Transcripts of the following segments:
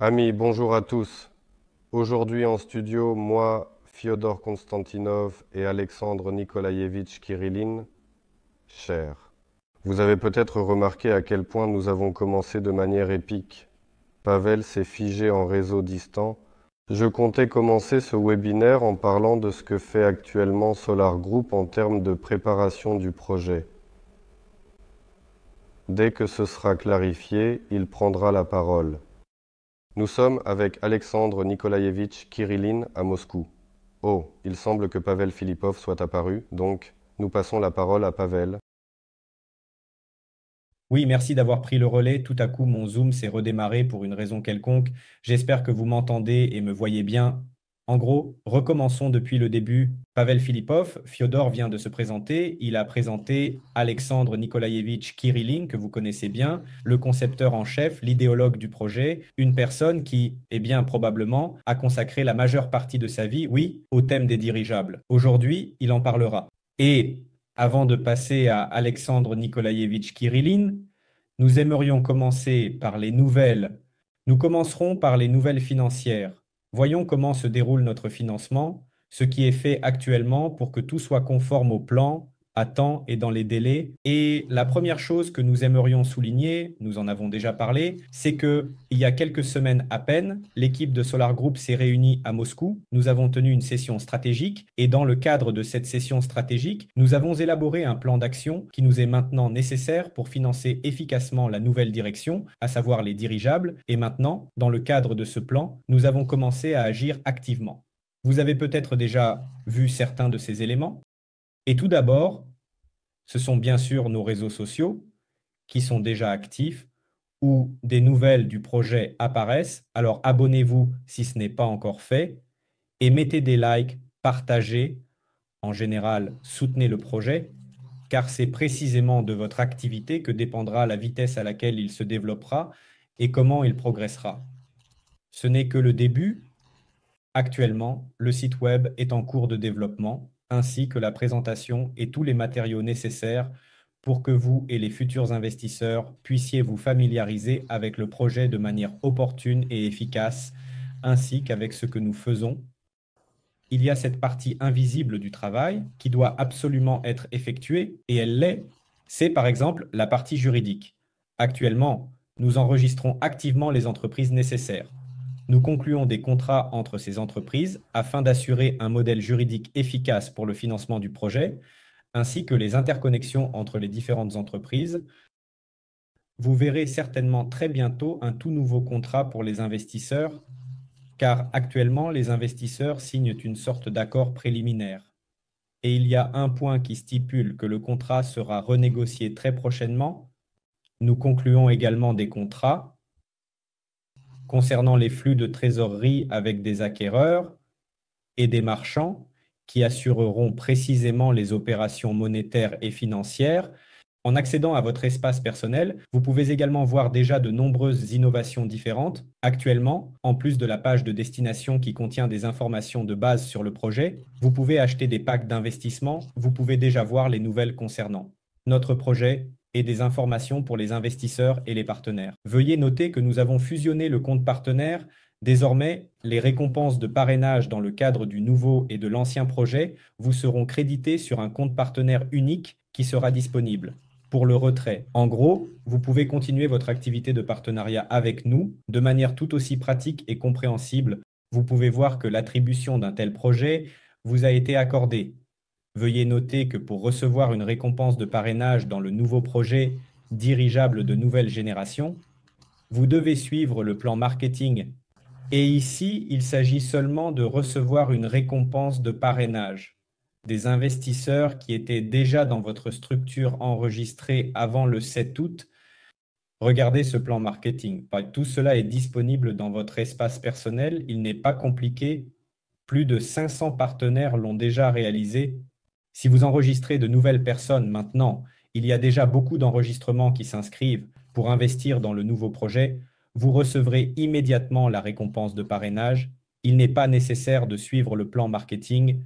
Amis, bonjour à tous. Aujourd'hui en studio, moi, Fyodor Konstantinov et Alexandre Nikolaevitch Kirillin, cher. Vous avez peut-être remarqué à quel point nous avons commencé de manière épique. Pavel s'est figé en réseau distant. Je comptais commencer ce webinaire en parlant de ce que fait actuellement Solar Group en termes de préparation du projet. Dès que ce sera clarifié, il prendra la parole. Nous sommes avec Alexandre Nikolaevitch Kirillin à Moscou. Oh, il semble que Pavel Filipov soit apparu, donc nous passons la parole à Pavel. Oui, merci d'avoir pris le relais. Tout à coup, mon Zoom s'est redémarré pour une raison quelconque. J'espère que vous m'entendez et me voyez bien. En gros, recommençons depuis le début. Pavel Filipov, Fyodor vient de se présenter. Il a présenté Alexandre Nikolaevitch Kirillin, que vous connaissez bien, le concepteur en chef, l'idéologue du projet, une personne qui, eh bien probablement, a consacré la majeure partie de sa vie, oui, au thème des dirigeables. Aujourd'hui, il en parlera. Et avant de passer à Alexandre Nikolaevitch Kirillin, nous aimerions commencer par les nouvelles. Nous commencerons par les nouvelles financières Voyons comment se déroule notre financement, ce qui est fait actuellement pour que tout soit conforme au plan à temps et dans les délais. Et la première chose que nous aimerions souligner, nous en avons déjà parlé, c'est que il y a quelques semaines à peine, l'équipe de Solar Group s'est réunie à Moscou. Nous avons tenu une session stratégique et dans le cadre de cette session stratégique, nous avons élaboré un plan d'action qui nous est maintenant nécessaire pour financer efficacement la nouvelle direction, à savoir les dirigeables. Et maintenant, dans le cadre de ce plan, nous avons commencé à agir activement. Vous avez peut-être déjà vu certains de ces éléments. Et tout d'abord, ce sont bien sûr nos réseaux sociaux qui sont déjà actifs, où des nouvelles du projet apparaissent. Alors abonnez-vous si ce n'est pas encore fait, et mettez des likes, partagez, en général, soutenez le projet, car c'est précisément de votre activité que dépendra la vitesse à laquelle il se développera et comment il progressera. Ce n'est que le début. Actuellement, le site web est en cours de développement ainsi que la présentation et tous les matériaux nécessaires pour que vous et les futurs investisseurs puissiez vous familiariser avec le projet de manière opportune et efficace, ainsi qu'avec ce que nous faisons. Il y a cette partie invisible du travail qui doit absolument être effectuée, et elle l'est. C'est par exemple la partie juridique. Actuellement, nous enregistrons activement les entreprises nécessaires. Nous concluons des contrats entre ces entreprises afin d'assurer un modèle juridique efficace pour le financement du projet, ainsi que les interconnexions entre les différentes entreprises. Vous verrez certainement très bientôt un tout nouveau contrat pour les investisseurs, car actuellement les investisseurs signent une sorte d'accord préliminaire. Et il y a un point qui stipule que le contrat sera renégocié très prochainement. Nous concluons également des contrats concernant les flux de trésorerie avec des acquéreurs et des marchands qui assureront précisément les opérations monétaires et financières. En accédant à votre espace personnel, vous pouvez également voir déjà de nombreuses innovations différentes. Actuellement, en plus de la page de destination qui contient des informations de base sur le projet, vous pouvez acheter des packs d'investissement, vous pouvez déjà voir les nouvelles concernant notre projet et des informations pour les investisseurs et les partenaires. Veuillez noter que nous avons fusionné le compte partenaire. Désormais, les récompenses de parrainage dans le cadre du nouveau et de l'ancien projet vous seront créditées sur un compte partenaire unique qui sera disponible pour le retrait. En gros, vous pouvez continuer votre activité de partenariat avec nous de manière tout aussi pratique et compréhensible. Vous pouvez voir que l'attribution d'un tel projet vous a été accordée Veuillez noter que pour recevoir une récompense de parrainage dans le nouveau projet dirigeable de nouvelle génération, vous devez suivre le plan marketing. Et ici, il s'agit seulement de recevoir une récompense de parrainage des investisseurs qui étaient déjà dans votre structure enregistrée avant le 7 août. Regardez ce plan marketing. Tout cela est disponible dans votre espace personnel. Il n'est pas compliqué. Plus de 500 partenaires l'ont déjà réalisé si vous enregistrez de nouvelles personnes maintenant, il y a déjà beaucoup d'enregistrements qui s'inscrivent pour investir dans le nouveau projet, vous recevrez immédiatement la récompense de parrainage. Il n'est pas nécessaire de suivre le plan marketing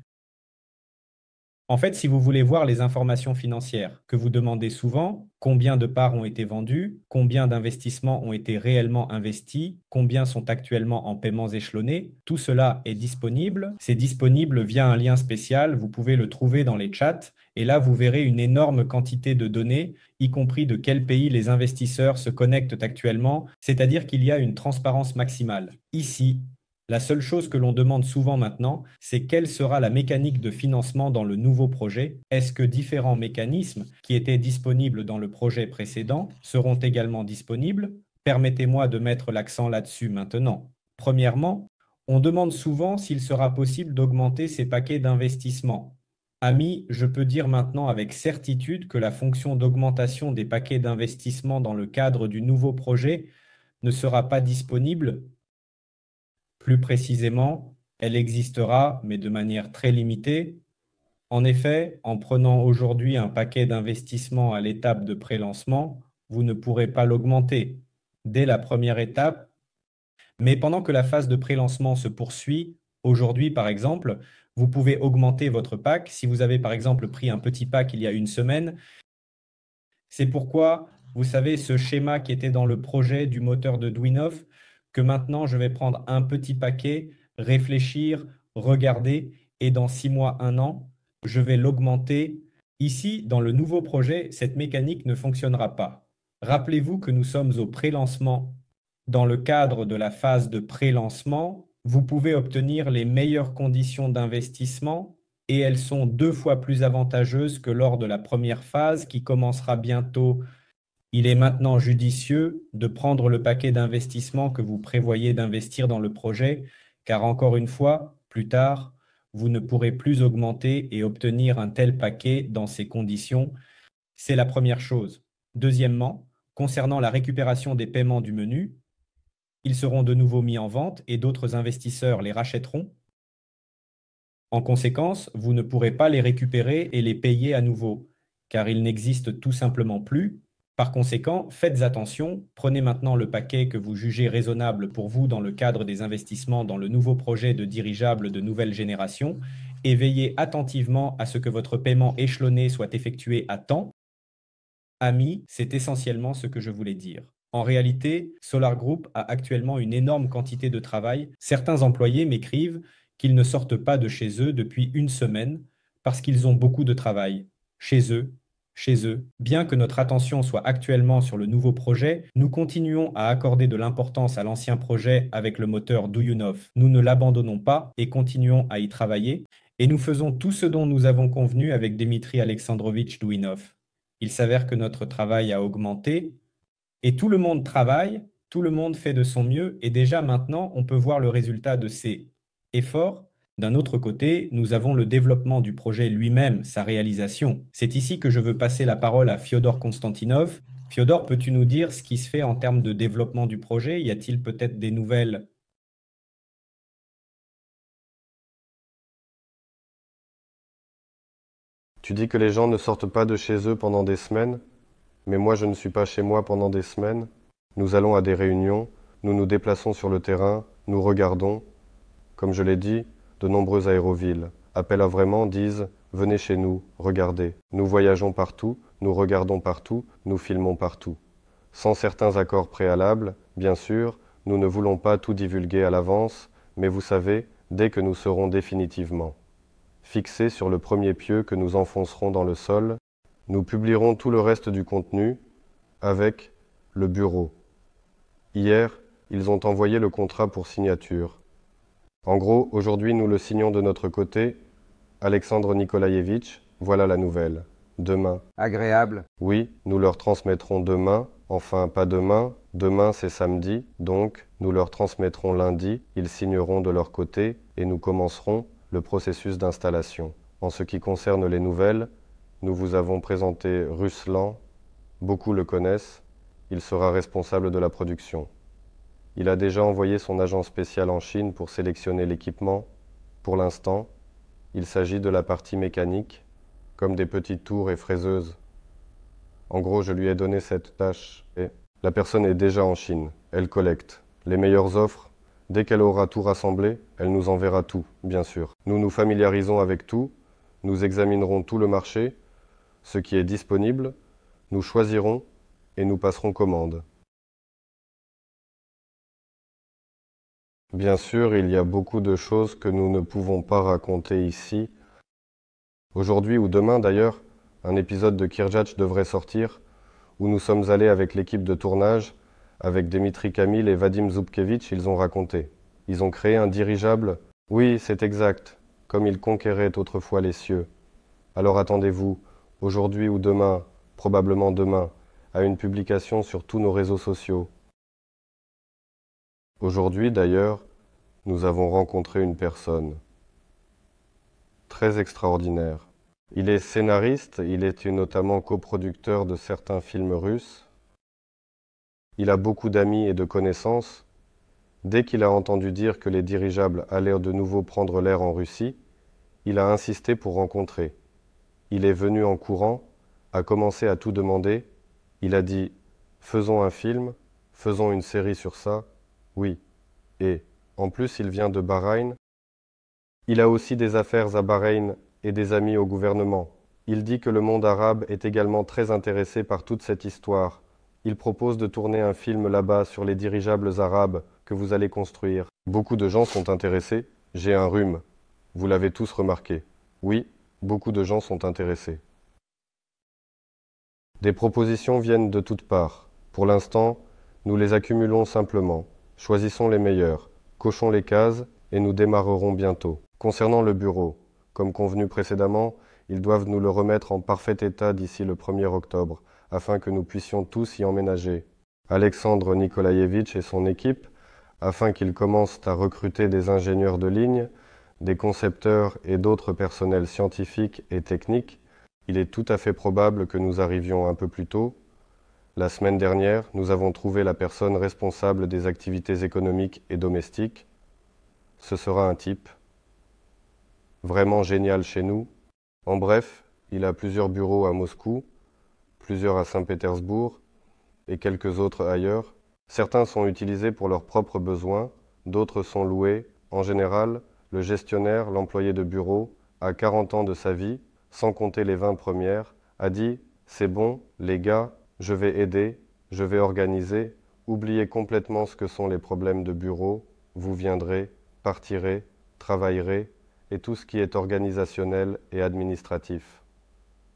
en fait, si vous voulez voir les informations financières que vous demandez souvent, combien de parts ont été vendues, combien d'investissements ont été réellement investis, combien sont actuellement en paiements échelonnés, tout cela est disponible. C'est disponible via un lien spécial, vous pouvez le trouver dans les chats, et là, vous verrez une énorme quantité de données, y compris de quel pays les investisseurs se connectent actuellement, c'est-à-dire qu'il y a une transparence maximale. Ici, la seule chose que l'on demande souvent maintenant, c'est quelle sera la mécanique de financement dans le nouveau projet Est-ce que différents mécanismes qui étaient disponibles dans le projet précédent seront également disponibles Permettez-moi de mettre l'accent là-dessus maintenant. Premièrement, on demande souvent s'il sera possible d'augmenter ces paquets d'investissement. Ami, je peux dire maintenant avec certitude que la fonction d'augmentation des paquets d'investissement dans le cadre du nouveau projet ne sera pas disponible plus précisément, elle existera, mais de manière très limitée. En effet, en prenant aujourd'hui un paquet d'investissements à l'étape de pré-lancement, vous ne pourrez pas l'augmenter dès la première étape. Mais pendant que la phase de pré-lancement se poursuit, aujourd'hui par exemple, vous pouvez augmenter votre pack. Si vous avez par exemple pris un petit pack il y a une semaine, c'est pourquoi, vous savez, ce schéma qui était dans le projet du moteur de Dwinov, maintenant je vais prendre un petit paquet, réfléchir, regarder, et dans six mois, un an, je vais l'augmenter. Ici, dans le nouveau projet, cette mécanique ne fonctionnera pas. Rappelez-vous que nous sommes au pré-lancement. Dans le cadre de la phase de pré-lancement, vous pouvez obtenir les meilleures conditions d'investissement et elles sont deux fois plus avantageuses que lors de la première phase qui commencera bientôt il est maintenant judicieux de prendre le paquet d'investissement que vous prévoyez d'investir dans le projet, car encore une fois, plus tard, vous ne pourrez plus augmenter et obtenir un tel paquet dans ces conditions. C'est la première chose. Deuxièmement, concernant la récupération des paiements du menu, ils seront de nouveau mis en vente et d'autres investisseurs les rachèteront. En conséquence, vous ne pourrez pas les récupérer et les payer à nouveau, car ils n'existent tout simplement plus par conséquent, faites attention, prenez maintenant le paquet que vous jugez raisonnable pour vous dans le cadre des investissements dans le nouveau projet de dirigeable de nouvelle génération et veillez attentivement à ce que votre paiement échelonné soit effectué à temps. Amis, c'est essentiellement ce que je voulais dire. En réalité, Solar Group a actuellement une énorme quantité de travail. Certains employés m'écrivent qu'ils ne sortent pas de chez eux depuis une semaine parce qu'ils ont beaucoup de travail chez eux chez eux, bien que notre attention soit actuellement sur le nouveau projet, nous continuons à accorder de l'importance à l'ancien projet avec le moteur Douyunov. Nous ne l'abandonnons pas et continuons à y travailler, et nous faisons tout ce dont nous avons convenu avec Dmitri Alexandrovitch Douinov. Il s'avère que notre travail a augmenté, et tout le monde travaille, tout le monde fait de son mieux, et déjà maintenant, on peut voir le résultat de ces efforts d'un autre côté, nous avons le développement du projet lui-même, sa réalisation. C'est ici que je veux passer la parole à Fyodor Konstantinov. Fyodor, peux-tu nous dire ce qui se fait en termes de développement du projet Y a-t-il peut-être des nouvelles Tu dis que les gens ne sortent pas de chez eux pendant des semaines, mais moi je ne suis pas chez moi pendant des semaines. Nous allons à des réunions, nous nous déplaçons sur le terrain, nous regardons. Comme je l'ai dit, de nombreux aérovilles. appellent à vraiment disent Venez chez nous, regardez. Nous voyageons partout, nous regardons partout, nous filmons partout. Sans certains accords préalables, bien sûr, nous ne voulons pas tout divulguer à l'avance, mais vous savez, dès que nous serons définitivement fixés sur le premier pieu que nous enfoncerons dans le sol, nous publierons tout le reste du contenu avec le bureau. Hier, ils ont envoyé le contrat pour signature. En gros, aujourd'hui nous le signons de notre côté, Alexandre Nikolaïevitch, voilà la nouvelle. Demain. Agréable. Oui, nous leur transmettrons demain, enfin pas demain, demain c'est samedi, donc nous leur transmettrons lundi, ils signeront de leur côté et nous commencerons le processus d'installation. En ce qui concerne les nouvelles, nous vous avons présenté Ruslan, beaucoup le connaissent, il sera responsable de la production. Il a déjà envoyé son agent spécial en Chine pour sélectionner l'équipement. Pour l'instant, il s'agit de la partie mécanique, comme des petites tours et fraiseuses. En gros, je lui ai donné cette tâche et la personne est déjà en Chine. Elle collecte les meilleures offres. Dès qu'elle aura tout rassemblé, elle nous enverra tout, bien sûr. Nous nous familiarisons avec tout, nous examinerons tout le marché, ce qui est disponible, nous choisirons et nous passerons commande. Bien sûr, il y a beaucoup de choses que nous ne pouvons pas raconter ici. Aujourd'hui ou demain d'ailleurs, un épisode de Kirjatch devrait sortir, où nous sommes allés avec l'équipe de tournage, avec Dmitri Kamil et Vadim Zubkevitch, ils ont raconté. Ils ont créé un dirigeable. Oui, c'est exact, comme ils conquéraient autrefois les cieux. Alors attendez-vous, aujourd'hui ou demain, probablement demain, à une publication sur tous nos réseaux sociaux. Aujourd'hui d'ailleurs, nous avons rencontré une personne très extraordinaire. Il est scénariste, il était notamment coproducteur de certains films russes. Il a beaucoup d'amis et de connaissances. Dès qu'il a entendu dire que les dirigeables allaient de nouveau prendre l'air en Russie, il a insisté pour rencontrer. Il est venu en courant, a commencé à tout demander. Il a dit Faisons un film, faisons une série sur ça, oui. Et, en plus, il vient de Bahreïn. Il a aussi des affaires à Bahreïn et des amis au gouvernement. Il dit que le monde arabe est également très intéressé par toute cette histoire. Il propose de tourner un film là-bas sur les dirigeables arabes que vous allez construire. Beaucoup de gens sont intéressés. J'ai un rhume. Vous l'avez tous remarqué. Oui, beaucoup de gens sont intéressés. Des propositions viennent de toutes parts. Pour l'instant, nous les accumulons simplement. Choisissons les meilleurs, cochons les cases et nous démarrerons bientôt. Concernant le bureau, comme convenu précédemment, ils doivent nous le remettre en parfait état d'ici le 1er octobre, afin que nous puissions tous y emménager. Alexandre Nikolaevitch et son équipe, afin qu'ils commencent à recruter des ingénieurs de ligne, des concepteurs et d'autres personnels scientifiques et techniques, il est tout à fait probable que nous arrivions un peu plus tôt, la semaine dernière, nous avons trouvé la personne responsable des activités économiques et domestiques. Ce sera un type. Vraiment génial chez nous. En bref, il a plusieurs bureaux à Moscou, plusieurs à Saint-Pétersbourg et quelques autres ailleurs. Certains sont utilisés pour leurs propres besoins, d'autres sont loués. En général, le gestionnaire, l'employé de bureau, à 40 ans de sa vie, sans compter les 20 premières, a dit C'est bon, les gars, je vais aider, je vais organiser, oubliez complètement ce que sont les problèmes de bureau, vous viendrez, partirez, travaillerez, et tout ce qui est organisationnel et administratif.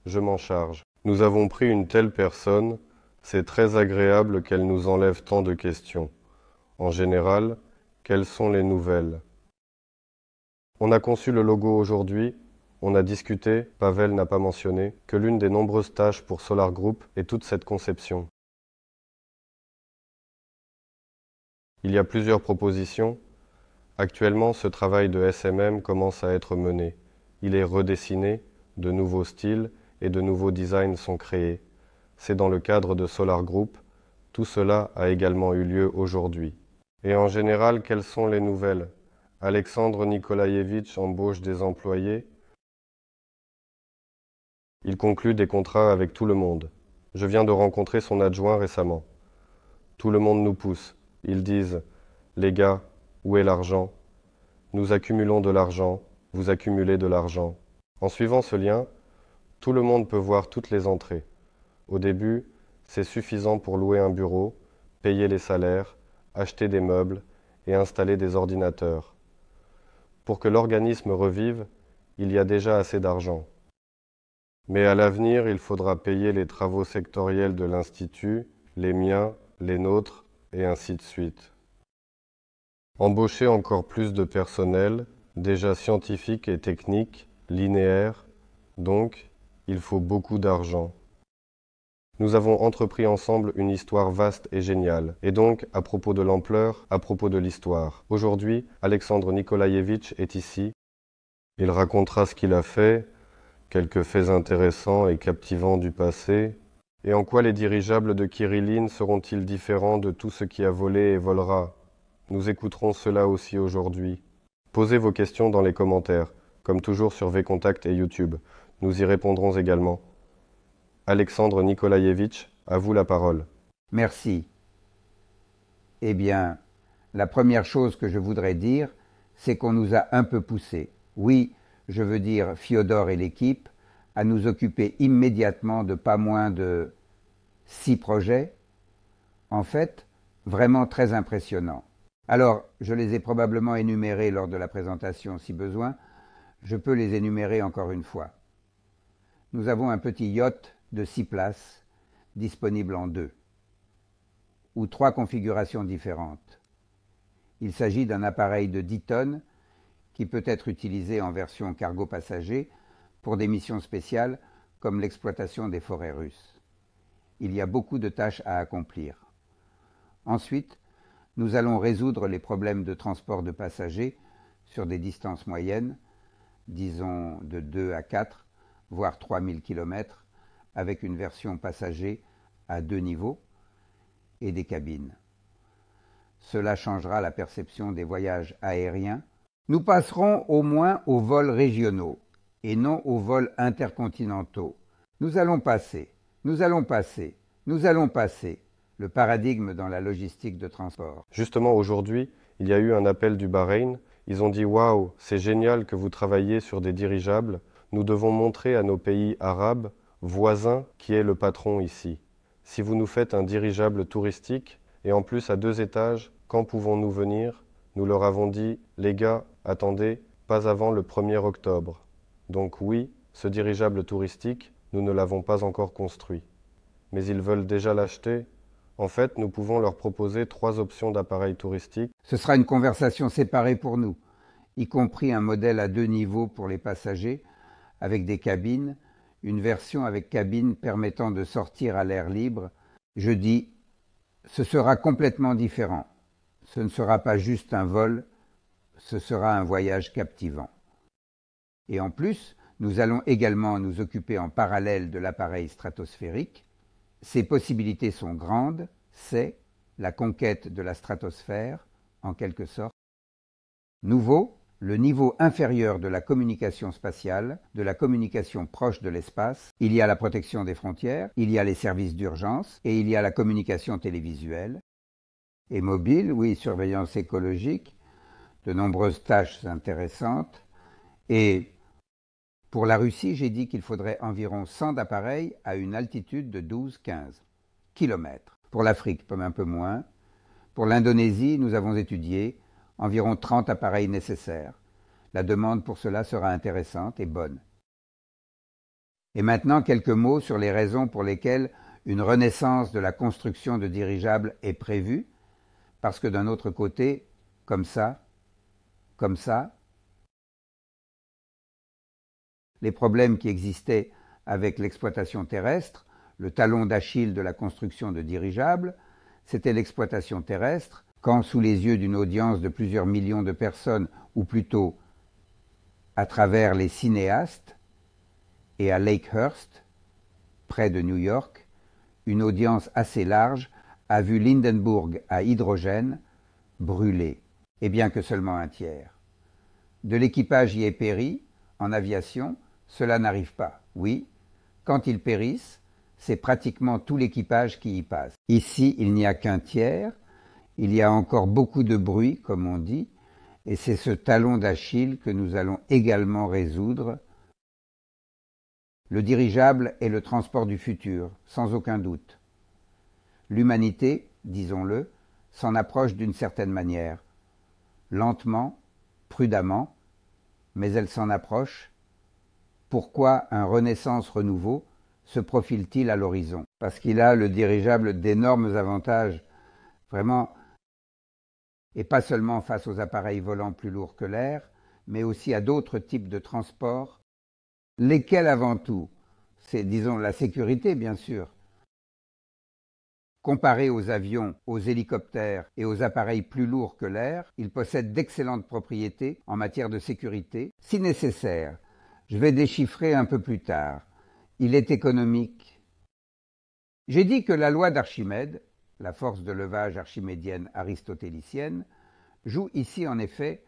Je m'en charge. Nous avons pris une telle personne, c'est très agréable qu'elle nous enlève tant de questions. En général, quelles sont les nouvelles On a conçu le logo aujourd'hui, on a discuté, Pavel n'a pas mentionné, que l'une des nombreuses tâches pour Solar Group est toute cette conception. Il y a plusieurs propositions. Actuellement, ce travail de SMM commence à être mené. Il est redessiné, de nouveaux styles et de nouveaux designs sont créés. C'est dans le cadre de Solar Group. Tout cela a également eu lieu aujourd'hui. Et en général, quelles sont les nouvelles Alexandre Nikolaïevitch embauche des employés, il conclut des contrats avec tout le monde. Je viens de rencontrer son adjoint récemment. Tout le monde nous pousse. Ils disent Les gars, où est l'argent Nous accumulons de l'argent, vous accumulez de l'argent. En suivant ce lien, tout le monde peut voir toutes les entrées. Au début, c'est suffisant pour louer un bureau, payer les salaires, acheter des meubles et installer des ordinateurs. Pour que l'organisme revive, il y a déjà assez d'argent. Mais à l'avenir, il faudra payer les travaux sectoriels de l'Institut, les miens, les nôtres, et ainsi de suite. Embaucher encore plus de personnel, déjà scientifique et technique, linéaire, donc il faut beaucoup d'argent. Nous avons entrepris ensemble une histoire vaste et géniale, et donc à propos de l'ampleur, à propos de l'histoire. Aujourd'hui, Alexandre Nikolaevitch est ici. Il racontera ce qu'il a fait, quelques faits intéressants et captivants du passé Et en quoi les dirigeables de Kirilline seront-ils différents de tout ce qui a volé et volera Nous écouterons cela aussi aujourd'hui. Posez vos questions dans les commentaires, comme toujours sur V-Contact et YouTube. Nous y répondrons également. Alexandre Nikolaevitch, à vous la parole. Merci. Eh bien, la première chose que je voudrais dire, c'est qu'on nous a un peu poussés. Oui, je veux dire Fiodor et l'équipe, à nous occuper immédiatement de pas moins de six projets, en fait, vraiment très impressionnants. Alors, je les ai probablement énumérés lors de la présentation si besoin, je peux les énumérer encore une fois. Nous avons un petit yacht de six places, disponible en deux, ou trois configurations différentes. Il s'agit d'un appareil de 10 tonnes qui peut être utilisé en version cargo passager pour des missions spéciales comme l'exploitation des forêts russes. Il y a beaucoup de tâches à accomplir. Ensuite, nous allons résoudre les problèmes de transport de passagers sur des distances moyennes, disons de 2 à 4, voire 3000 km, avec une version passager à deux niveaux et des cabines. Cela changera la perception des voyages aériens nous passerons au moins aux vols régionaux et non aux vols intercontinentaux. Nous allons passer, nous allons passer, nous allons passer. Le paradigme dans la logistique de transport. Justement, aujourd'hui, il y a eu un appel du Bahreïn. Ils ont dit Waouh, c'est génial que vous travaillez sur des dirigeables. Nous devons montrer à nos pays arabes voisins qui est le patron ici. Si vous nous faites un dirigeable touristique, et en plus à deux étages, quand pouvons-nous venir Nous leur avons dit Les gars, Attendez, pas avant le 1er octobre. Donc oui, ce dirigeable touristique, nous ne l'avons pas encore construit. Mais ils veulent déjà l'acheter. En fait, nous pouvons leur proposer trois options d'appareils touristiques. Ce sera une conversation séparée pour nous, y compris un modèle à deux niveaux pour les passagers, avec des cabines, une version avec cabine permettant de sortir à l'air libre. Je dis, ce sera complètement différent. Ce ne sera pas juste un vol, ce sera un voyage captivant. Et en plus, nous allons également nous occuper en parallèle de l'appareil stratosphérique. Ses possibilités sont grandes, c'est la conquête de la stratosphère, en quelque sorte. Nouveau, le niveau inférieur de la communication spatiale, de la communication proche de l'espace, il y a la protection des frontières, il y a les services d'urgence et il y a la communication télévisuelle. Et mobile, oui, surveillance écologique, de nombreuses tâches intéressantes. Et pour la Russie, j'ai dit qu'il faudrait environ 100 d'appareils à une altitude de 12-15 km. Pour l'Afrique, un peu moins. Pour l'Indonésie, nous avons étudié environ 30 appareils nécessaires. La demande pour cela sera intéressante et bonne. Et maintenant, quelques mots sur les raisons pour lesquelles une renaissance de la construction de dirigeables est prévue, parce que d'un autre côté, comme ça, comme ça, les problèmes qui existaient avec l'exploitation terrestre, le talon d'Achille de la construction de dirigeables, c'était l'exploitation terrestre, quand sous les yeux d'une audience de plusieurs millions de personnes, ou plutôt à travers les cinéastes, et à Lakehurst, près de New York, une audience assez large a vu Lindenburg à hydrogène brûler, et bien que seulement un tiers de l'équipage y est péri, en aviation, cela n'arrive pas. Oui, quand ils périssent, c'est pratiquement tout l'équipage qui y passe. Ici, il n'y a qu'un tiers, il y a encore beaucoup de bruit, comme on dit, et c'est ce talon d'Achille que nous allons également résoudre. Le dirigeable est le transport du futur, sans aucun doute. L'humanité, disons-le, s'en approche d'une certaine manière, lentement, prudemment, mais elle s'en approche. Pourquoi un Renaissance renouveau se profile-t-il à l'horizon Parce qu'il a le dirigeable d'énormes avantages, vraiment, et pas seulement face aux appareils volants plus lourds que l'air, mais aussi à d'autres types de transports, lesquels avant tout, c'est disons la sécurité bien sûr, Comparé aux avions, aux hélicoptères et aux appareils plus lourds que l'air, il possède d'excellentes propriétés en matière de sécurité, si nécessaire. Je vais déchiffrer un peu plus tard. Il est économique. J'ai dit que la loi d'Archimède, la force de levage archimédienne aristotélicienne, joue ici en effet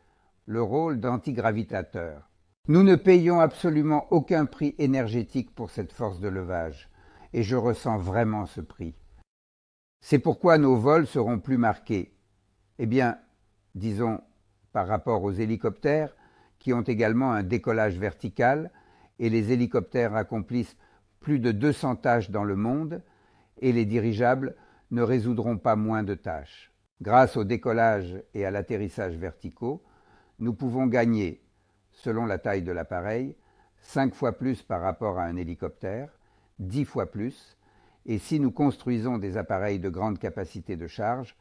le rôle d'antigravitateur. Nous ne payons absolument aucun prix énergétique pour cette force de levage, et je ressens vraiment ce prix. C'est pourquoi nos vols seront plus marqués. Eh bien, disons, par rapport aux hélicoptères, qui ont également un décollage vertical, et les hélicoptères accomplissent plus de 200 tâches dans le monde, et les dirigeables ne résoudront pas moins de tâches. Grâce au décollage et à l'atterrissage verticaux, nous pouvons gagner, selon la taille de l'appareil, 5 fois plus par rapport à un hélicoptère, 10 fois plus, et si nous construisons des appareils de grande capacité de charge,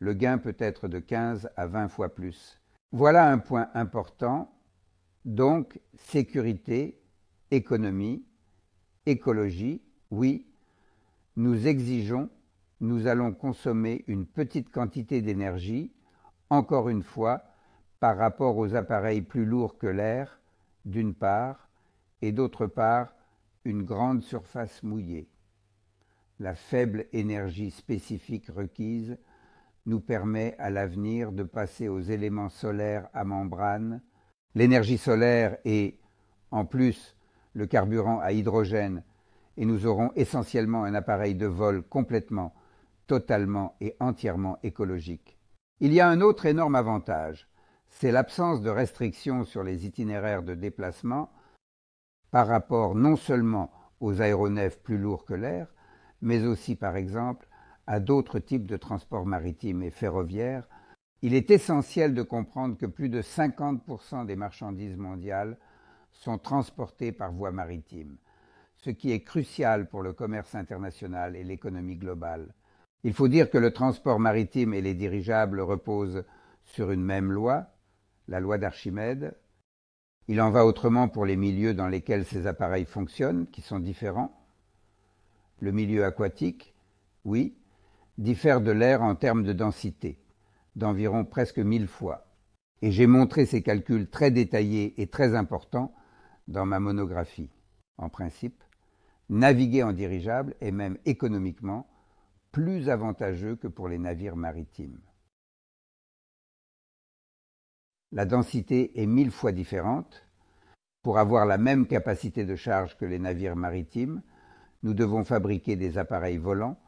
le gain peut être de 15 à 20 fois plus. Voilà un point important. Donc, sécurité, économie, écologie, oui, nous exigeons, nous allons consommer une petite quantité d'énergie, encore une fois, par rapport aux appareils plus lourds que l'air, d'une part, et d'autre part, une grande surface mouillée la faible énergie spécifique requise nous permet à l'avenir de passer aux éléments solaires à membrane. L'énergie solaire est, en plus, le carburant à hydrogène, et nous aurons essentiellement un appareil de vol complètement, totalement et entièrement écologique. Il y a un autre énorme avantage, c'est l'absence de restrictions sur les itinéraires de déplacement par rapport non seulement aux aéronefs plus lourds que l'air, mais aussi par exemple à d'autres types de transports maritimes et ferroviaires, il est essentiel de comprendre que plus de 50% des marchandises mondiales sont transportées par voie maritime, ce qui est crucial pour le commerce international et l'économie globale. Il faut dire que le transport maritime et les dirigeables reposent sur une même loi, la loi d'Archimède. Il en va autrement pour les milieux dans lesquels ces appareils fonctionnent, qui sont différents. Le milieu aquatique, oui, diffère de l'air en termes de densité, d'environ presque mille fois. Et j'ai montré ces calculs très détaillés et très importants dans ma monographie. En principe, naviguer en dirigeable est même économiquement plus avantageux que pour les navires maritimes. La densité est mille fois différente. Pour avoir la même capacité de charge que les navires maritimes, nous devons fabriquer des appareils volants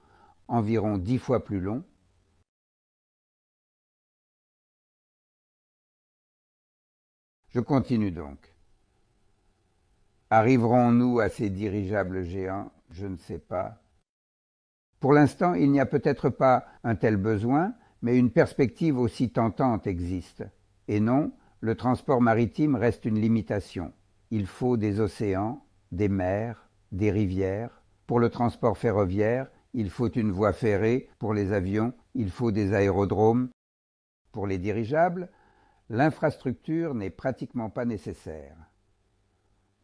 environ dix fois plus longs Je continue donc. Arriverons-nous à ces dirigeables géants Je ne sais pas. Pour l'instant, il n'y a peut-être pas un tel besoin, mais une perspective aussi tentante existe. Et non, le transport maritime reste une limitation. Il faut des océans, des mers, des rivières, pour le transport ferroviaire, il faut une voie ferrée, pour les avions, il faut des aérodromes. Pour les dirigeables, l'infrastructure n'est pratiquement pas nécessaire.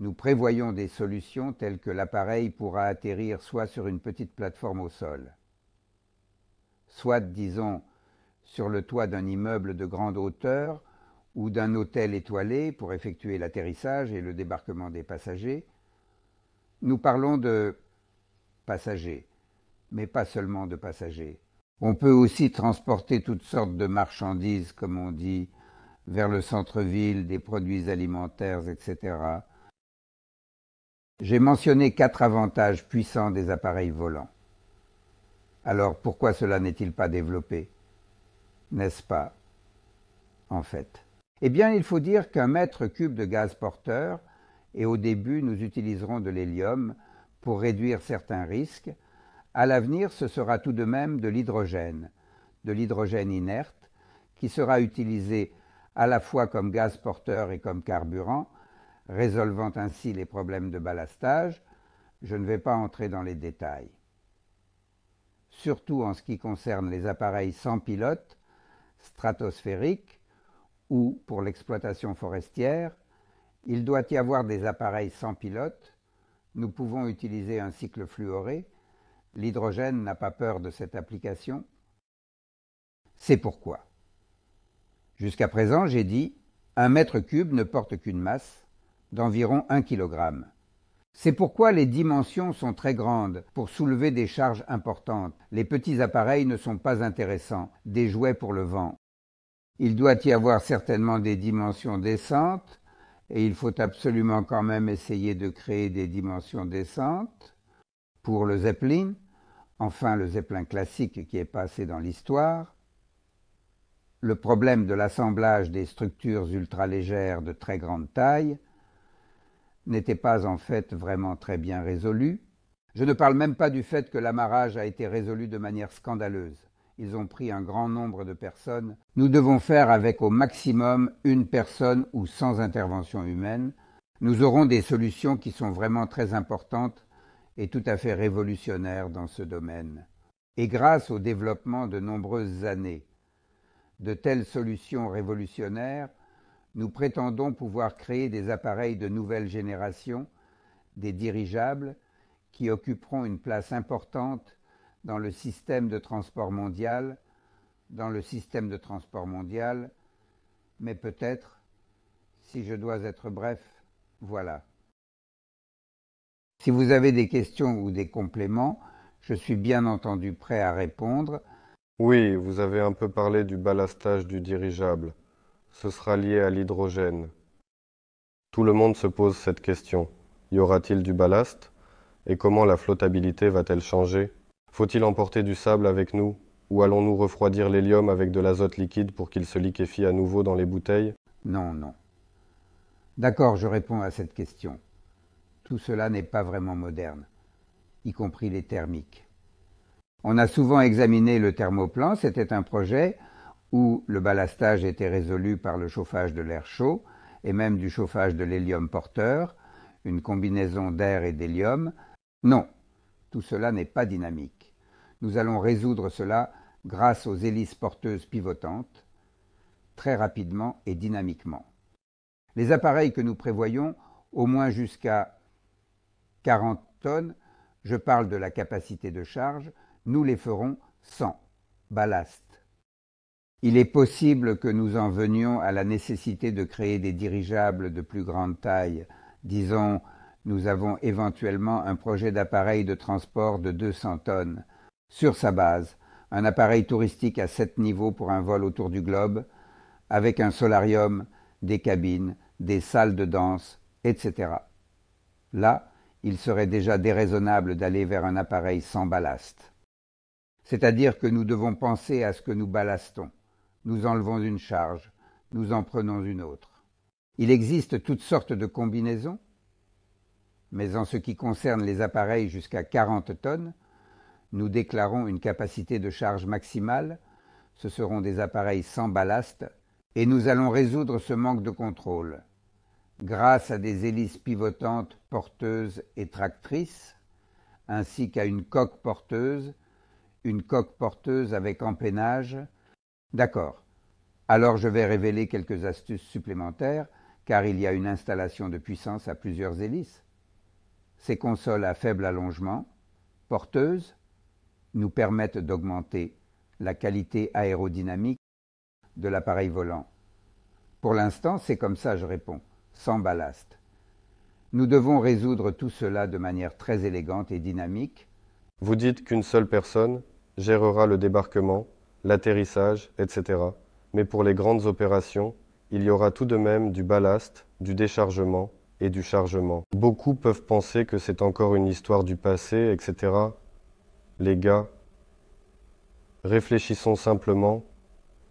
Nous prévoyons des solutions telles que l'appareil pourra atterrir soit sur une petite plateforme au sol, soit, disons, sur le toit d'un immeuble de grande hauteur ou d'un hôtel étoilé pour effectuer l'atterrissage et le débarquement des passagers. Nous parlons de passagers, mais pas seulement de passagers. On peut aussi transporter toutes sortes de marchandises, comme on dit, vers le centre-ville, des produits alimentaires, etc. J'ai mentionné quatre avantages puissants des appareils volants. Alors pourquoi cela n'est-il pas développé N'est-ce pas En fait. Eh bien, il faut dire qu'un mètre cube de gaz porteur, et au début nous utiliserons de l'hélium, pour réduire certains risques. À l'avenir, ce sera tout de même de l'hydrogène, de l'hydrogène inerte, qui sera utilisé à la fois comme gaz porteur et comme carburant, résolvant ainsi les problèmes de ballastage. Je ne vais pas entrer dans les détails. Surtout en ce qui concerne les appareils sans pilote, stratosphériques, ou pour l'exploitation forestière, il doit y avoir des appareils sans pilote nous pouvons utiliser un cycle fluoré. L'hydrogène n'a pas peur de cette application. C'est pourquoi. Jusqu'à présent, j'ai dit, un mètre cube ne porte qu'une masse d'environ 1 kg. C'est pourquoi les dimensions sont très grandes pour soulever des charges importantes. Les petits appareils ne sont pas intéressants, des jouets pour le vent. Il doit y avoir certainement des dimensions décentes et il faut absolument quand même essayer de créer des dimensions décentes pour le Zeppelin, enfin le Zeppelin classique qui est passé dans l'histoire. Le problème de l'assemblage des structures ultra légères de très grande taille n'était pas en fait vraiment très bien résolu. Je ne parle même pas du fait que l'amarrage a été résolu de manière scandaleuse. Ils ont pris un grand nombre de personnes. Nous devons faire avec au maximum une personne ou sans intervention humaine. Nous aurons des solutions qui sont vraiment très importantes et tout à fait révolutionnaires dans ce domaine. Et grâce au développement de nombreuses années, de telles solutions révolutionnaires, nous prétendons pouvoir créer des appareils de nouvelle génération, des dirigeables, qui occuperont une place importante dans le système de transport mondial, dans le système de transport mondial, mais peut-être, si je dois être bref, voilà. Si vous avez des questions ou des compléments, je suis bien entendu prêt à répondre. Oui, vous avez un peu parlé du ballastage du dirigeable. Ce sera lié à l'hydrogène. Tout le monde se pose cette question. Y aura-t-il du ballast Et comment la flottabilité va-t-elle changer faut-il emporter du sable avec nous Ou allons-nous refroidir l'hélium avec de l'azote liquide pour qu'il se liquéfie à nouveau dans les bouteilles Non, non. D'accord, je réponds à cette question. Tout cela n'est pas vraiment moderne, y compris les thermiques. On a souvent examiné le thermoplan, c'était un projet où le ballastage était résolu par le chauffage de l'air chaud et même du chauffage de l'hélium porteur, une combinaison d'air et d'hélium. Non, tout cela n'est pas dynamique. Nous allons résoudre cela grâce aux hélices porteuses pivotantes, très rapidement et dynamiquement. Les appareils que nous prévoyons, au moins jusqu'à 40 tonnes, je parle de la capacité de charge, nous les ferons sans ballast. Il est possible que nous en venions à la nécessité de créer des dirigeables de plus grande taille. Disons, nous avons éventuellement un projet d'appareil de transport de 200 tonnes sur sa base, un appareil touristique à sept niveaux pour un vol autour du globe, avec un solarium, des cabines, des salles de danse, etc. Là, il serait déjà déraisonnable d'aller vers un appareil sans ballast. C'est-à-dire que nous devons penser à ce que nous ballastons. Nous enlevons une charge, nous en prenons une autre. Il existe toutes sortes de combinaisons, mais en ce qui concerne les appareils jusqu'à 40 tonnes, nous déclarons une capacité de charge maximale, ce seront des appareils sans ballast, et nous allons résoudre ce manque de contrôle. Grâce à des hélices pivotantes, porteuses et tractrices, ainsi qu'à une coque porteuse, une coque porteuse avec empennage. D'accord. Alors je vais révéler quelques astuces supplémentaires, car il y a une installation de puissance à plusieurs hélices. Ces consoles à faible allongement, porteuses, nous permettent d'augmenter la qualité aérodynamique de l'appareil volant. Pour l'instant, c'est comme ça, je réponds, sans ballast. Nous devons résoudre tout cela de manière très élégante et dynamique. Vous dites qu'une seule personne gérera le débarquement, l'atterrissage, etc. Mais pour les grandes opérations, il y aura tout de même du ballast, du déchargement et du chargement. Beaucoup peuvent penser que c'est encore une histoire du passé, etc les gars, réfléchissons simplement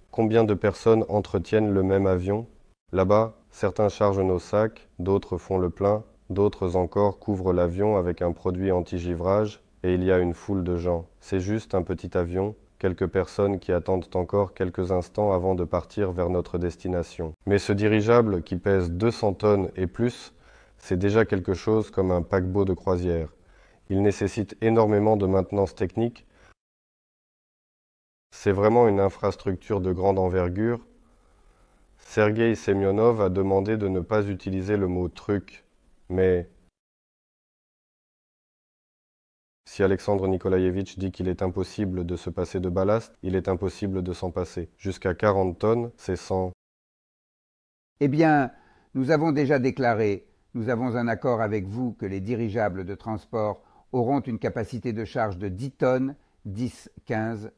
combien de personnes entretiennent le même avion. Là-bas, certains chargent nos sacs, d'autres font le plein, d'autres encore couvrent l'avion avec un produit anti-givrage, et il y a une foule de gens. C'est juste un petit avion, quelques personnes qui attendent encore quelques instants avant de partir vers notre destination. Mais ce dirigeable, qui pèse 200 tonnes et plus, c'est déjà quelque chose comme un paquebot de croisière. Il nécessite énormément de maintenance technique. C'est vraiment une infrastructure de grande envergure. Sergei Semyonov a demandé de ne pas utiliser le mot truc, mais si Alexandre Nikolaevitch dit qu'il est impossible de se passer de ballast, il est impossible de s'en passer. Jusqu'à 40 tonnes, c'est 100. Eh bien, nous avons déjà déclaré, nous avons un accord avec vous que les dirigeables de transport auront une capacité de charge de 10 tonnes, 10, 15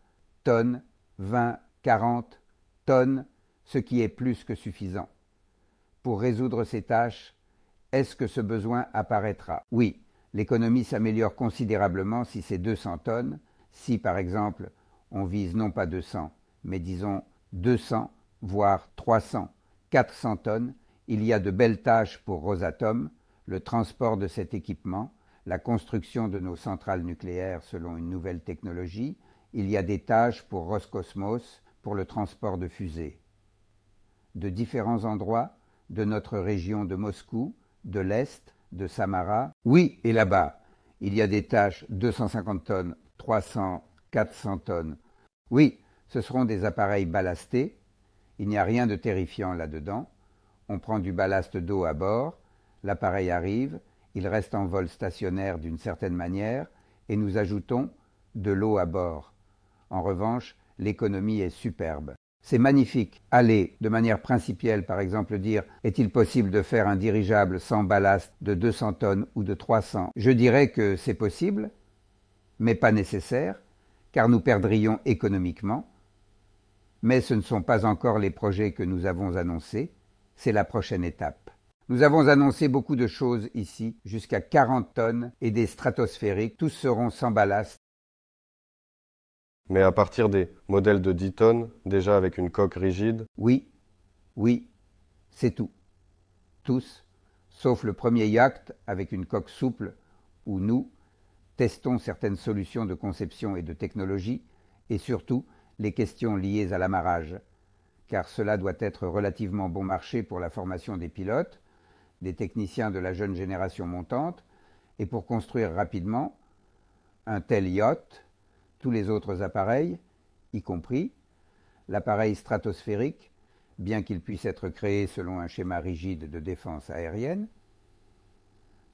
tonnes, 20, 40 tonnes, ce qui est plus que suffisant. Pour résoudre ces tâches, est-ce que ce besoin apparaîtra Oui, l'économie s'améliore considérablement si c'est 200 tonnes, si par exemple on vise non pas 200, mais disons 200, voire 300, 400 tonnes, il y a de belles tâches pour Rosatom, le transport de cet équipement, la construction de nos centrales nucléaires selon une nouvelle technologie, il y a des tâches pour Roscosmos pour le transport de fusées. De différents endroits, de notre région de Moscou, de l'Est, de Samara, oui, et là-bas, il y a des tâches 250 tonnes, 300, 400 tonnes. Oui, ce seront des appareils ballastés. Il n'y a rien de terrifiant là-dedans. On prend du ballast d'eau à bord, l'appareil arrive, il reste en vol stationnaire d'une certaine manière et nous ajoutons de l'eau à bord. En revanche, l'économie est superbe. C'est magnifique. Aller de manière principielle, par exemple, dire est-il possible de faire un dirigeable sans ballast de 200 tonnes ou de 300 Je dirais que c'est possible, mais pas nécessaire, car nous perdrions économiquement. Mais ce ne sont pas encore les projets que nous avons annoncés, c'est la prochaine étape. Nous avons annoncé beaucoup de choses ici, jusqu'à 40 tonnes et des stratosphériques, tous seront sans ballast. Mais à partir des modèles de 10 tonnes, déjà avec une coque rigide Oui, oui, c'est tout. Tous, sauf le premier yacht avec une coque souple, où nous testons certaines solutions de conception et de technologie, et surtout les questions liées à l'amarrage, car cela doit être relativement bon marché pour la formation des pilotes, des techniciens de la jeune génération montante, et pour construire rapidement un tel yacht, tous les autres appareils, y compris l'appareil stratosphérique, bien qu'il puisse être créé selon un schéma rigide de défense aérienne.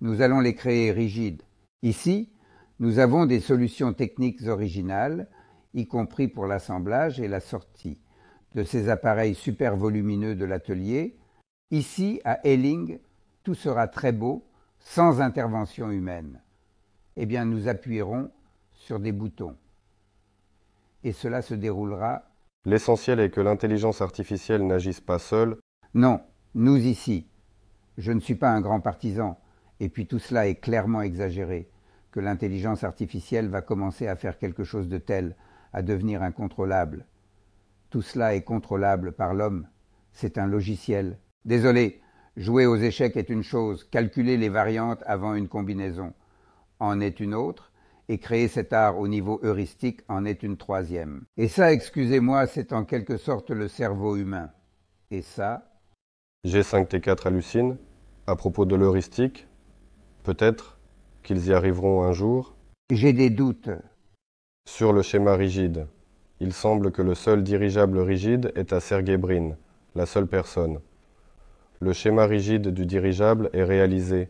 Nous allons les créer rigides. Ici, nous avons des solutions techniques originales, y compris pour l'assemblage et la sortie de ces appareils super volumineux de l'atelier, ici à Elling, tout sera très beau sans intervention humaine. Eh bien, nous appuierons sur des boutons. Et cela se déroulera. L'essentiel est que l'intelligence artificielle n'agisse pas seule. Non, nous ici. Je ne suis pas un grand partisan, et puis tout cela est clairement exagéré, que l'intelligence artificielle va commencer à faire quelque chose de tel, à devenir incontrôlable. Tout cela est contrôlable par l'homme. C'est un logiciel. Désolé, Jouer aux échecs est une chose, calculer les variantes avant une combinaison en est une autre, et créer cet art au niveau heuristique en est une troisième. Et ça, excusez-moi, c'est en quelque sorte le cerveau humain. Et ça G5T4 hallucine, à propos de l'heuristique, peut-être qu'ils y arriveront un jour. J'ai des doutes. Sur le schéma rigide, il semble que le seul dirigeable rigide est à Sergei Brin, la seule personne le schéma rigide du dirigeable est réalisé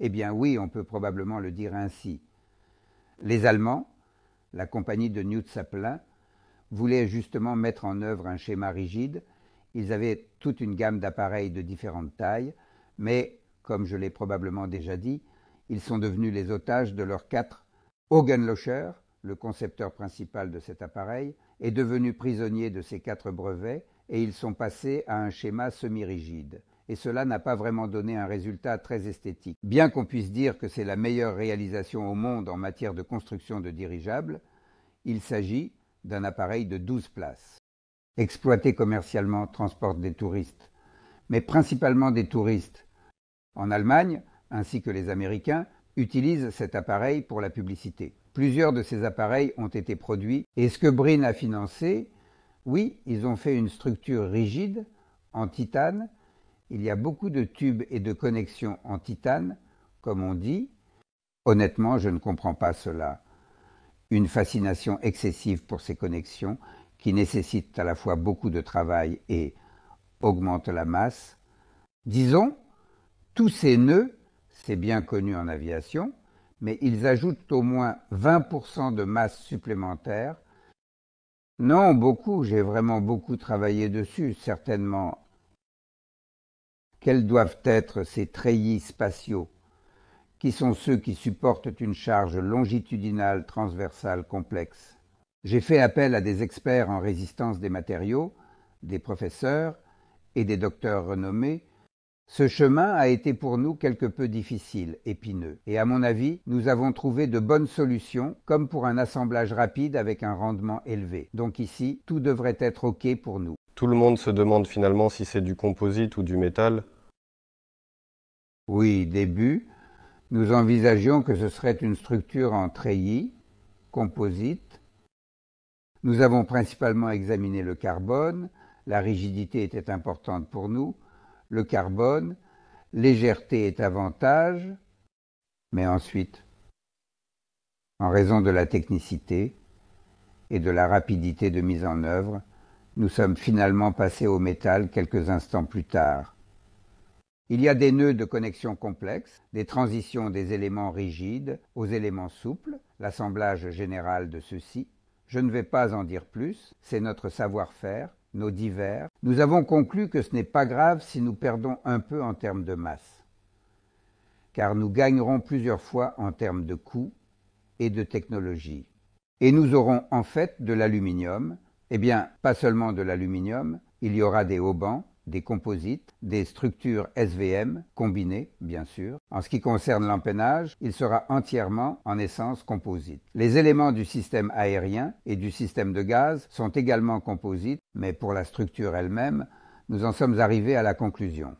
Eh bien oui, on peut probablement le dire ainsi. Les Allemands, la compagnie de Newt Saplin, voulaient justement mettre en œuvre un schéma rigide. Ils avaient toute une gamme d'appareils de différentes tailles, mais, comme je l'ai probablement déjà dit, ils sont devenus les otages de leurs quatre. Hogenlocher, le concepteur principal de cet appareil, est devenu prisonnier de ces quatre brevets et ils sont passés à un schéma semi-rigide. Et cela n'a pas vraiment donné un résultat très esthétique. Bien qu'on puisse dire que c'est la meilleure réalisation au monde en matière de construction de dirigeables, il s'agit d'un appareil de 12 places. Exploité commercialement, transporte des touristes, mais principalement des touristes. En Allemagne, ainsi que les Américains, utilisent cet appareil pour la publicité. Plusieurs de ces appareils ont été produits et ce que Brin a financé oui, ils ont fait une structure rigide, en titane. Il y a beaucoup de tubes et de connexions en titane, comme on dit. Honnêtement, je ne comprends pas cela. Une fascination excessive pour ces connexions qui nécessitent à la fois beaucoup de travail et augmentent la masse. Disons, tous ces nœuds, c'est bien connu en aviation, mais ils ajoutent au moins 20% de masse supplémentaire non, beaucoup, j'ai vraiment beaucoup travaillé dessus, certainement. Quels doivent être ces treillis spatiaux, qui sont ceux qui supportent une charge longitudinale transversale complexe J'ai fait appel à des experts en résistance des matériaux, des professeurs et des docteurs renommés ce chemin a été pour nous quelque peu difficile, épineux, et à mon avis, nous avons trouvé de bonnes solutions, comme pour un assemblage rapide avec un rendement élevé. Donc ici, tout devrait être OK pour nous. Tout le monde se demande finalement si c'est du composite ou du métal Oui, début, nous envisagions que ce serait une structure en treillis, composite. Nous avons principalement examiné le carbone, la rigidité était importante pour nous, le carbone, légèreté est avantage, mais ensuite, en raison de la technicité et de la rapidité de mise en œuvre, nous sommes finalement passés au métal quelques instants plus tard. Il y a des nœuds de connexion complexes, des transitions des éléments rigides aux éléments souples, l'assemblage général de ceux-ci. Je ne vais pas en dire plus, c'est notre savoir-faire, nos divers, nous avons conclu que ce n'est pas grave si nous perdons un peu en termes de masse, car nous gagnerons plusieurs fois en termes de coûts et de technologie. Et nous aurons en fait de l'aluminium, eh bien pas seulement de l'aluminium, il y aura des haubans, des composites, des structures SVM, combinées bien sûr. En ce qui concerne l'empennage, il sera entièrement en essence composite. Les éléments du système aérien et du système de gaz sont également composites, mais pour la structure elle-même, nous en sommes arrivés à la conclusion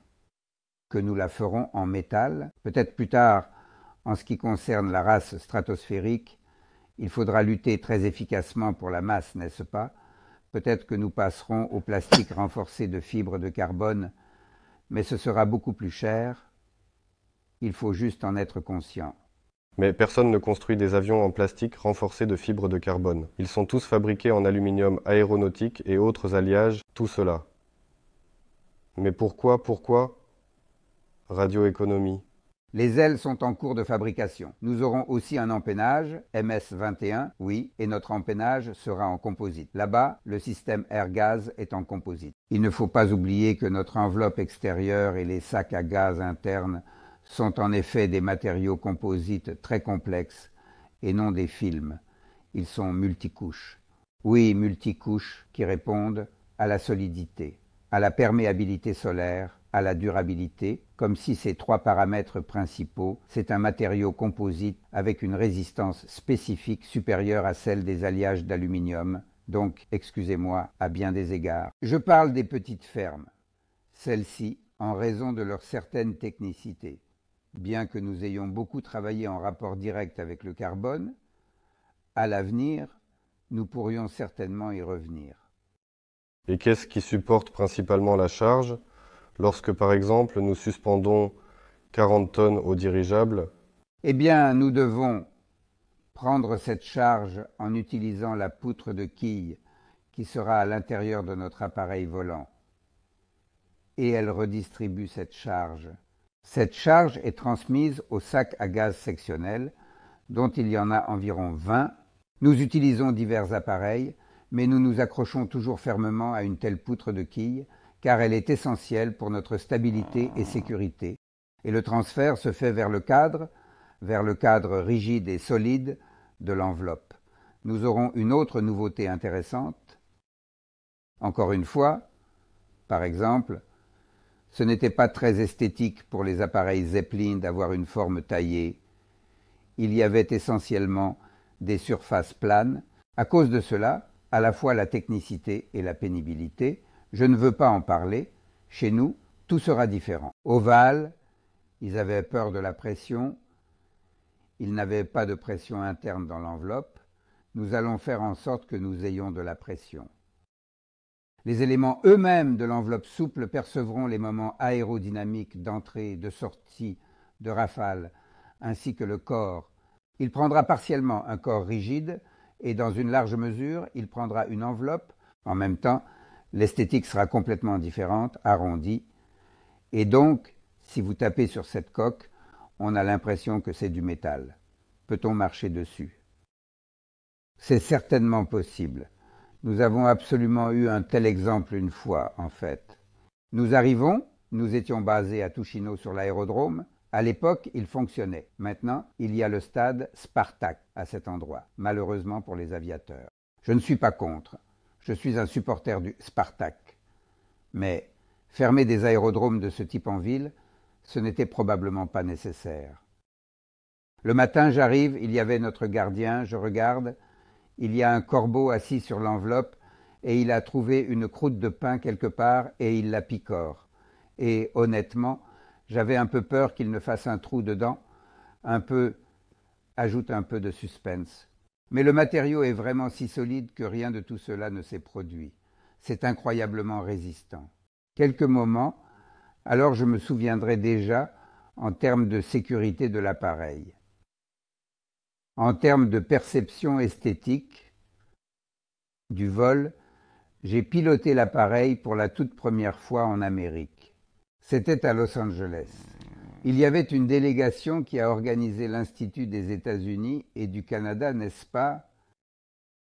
que nous la ferons en métal, peut-être plus tard en ce qui concerne la race stratosphérique, il faudra lutter très efficacement pour la masse, n'est-ce pas Peut-être que nous passerons au plastique renforcé de fibres de carbone, mais ce sera beaucoup plus cher. Il faut juste en être conscient. Mais personne ne construit des avions en plastique renforcé de fibres de carbone. Ils sont tous fabriqués en aluminium aéronautique et autres alliages, tout cela. Mais pourquoi, pourquoi Radioéconomie. Les ailes sont en cours de fabrication. Nous aurons aussi un empennage, MS-21, oui, et notre empennage sera en composite. Là-bas, le système air-gaz est en composite. Il ne faut pas oublier que notre enveloppe extérieure et les sacs à gaz internes sont en effet des matériaux composites très complexes et non des films. Ils sont multicouches. Oui, multicouches qui répondent à la solidité, à la perméabilité solaire, à la durabilité comme si ces trois paramètres principaux, c'est un matériau composite avec une résistance spécifique supérieure à celle des alliages d'aluminium, donc, excusez-moi, à bien des égards. Je parle des petites fermes, celles-ci en raison de leur certaine technicité. Bien que nous ayons beaucoup travaillé en rapport direct avec le carbone, à l'avenir, nous pourrions certainement y revenir. Et qu'est-ce qui supporte principalement la charge lorsque, par exemple, nous suspendons 40 tonnes au dirigeable Eh bien, nous devons prendre cette charge en utilisant la poutre de quille qui sera à l'intérieur de notre appareil volant. Et elle redistribue cette charge. Cette charge est transmise au sac à gaz sectionnel, dont il y en a environ 20. Nous utilisons divers appareils, mais nous nous accrochons toujours fermement à une telle poutre de quille car elle est essentielle pour notre stabilité et sécurité, et le transfert se fait vers le cadre, vers le cadre rigide et solide de l'enveloppe. Nous aurons une autre nouveauté intéressante. Encore une fois, par exemple, ce n'était pas très esthétique pour les appareils Zeppelin d'avoir une forme taillée. Il y avait essentiellement des surfaces planes. À cause de cela, à la fois la technicité et la pénibilité, je ne veux pas en parler. Chez nous, tout sera différent. Oval, ils avaient peur de la pression. Ils n'avaient pas de pression interne dans l'enveloppe. Nous allons faire en sorte que nous ayons de la pression. Les éléments eux-mêmes de l'enveloppe souple percevront les moments aérodynamiques d'entrée, de sortie, de rafale, ainsi que le corps. Il prendra partiellement un corps rigide et dans une large mesure, il prendra une enveloppe. En même temps, l'esthétique sera complètement différente, arrondie. Et donc, si vous tapez sur cette coque, on a l'impression que c'est du métal. Peut-on marcher dessus C'est certainement possible. Nous avons absolument eu un tel exemple une fois, en fait. Nous arrivons, nous étions basés à Touchino sur l'aérodrome. À l'époque, il fonctionnait. Maintenant, il y a le stade Spartak à cet endroit, malheureusement pour les aviateurs. Je ne suis pas contre. Je suis un supporter du Spartak. Mais fermer des aérodromes de ce type en ville, ce n'était probablement pas nécessaire. Le matin, j'arrive, il y avait notre gardien, je regarde, il y a un corbeau assis sur l'enveloppe, et il a trouvé une croûte de pain quelque part, et il la picore. Et honnêtement, j'avais un peu peur qu'il ne fasse un trou dedans, un peu ajoute un peu de suspense. Mais le matériau est vraiment si solide que rien de tout cela ne s'est produit. C'est incroyablement résistant. Quelques moments, alors je me souviendrai déjà en termes de sécurité de l'appareil. En termes de perception esthétique du vol, j'ai piloté l'appareil pour la toute première fois en Amérique. C'était à Los Angeles. Il y avait une délégation qui a organisé l'Institut des États-Unis et du Canada, n'est-ce pas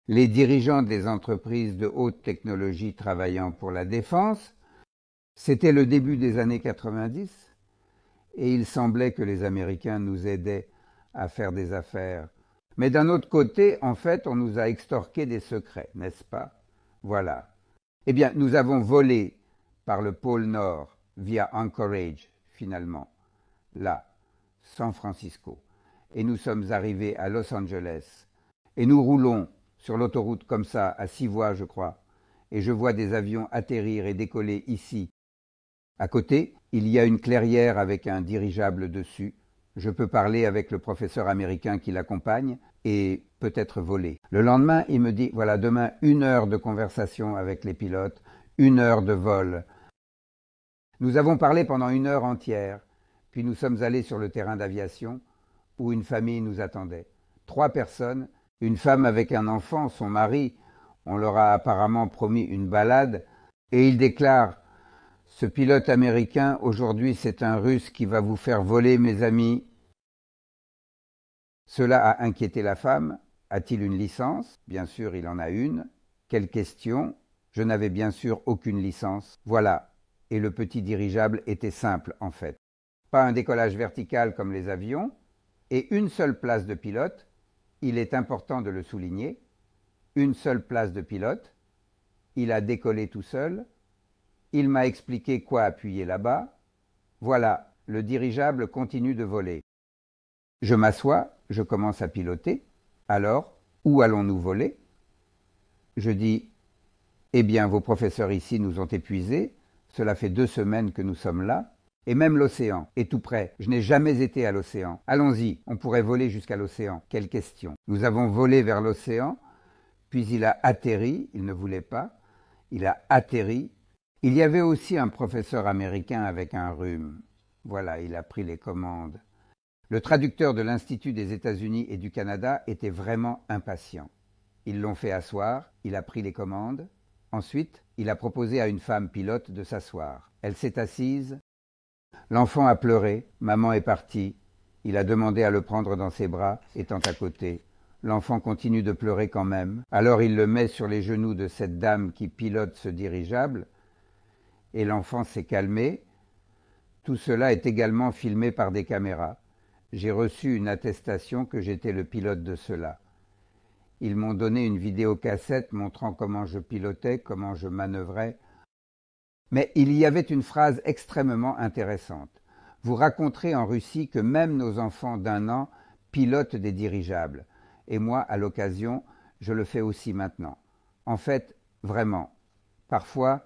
Les dirigeants des entreprises de haute technologie travaillant pour la défense. C'était le début des années 90 et il semblait que les Américains nous aidaient à faire des affaires. Mais d'un autre côté, en fait, on nous a extorqué des secrets, n'est-ce pas Voilà. Eh bien, nous avons volé par le pôle Nord via Anchorage, finalement là, San Francisco. Et nous sommes arrivés à Los Angeles. Et nous roulons sur l'autoroute comme ça, à six voies, je crois. Et je vois des avions atterrir et décoller ici. À côté, il y a une clairière avec un dirigeable dessus. Je peux parler avec le professeur américain qui l'accompagne et peut-être voler. Le lendemain, il me dit, voilà, demain, une heure de conversation avec les pilotes, une heure de vol. Nous avons parlé pendant une heure entière. Puis nous sommes allés sur le terrain d'aviation où une famille nous attendait. Trois personnes, une femme avec un enfant, son mari, on leur a apparemment promis une balade, et il déclare Ce pilote américain, aujourd'hui c'est un russe qui va vous faire voler, mes amis. Cela a inquiété la femme. A-t-il une licence Bien sûr, il en a une. Quelle question Je n'avais bien sûr aucune licence. Voilà. Et le petit dirigeable était simple, en fait pas un décollage vertical comme les avions, et une seule place de pilote, il est important de le souligner, une seule place de pilote, il a décollé tout seul, il m'a expliqué quoi appuyer là-bas, voilà, le dirigeable continue de voler. Je m'assois, je commence à piloter, alors, où allons-nous voler Je dis, eh bien, vos professeurs ici nous ont épuisés, cela fait deux semaines que nous sommes là, et même l'océan est tout près. Je n'ai jamais été à l'océan. Allons-y, on pourrait voler jusqu'à l'océan. Quelle question. Nous avons volé vers l'océan, puis il a atterri, il ne voulait pas, il a atterri. Il y avait aussi un professeur américain avec un rhume. Voilà, il a pris les commandes. Le traducteur de l'Institut des États-Unis et du Canada était vraiment impatient. Ils l'ont fait asseoir, il a pris les commandes. Ensuite, il a proposé à une femme pilote de s'asseoir. Elle s'est assise, L'enfant a pleuré, maman est partie. Il a demandé à le prendre dans ses bras, étant à côté. L'enfant continue de pleurer quand même. Alors il le met sur les genoux de cette dame qui pilote ce dirigeable, et l'enfant s'est calmé. Tout cela est également filmé par des caméras. J'ai reçu une attestation que j'étais le pilote de cela. Ils m'ont donné une vidéocassette montrant comment je pilotais, comment je manœuvrais, mais il y avait une phrase extrêmement intéressante. Vous raconterez en Russie que même nos enfants d'un an pilotent des dirigeables. Et moi, à l'occasion, je le fais aussi maintenant. En fait, vraiment. Parfois.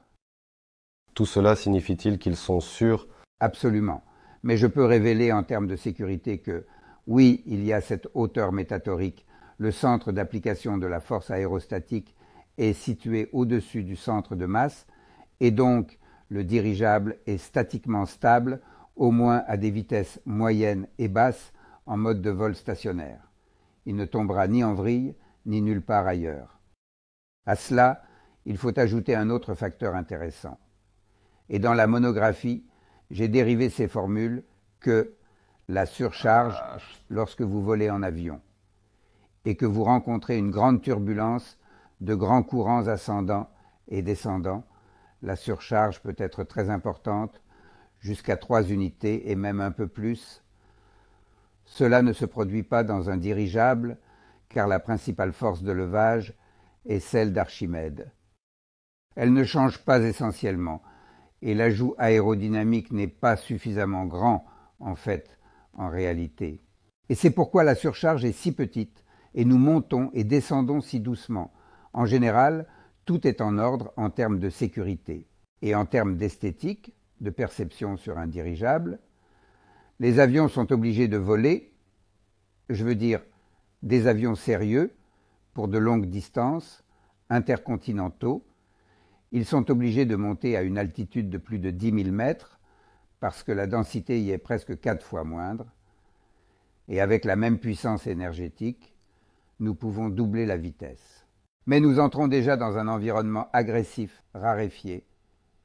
Tout cela signifie-t-il qu'ils sont sûrs Absolument. Mais je peux révéler en termes de sécurité que, oui, il y a cette hauteur métatorique. Le centre d'application de la force aérostatique est situé au-dessus du centre de masse et donc le dirigeable est statiquement stable, au moins à des vitesses moyennes et basses, en mode de vol stationnaire. Il ne tombera ni en vrille, ni nulle part ailleurs. À cela, il faut ajouter un autre facteur intéressant. Et dans la monographie, j'ai dérivé ces formules que la surcharge lorsque vous volez en avion et que vous rencontrez une grande turbulence de grands courants ascendants et descendants la surcharge peut être très importante, jusqu'à trois unités et même un peu plus. Cela ne se produit pas dans un dirigeable, car la principale force de levage est celle d'Archimède. Elle ne change pas essentiellement, et l'ajout aérodynamique n'est pas suffisamment grand, en fait, en réalité. Et c'est pourquoi la surcharge est si petite, et nous montons et descendons si doucement. En général, tout est en ordre en termes de sécurité et en termes d'esthétique, de perception sur un dirigeable. Les avions sont obligés de voler, je veux dire des avions sérieux pour de longues distances, intercontinentaux. Ils sont obligés de monter à une altitude de plus de 10 000 mètres parce que la densité y est presque quatre fois moindre. Et avec la même puissance énergétique, nous pouvons doubler la vitesse. Mais nous entrons déjà dans un environnement agressif, raréfié,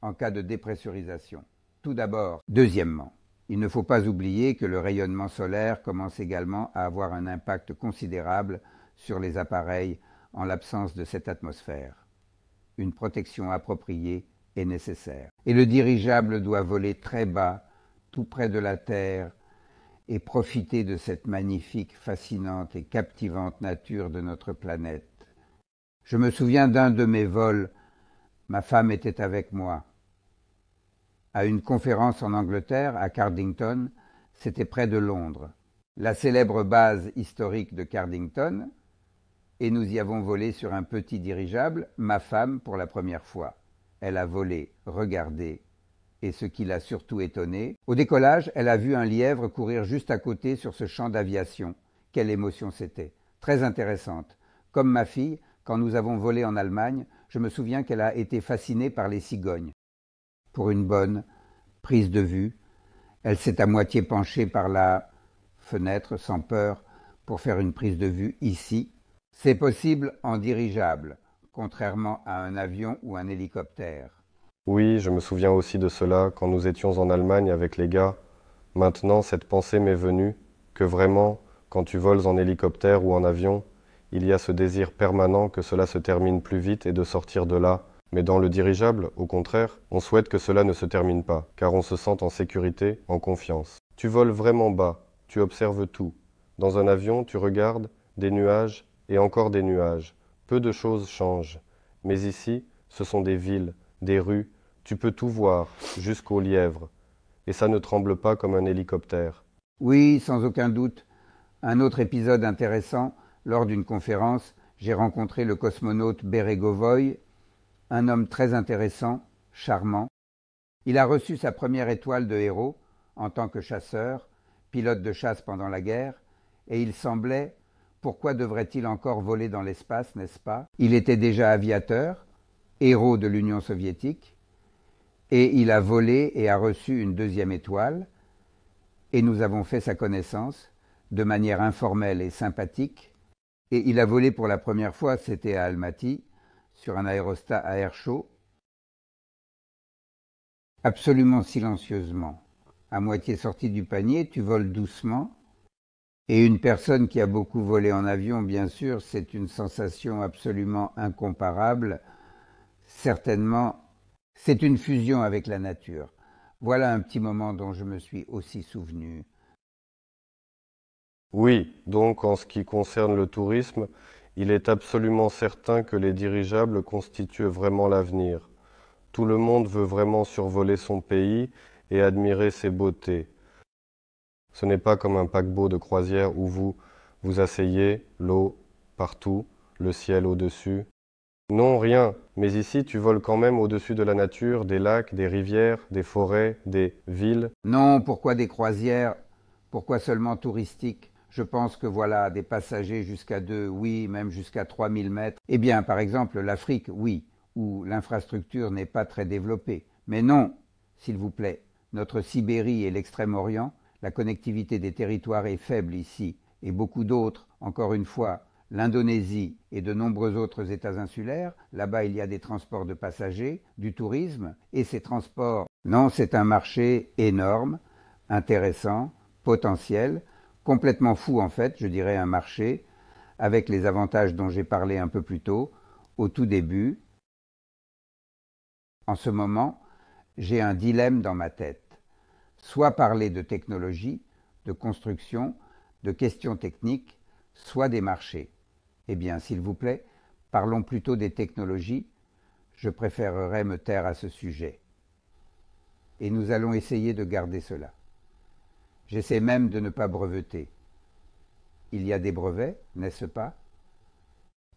en cas de dépressurisation. Tout d'abord, deuxièmement, il ne faut pas oublier que le rayonnement solaire commence également à avoir un impact considérable sur les appareils en l'absence de cette atmosphère. Une protection appropriée est nécessaire. Et le dirigeable doit voler très bas, tout près de la Terre, et profiter de cette magnifique, fascinante et captivante nature de notre planète je me souviens d'un de mes vols. Ma femme était avec moi. À une conférence en Angleterre, à Cardington, c'était près de Londres, la célèbre base historique de Cardington, et nous y avons volé sur un petit dirigeable, ma femme pour la première fois. Elle a volé, regardé, et ce qui l'a surtout étonnée, au décollage, elle a vu un lièvre courir juste à côté sur ce champ d'aviation. Quelle émotion c'était. Très intéressante. Comme ma fille, quand nous avons volé en Allemagne, je me souviens qu'elle a été fascinée par les cigognes. Pour une bonne prise de vue, elle s'est à moitié penchée par la fenêtre sans peur pour faire une prise de vue ici. C'est possible en dirigeable, contrairement à un avion ou un hélicoptère. Oui, je me souviens aussi de cela quand nous étions en Allemagne avec les gars. Maintenant, cette pensée m'est venue que vraiment, quand tu voles en hélicoptère ou en avion, il y a ce désir permanent que cela se termine plus vite et de sortir de là. Mais dans le dirigeable, au contraire, on souhaite que cela ne se termine pas, car on se sent en sécurité, en confiance. Tu voles vraiment bas, tu observes tout. Dans un avion, tu regardes des nuages et encore des nuages. Peu de choses changent. Mais ici, ce sont des villes, des rues, tu peux tout voir, jusqu'au lièvre. Et ça ne tremble pas comme un hélicoptère. Oui, sans aucun doute. Un autre épisode intéressant, lors d'une conférence, j'ai rencontré le cosmonaute Beregovoy, un homme très intéressant, charmant. Il a reçu sa première étoile de héros en tant que chasseur, pilote de chasse pendant la guerre, et il semblait pourquoi devrait-il encore voler dans l'espace, n'est-ce pas Il était déjà aviateur, héros de l'Union soviétique, et il a volé et a reçu une deuxième étoile, et nous avons fait sa connaissance de manière informelle et sympathique, et il a volé pour la première fois, c'était à Almaty, sur un aérostat à air chaud, absolument silencieusement. À moitié sorti du panier, tu voles doucement. Et une personne qui a beaucoup volé en avion, bien sûr, c'est une sensation absolument incomparable. Certainement, c'est une fusion avec la nature. Voilà un petit moment dont je me suis aussi souvenu. Oui, donc en ce qui concerne le tourisme, il est absolument certain que les dirigeables constituent vraiment l'avenir. Tout le monde veut vraiment survoler son pays et admirer ses beautés. Ce n'est pas comme un paquebot de croisière où vous vous asseyez, l'eau partout, le ciel au-dessus. Non, rien, mais ici tu voles quand même au-dessus de la nature, des lacs, des rivières, des forêts, des villes. Non, pourquoi des croisières Pourquoi seulement touristiques je pense que voilà, des passagers jusqu'à 2, oui, même jusqu'à 3000 mètres. Eh bien, par exemple, l'Afrique, oui, où l'infrastructure n'est pas très développée. Mais non, s'il vous plaît, notre Sibérie et l'Extrême-Orient, la connectivité des territoires est faible ici, et beaucoup d'autres, encore une fois, l'Indonésie et de nombreux autres États insulaires. Là-bas, il y a des transports de passagers, du tourisme, et ces transports. Non, c'est un marché énorme, intéressant, potentiel, complètement fou en fait, je dirais un marché, avec les avantages dont j'ai parlé un peu plus tôt, au tout début. En ce moment, j'ai un dilemme dans ma tête. Soit parler de technologie, de construction, de questions techniques, soit des marchés. Eh bien, s'il vous plaît, parlons plutôt des technologies. Je préférerais me taire à ce sujet. Et nous allons essayer de garder cela. J'essaie même de ne pas breveter. Il y a des brevets, n'est-ce pas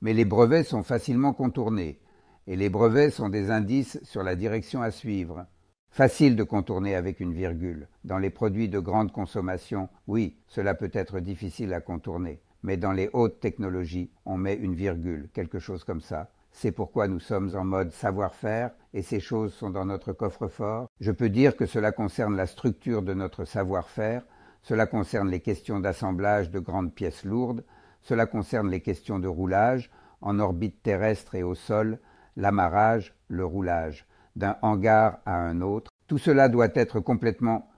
Mais les brevets sont facilement contournés, et les brevets sont des indices sur la direction à suivre. Facile de contourner avec une virgule. Dans les produits de grande consommation, oui, cela peut être difficile à contourner. Mais dans les hautes technologies, on met une virgule, quelque chose comme ça, c'est pourquoi nous sommes en mode savoir-faire et ces choses sont dans notre coffre-fort. Je peux dire que cela concerne la structure de notre savoir-faire, cela concerne les questions d'assemblage de grandes pièces lourdes, cela concerne les questions de roulage, en orbite terrestre et au sol, l'amarrage, le roulage, d'un hangar à un autre. Tout cela doit être complètement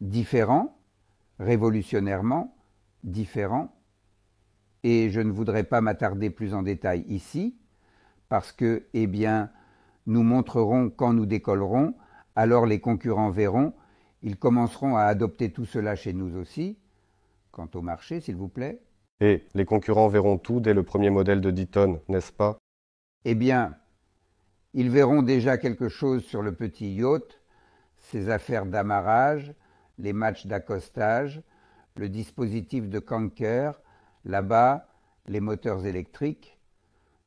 différent, révolutionnairement différent, et je ne voudrais pas m'attarder plus en détail ici, parce que, eh bien, nous montrerons quand nous décollerons, alors les concurrents verront, ils commenceront à adopter tout cela chez nous aussi. Quant au marché, s'il vous plaît. Et eh, les concurrents verront tout dès le premier modèle de 10 tonnes, n'est-ce pas Eh bien, ils verront déjà quelque chose sur le petit yacht, ses affaires d'amarrage, les matchs d'accostage, le dispositif de canker, là-bas, les moteurs électriques,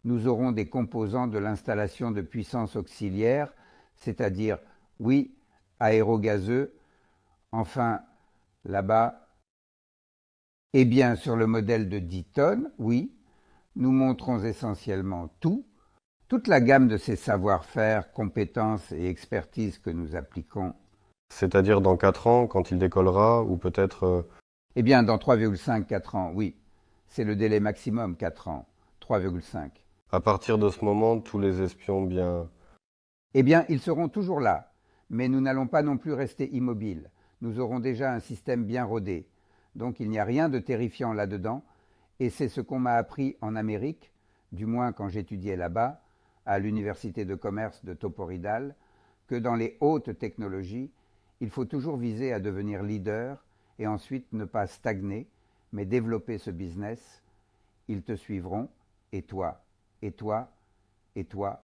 nous aurons des composants de l'installation de puissance auxiliaire, c'est-à-dire, oui, aérogazeux, enfin, là-bas, eh bien, sur le modèle de 10 tonnes, oui, nous montrons essentiellement tout, toute la gamme de ces savoir-faire, compétences et expertises que nous appliquons. C'est-à-dire dans 4 ans, quand il décollera, ou peut-être... Euh, eh bien, dans 3,5-4 ans, oui. C'est le délai maximum, 4 ans. 3,5. À partir de ce moment, tous les espions bien... Eh bien, ils seront toujours là. Mais nous n'allons pas non plus rester immobiles. Nous aurons déjà un système bien rodé. Donc il n'y a rien de terrifiant là-dedans. Et c'est ce qu'on m'a appris en Amérique, du moins quand j'étudiais là-bas, à l'université de commerce de Toporidal, que dans les hautes technologies, il faut toujours viser à devenir leader et ensuite ne pas stagner, mais développer ce business. Ils te suivront, et toi, et toi, et toi.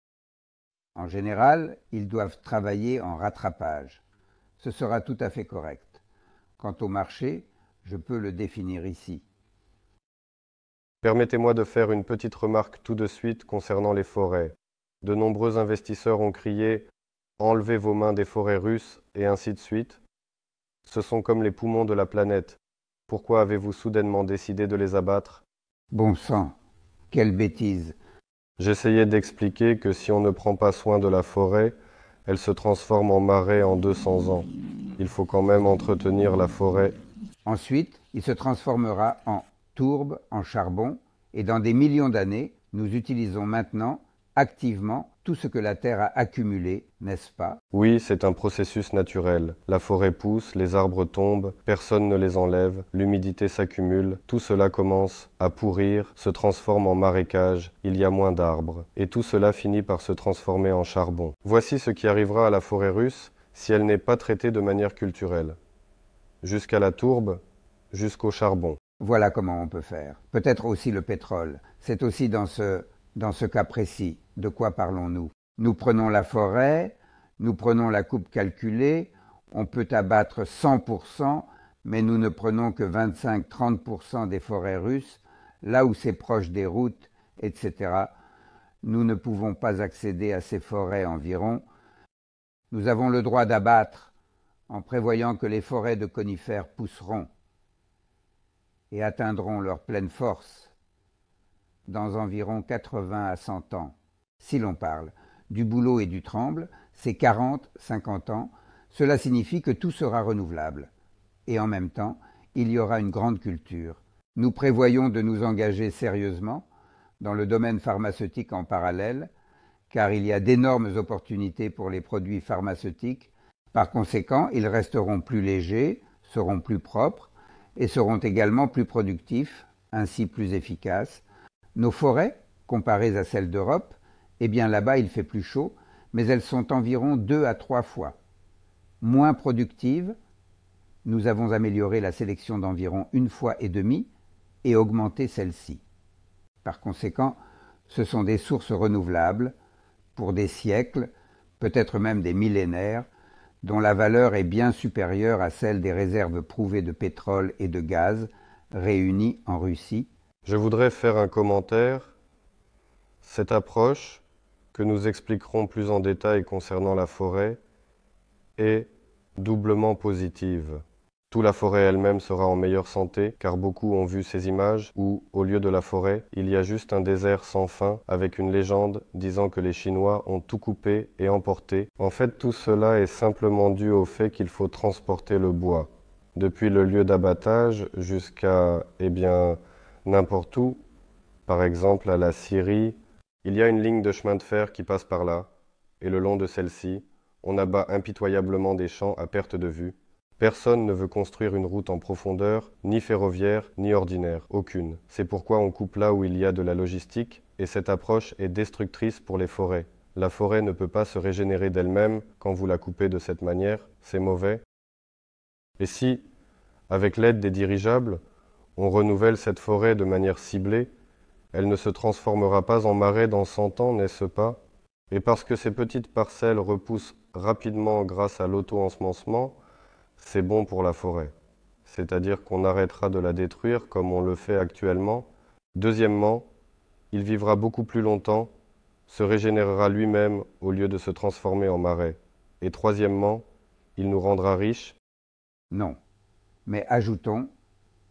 En général, ils doivent travailler en rattrapage. Ce sera tout à fait correct. Quant au marché, je peux le définir ici. Permettez-moi de faire une petite remarque tout de suite concernant les forêts. De nombreux investisseurs ont crié Enlevez vos mains des forêts russes et ainsi de suite. Ce sont comme les poumons de la planète. Pourquoi avez-vous soudainement décidé de les abattre Bon sang, quelle bêtise J'essayais d'expliquer que si on ne prend pas soin de la forêt, elle se transforme en marais en 200 ans. Il faut quand même entretenir la forêt. Ensuite, il se transformera en tourbe, en charbon, et dans des millions d'années, nous utilisons maintenant activement tout ce que la terre a accumulé, n'est-ce pas Oui, c'est un processus naturel. La forêt pousse, les arbres tombent, personne ne les enlève, l'humidité s'accumule, tout cela commence à pourrir, se transforme en marécage, il y a moins d'arbres, et tout cela finit par se transformer en charbon. Voici ce qui arrivera à la forêt russe si elle n'est pas traitée de manière culturelle. Jusqu'à la tourbe, jusqu'au charbon. Voilà comment on peut faire. Peut-être aussi le pétrole. C'est aussi dans ce, dans ce cas précis de quoi parlons-nous Nous prenons la forêt, nous prenons la coupe calculée, on peut abattre 100%, mais nous ne prenons que 25-30% des forêts russes, là où c'est proche des routes, etc. Nous ne pouvons pas accéder à ces forêts environ. Nous avons le droit d'abattre en prévoyant que les forêts de conifères pousseront et atteindront leur pleine force dans environ 80 à 100 ans. Si l'on parle du boulot et du tremble, c'est 40, 50 ans, cela signifie que tout sera renouvelable. Et en même temps, il y aura une grande culture. Nous prévoyons de nous engager sérieusement dans le domaine pharmaceutique en parallèle, car il y a d'énormes opportunités pour les produits pharmaceutiques. Par conséquent, ils resteront plus légers, seront plus propres et seront également plus productifs, ainsi plus efficaces. Nos forêts, comparées à celles d'Europe, eh bien là-bas, il fait plus chaud, mais elles sont environ deux à trois fois moins productives. Nous avons amélioré la sélection d'environ une fois et demie et augmenté celle-ci. Par conséquent, ce sont des sources renouvelables pour des siècles, peut-être même des millénaires, dont la valeur est bien supérieure à celle des réserves prouvées de pétrole et de gaz réunies en Russie. Je voudrais faire un commentaire. Cette approche que nous expliquerons plus en détail concernant la forêt, est doublement positive. Tout la forêt elle-même sera en meilleure santé, car beaucoup ont vu ces images où, au lieu de la forêt, il y a juste un désert sans fin, avec une légende disant que les Chinois ont tout coupé et emporté. En fait, tout cela est simplement dû au fait qu'il faut transporter le bois, depuis le lieu d'abattage jusqu'à, eh bien, n'importe où, par exemple à la Syrie, il y a une ligne de chemin de fer qui passe par là, et le long de celle-ci, on abat impitoyablement des champs à perte de vue. Personne ne veut construire une route en profondeur, ni ferroviaire, ni ordinaire, aucune. C'est pourquoi on coupe là où il y a de la logistique, et cette approche est destructrice pour les forêts. La forêt ne peut pas se régénérer d'elle-même quand vous la coupez de cette manière, c'est mauvais. Et si, avec l'aide des dirigeables, on renouvelle cette forêt de manière ciblée, elle ne se transformera pas en marais dans cent ans, n'est-ce pas Et parce que ces petites parcelles repoussent rapidement grâce à l'auto-ensemencement, c'est bon pour la forêt. C'est-à-dire qu'on arrêtera de la détruire comme on le fait actuellement. Deuxièmement, il vivra beaucoup plus longtemps, se régénérera lui-même au lieu de se transformer en marais. Et troisièmement, il nous rendra riches Non. Mais ajoutons,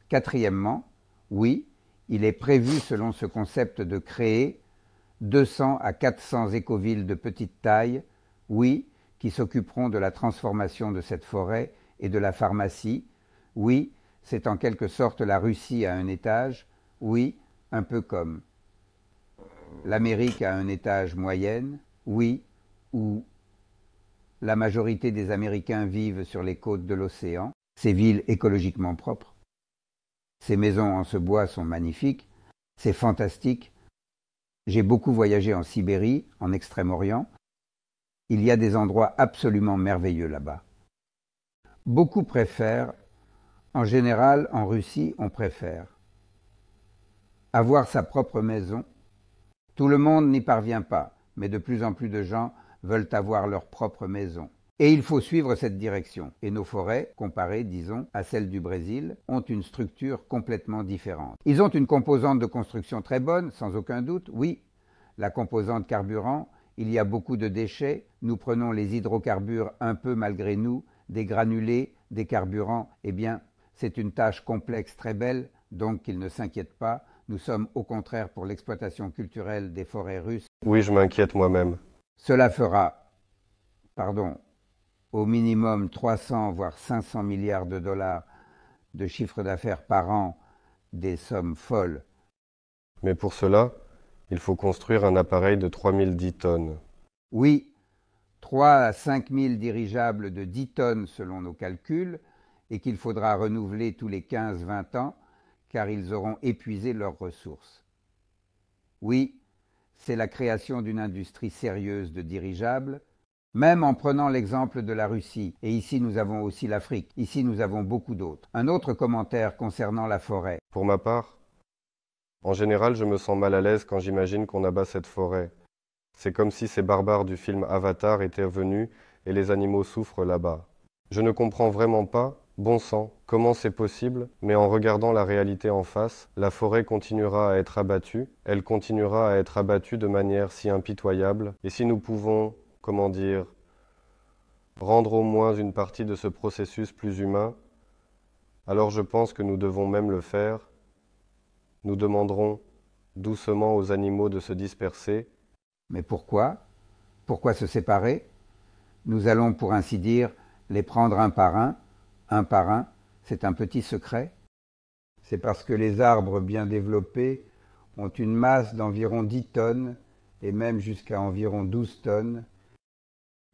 quatrièmement, oui, il est prévu, selon ce concept, de créer 200 à 400 écovilles de petite taille, oui, qui s'occuperont de la transformation de cette forêt et de la pharmacie, oui, c'est en quelque sorte la Russie à un étage, oui, un peu comme l'Amérique à un étage moyenne, oui, où la majorité des Américains vivent sur les côtes de l'océan, ces villes écologiquement propres. Ces maisons en ce bois sont magnifiques, c'est fantastique. J'ai beaucoup voyagé en Sibérie, en Extrême-Orient. Il y a des endroits absolument merveilleux là-bas. Beaucoup préfèrent, en général en Russie on préfère, avoir sa propre maison. Tout le monde n'y parvient pas, mais de plus en plus de gens veulent avoir leur propre maison. Et il faut suivre cette direction. Et nos forêts, comparées, disons, à celles du Brésil, ont une structure complètement différente. Ils ont une composante de construction très bonne, sans aucun doute, oui. La composante carburant, il y a beaucoup de déchets, nous prenons les hydrocarbures un peu malgré nous, des granulés, des carburants, eh bien, c'est une tâche complexe très belle, donc qu'ils ne s'inquiètent pas, nous sommes au contraire pour l'exploitation culturelle des forêts russes. Oui, je m'inquiète moi-même. Cela fera, pardon, au minimum 300 voire 500 milliards de dollars de chiffre d'affaires par an, des sommes folles. Mais pour cela, il faut construire un appareil de 3010 tonnes. Oui, 3 à 000 dirigeables de 10 tonnes selon nos calculs, et qu'il faudra renouveler tous les 15-20 ans, car ils auront épuisé leurs ressources. Oui, c'est la création d'une industrie sérieuse de dirigeables, même en prenant l'exemple de la Russie, et ici nous avons aussi l'Afrique, ici nous avons beaucoup d'autres. Un autre commentaire concernant la forêt. Pour ma part, en général je me sens mal à l'aise quand j'imagine qu'on abat cette forêt. C'est comme si ces barbares du film Avatar étaient venus et les animaux souffrent là-bas. Je ne comprends vraiment pas, bon sang, comment c'est possible, mais en regardant la réalité en face, la forêt continuera à être abattue, elle continuera à être abattue de manière si impitoyable, et si nous pouvons comment dire, rendre au moins une partie de ce processus plus humain, alors je pense que nous devons même le faire. Nous demanderons doucement aux animaux de se disperser. Mais pourquoi Pourquoi se séparer Nous allons, pour ainsi dire, les prendre un par un, un par un, c'est un petit secret. C'est parce que les arbres bien développés ont une masse d'environ 10 tonnes et même jusqu'à environ 12 tonnes,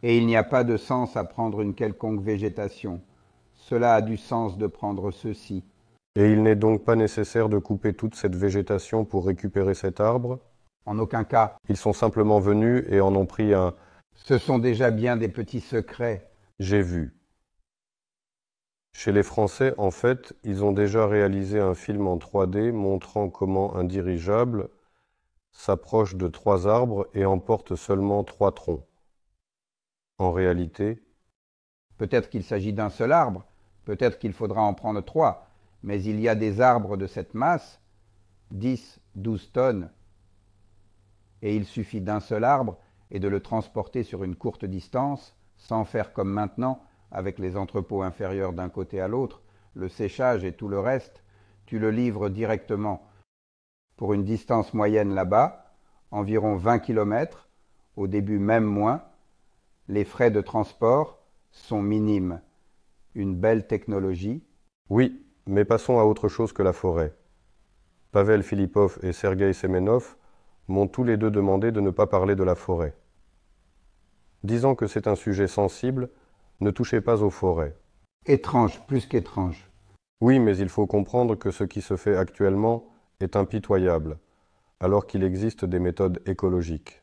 et il n'y a pas de sens à prendre une quelconque végétation. Cela a du sens de prendre ceci. Et il n'est donc pas nécessaire de couper toute cette végétation pour récupérer cet arbre En aucun cas. Ils sont simplement venus et en ont pris un. Ce sont déjà bien des petits secrets. J'ai vu. Chez les Français, en fait, ils ont déjà réalisé un film en 3D montrant comment un dirigeable s'approche de trois arbres et emporte seulement trois troncs. En réalité Peut-être qu'il s'agit d'un seul arbre, peut-être qu'il faudra en prendre trois, mais il y a des arbres de cette masse, 10, 12 tonnes, et il suffit d'un seul arbre et de le transporter sur une courte distance, sans faire comme maintenant, avec les entrepôts inférieurs d'un côté à l'autre, le séchage et tout le reste, tu le livres directement pour une distance moyenne là-bas, environ 20 km, au début même moins, les frais de transport sont minimes. Une belle technologie. Oui, mais passons à autre chose que la forêt. Pavel Filipov et Sergueï Semenov m'ont tous les deux demandé de ne pas parler de la forêt. Disons que c'est un sujet sensible, ne touchez pas aux forêts. Étrange, plus qu'étrange. Oui, mais il faut comprendre que ce qui se fait actuellement est impitoyable, alors qu'il existe des méthodes écologiques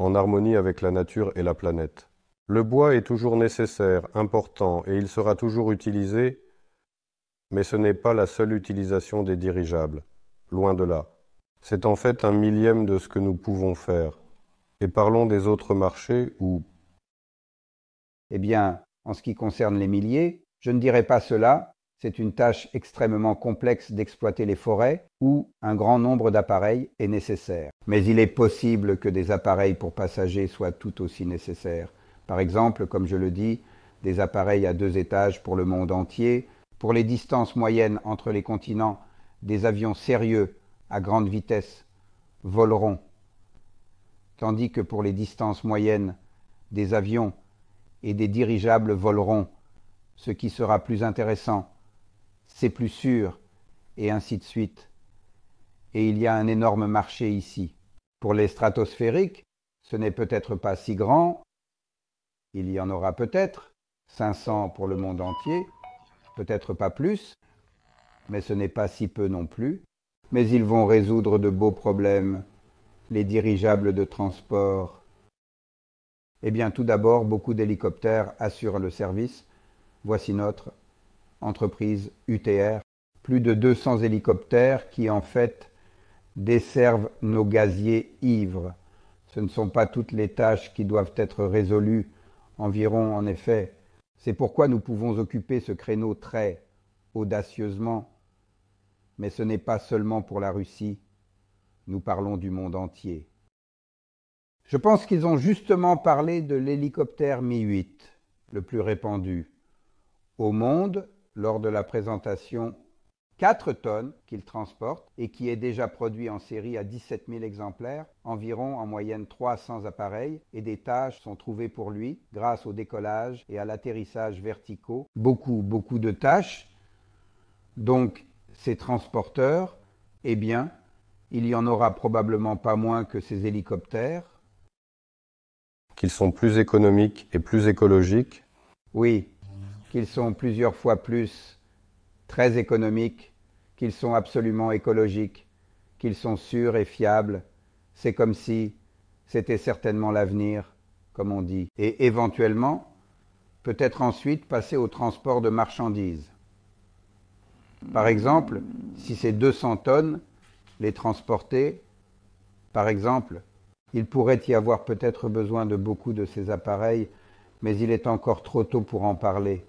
en harmonie avec la nature et la planète. Le bois est toujours nécessaire, important, et il sera toujours utilisé, mais ce n'est pas la seule utilisation des dirigeables, loin de là. C'est en fait un millième de ce que nous pouvons faire. Et parlons des autres marchés où... Eh bien, en ce qui concerne les milliers, je ne dirai pas cela, c'est une tâche extrêmement complexe d'exploiter les forêts où un grand nombre d'appareils est nécessaire. Mais il est possible que des appareils pour passagers soient tout aussi nécessaires. Par exemple, comme je le dis, des appareils à deux étages pour le monde entier, pour les distances moyennes entre les continents, des avions sérieux à grande vitesse voleront, tandis que pour les distances moyennes, des avions et des dirigeables voleront, ce qui sera plus intéressant c'est plus sûr, et ainsi de suite. Et il y a un énorme marché ici. Pour les stratosphériques, ce n'est peut-être pas si grand. Il y en aura peut-être, 500 pour le monde entier, peut-être pas plus, mais ce n'est pas si peu non plus. Mais ils vont résoudre de beaux problèmes, les dirigeables de transport. Eh bien, tout d'abord, beaucoup d'hélicoptères assurent le service. Voici notre entreprise UTR, plus de 200 hélicoptères qui en fait desservent nos gaziers ivres. Ce ne sont pas toutes les tâches qui doivent être résolues, environ en effet. C'est pourquoi nous pouvons occuper ce créneau très audacieusement. Mais ce n'est pas seulement pour la Russie, nous parlons du monde entier. Je pense qu'ils ont justement parlé de l'hélicoptère Mi-8, le plus répandu. Au monde, lors de la présentation 4 tonnes qu'il transporte et qui est déjà produit en série à 17 000 exemplaires, environ en moyenne 300 appareils, et des tâches sont trouvées pour lui grâce au décollage et à l'atterrissage verticaux. Beaucoup, beaucoup de tâches. Donc, ces transporteurs, eh bien, il y en aura probablement pas moins que ces hélicoptères. Qu'ils sont plus économiques et plus écologiques. Oui, qu'ils sont plusieurs fois plus très économiques, qu'ils sont absolument écologiques, qu'ils sont sûrs et fiables. C'est comme si c'était certainement l'avenir, comme on dit. Et éventuellement, peut-être ensuite passer au transport de marchandises. Par exemple, si c'est 200 tonnes, les transporter, par exemple, il pourrait y avoir peut-être besoin de beaucoup de ces appareils, mais il est encore trop tôt pour en parler.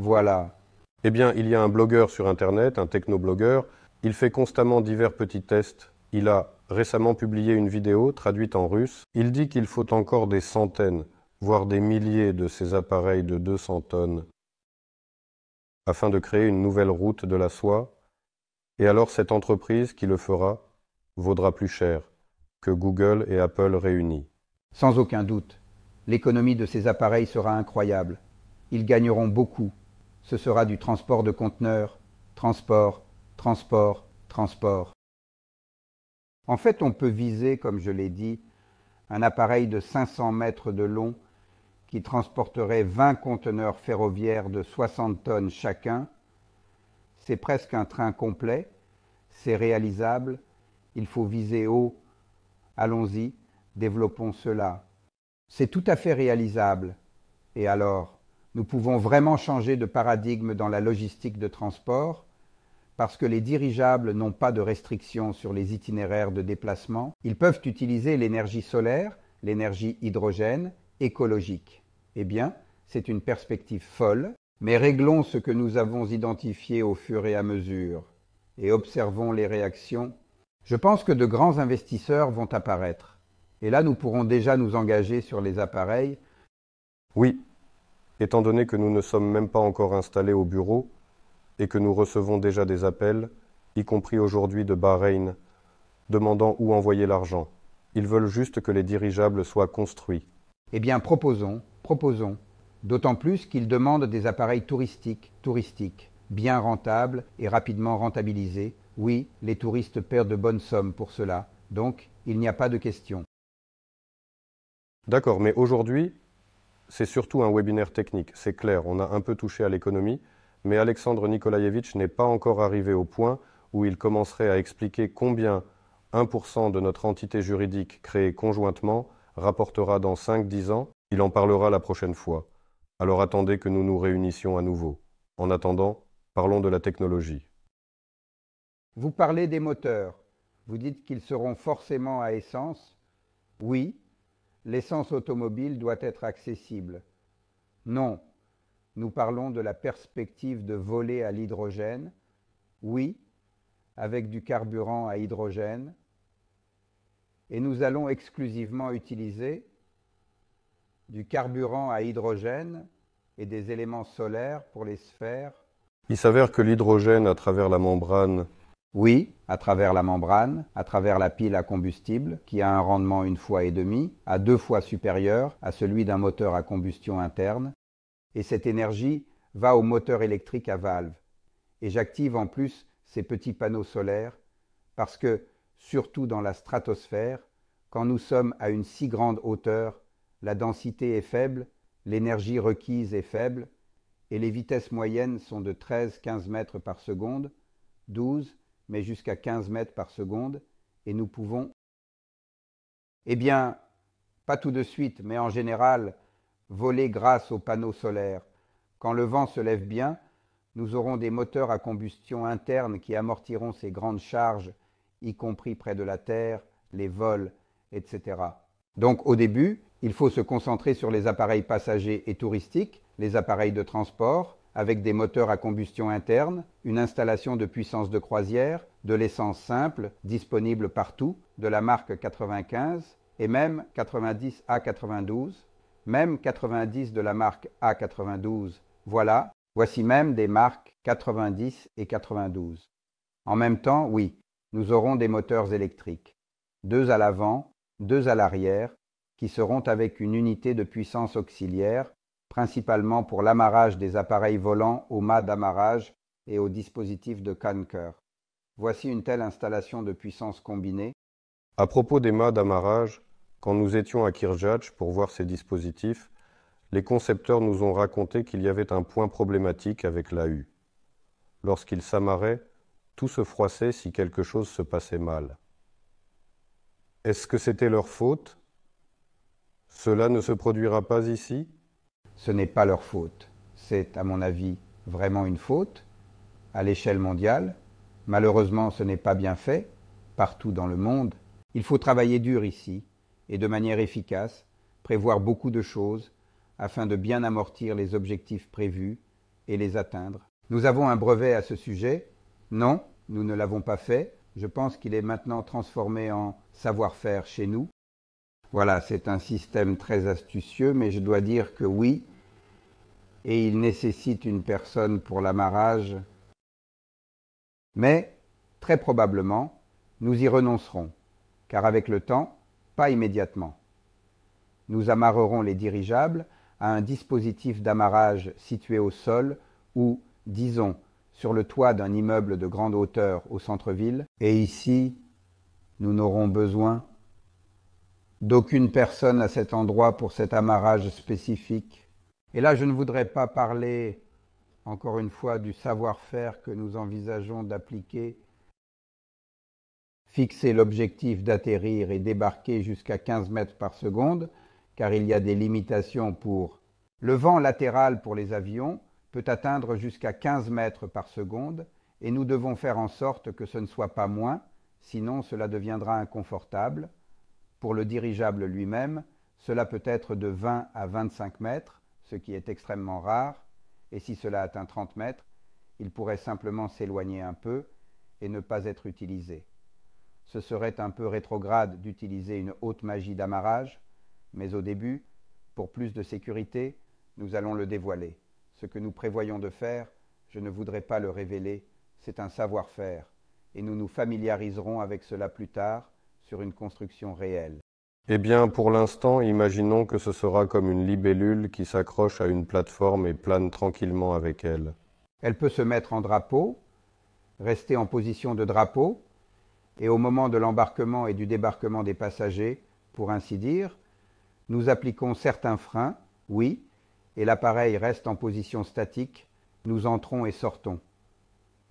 Voilà. Eh bien, il y a un blogueur sur Internet, un technoblogueur. Il fait constamment divers petits tests. Il a récemment publié une vidéo traduite en russe. Il dit qu'il faut encore des centaines, voire des milliers de ces appareils de 200 tonnes afin de créer une nouvelle route de la soie, et alors cette entreprise qui le fera vaudra plus cher que Google et Apple réunis. Sans aucun doute, l'économie de ces appareils sera incroyable. Ils gagneront beaucoup ce sera du transport de conteneurs, transport, transport, transport. En fait, on peut viser, comme je l'ai dit, un appareil de 500 mètres de long qui transporterait 20 conteneurs ferroviaires de 60 tonnes chacun. C'est presque un train complet, c'est réalisable, il faut viser haut. Allons-y, développons cela. C'est tout à fait réalisable. Et alors nous pouvons vraiment changer de paradigme dans la logistique de transport, parce que les dirigeables n'ont pas de restrictions sur les itinéraires de déplacement, ils peuvent utiliser l'énergie solaire, l'énergie hydrogène, écologique. Eh bien, c'est une perspective folle, mais réglons ce que nous avons identifié au fur et à mesure, et observons les réactions. Je pense que de grands investisseurs vont apparaître, et là nous pourrons déjà nous engager sur les appareils. Oui, Étant donné que nous ne sommes même pas encore installés au bureau et que nous recevons déjà des appels, y compris aujourd'hui de Bahreïn, demandant où envoyer l'argent. Ils veulent juste que les dirigeables soient construits. Eh bien, proposons, proposons. D'autant plus qu'ils demandent des appareils touristiques, touristiques, bien rentables et rapidement rentabilisés. Oui, les touristes perdent de bonnes sommes pour cela, donc il n'y a pas de question. D'accord, mais aujourd'hui, c'est surtout un webinaire technique, c'est clair, on a un peu touché à l'économie, mais Alexandre Nikolaevitch n'est pas encore arrivé au point où il commencerait à expliquer combien 1% de notre entité juridique créée conjointement rapportera dans 5-10 ans. Il en parlera la prochaine fois. Alors attendez que nous nous réunissions à nouveau. En attendant, parlons de la technologie. Vous parlez des moteurs. Vous dites qu'ils seront forcément à essence. Oui, l'essence automobile doit être accessible. Non, nous parlons de la perspective de voler à l'hydrogène, oui, avec du carburant à hydrogène, et nous allons exclusivement utiliser du carburant à hydrogène et des éléments solaires pour les sphères. Il s'avère que l'hydrogène à travers la membrane oui, à travers la membrane, à travers la pile à combustible, qui a un rendement une fois et demi, à deux fois supérieur à celui d'un moteur à combustion interne, et cette énergie va au moteur électrique à valve. Et j'active en plus ces petits panneaux solaires, parce que, surtout dans la stratosphère, quand nous sommes à une si grande hauteur, la densité est faible, l'énergie requise est faible, et les vitesses moyennes sont de 13-15 mètres par seconde, 12 mais jusqu'à 15 mètres par seconde, et nous pouvons... Eh bien, pas tout de suite, mais en général, voler grâce aux panneaux solaires. Quand le vent se lève bien, nous aurons des moteurs à combustion interne qui amortiront ces grandes charges, y compris près de la Terre, les vols, etc. Donc au début, il faut se concentrer sur les appareils passagers et touristiques, les appareils de transport, avec des moteurs à combustion interne, une installation de puissance de croisière, de l'essence simple, disponible partout, de la marque 95 et même 90 A92, même 90 de la marque A92. Voilà, voici même des marques 90 et 92. En même temps, oui, nous aurons des moteurs électriques, deux à l'avant, deux à l'arrière, qui seront avec une unité de puissance auxiliaire principalement pour l'amarrage des appareils volants aux mâts d'amarrage et aux dispositifs de Kanker. Voici une telle installation de puissance combinée. À propos des mâts d'amarrage, quand nous étions à Kirjatch pour voir ces dispositifs, les concepteurs nous ont raconté qu'il y avait un point problématique avec la U. Lorsqu'il s'amarrait, tout se froissait si quelque chose se passait mal. Est-ce que c'était leur faute Cela ne se produira pas ici ce n'est pas leur faute. C'est, à mon avis, vraiment une faute à l'échelle mondiale. Malheureusement, ce n'est pas bien fait partout dans le monde. Il faut travailler dur ici et de manière efficace, prévoir beaucoup de choses afin de bien amortir les objectifs prévus et les atteindre. Nous avons un brevet à ce sujet. Non, nous ne l'avons pas fait. Je pense qu'il est maintenant transformé en savoir-faire chez nous. Voilà, c'est un système très astucieux, mais je dois dire que oui, et il nécessite une personne pour l'amarrage. Mais, très probablement, nous y renoncerons, car avec le temps, pas immédiatement. Nous amarrerons les dirigeables à un dispositif d'amarrage situé au sol ou, disons, sur le toit d'un immeuble de grande hauteur au centre-ville, et ici, nous n'aurons besoin d'aucune personne à cet endroit pour cet amarrage spécifique. Et là, je ne voudrais pas parler, encore une fois, du savoir-faire que nous envisageons d'appliquer, fixer l'objectif d'atterrir et débarquer jusqu'à 15 mètres par seconde, car il y a des limitations pour le vent latéral pour les avions peut atteindre jusqu'à 15 mètres par seconde, et nous devons faire en sorte que ce ne soit pas moins, sinon cela deviendra inconfortable, pour le dirigeable lui-même, cela peut être de 20 à 25 mètres, ce qui est extrêmement rare, et si cela atteint 30 mètres, il pourrait simplement s'éloigner un peu et ne pas être utilisé. Ce serait un peu rétrograde d'utiliser une haute magie d'amarrage, mais au début, pour plus de sécurité, nous allons le dévoiler. Ce que nous prévoyons de faire, je ne voudrais pas le révéler, c'est un savoir-faire, et nous nous familiariserons avec cela plus tard, sur une construction réelle eh bien, pour l'instant, imaginons que ce sera comme une libellule qui s'accroche à une plateforme et plane tranquillement avec elle. Elle peut se mettre en drapeau, rester en position de drapeau, et au moment de l'embarquement et du débarquement des passagers, pour ainsi dire, nous appliquons certains freins, oui, et l'appareil reste en position statique, nous entrons et sortons.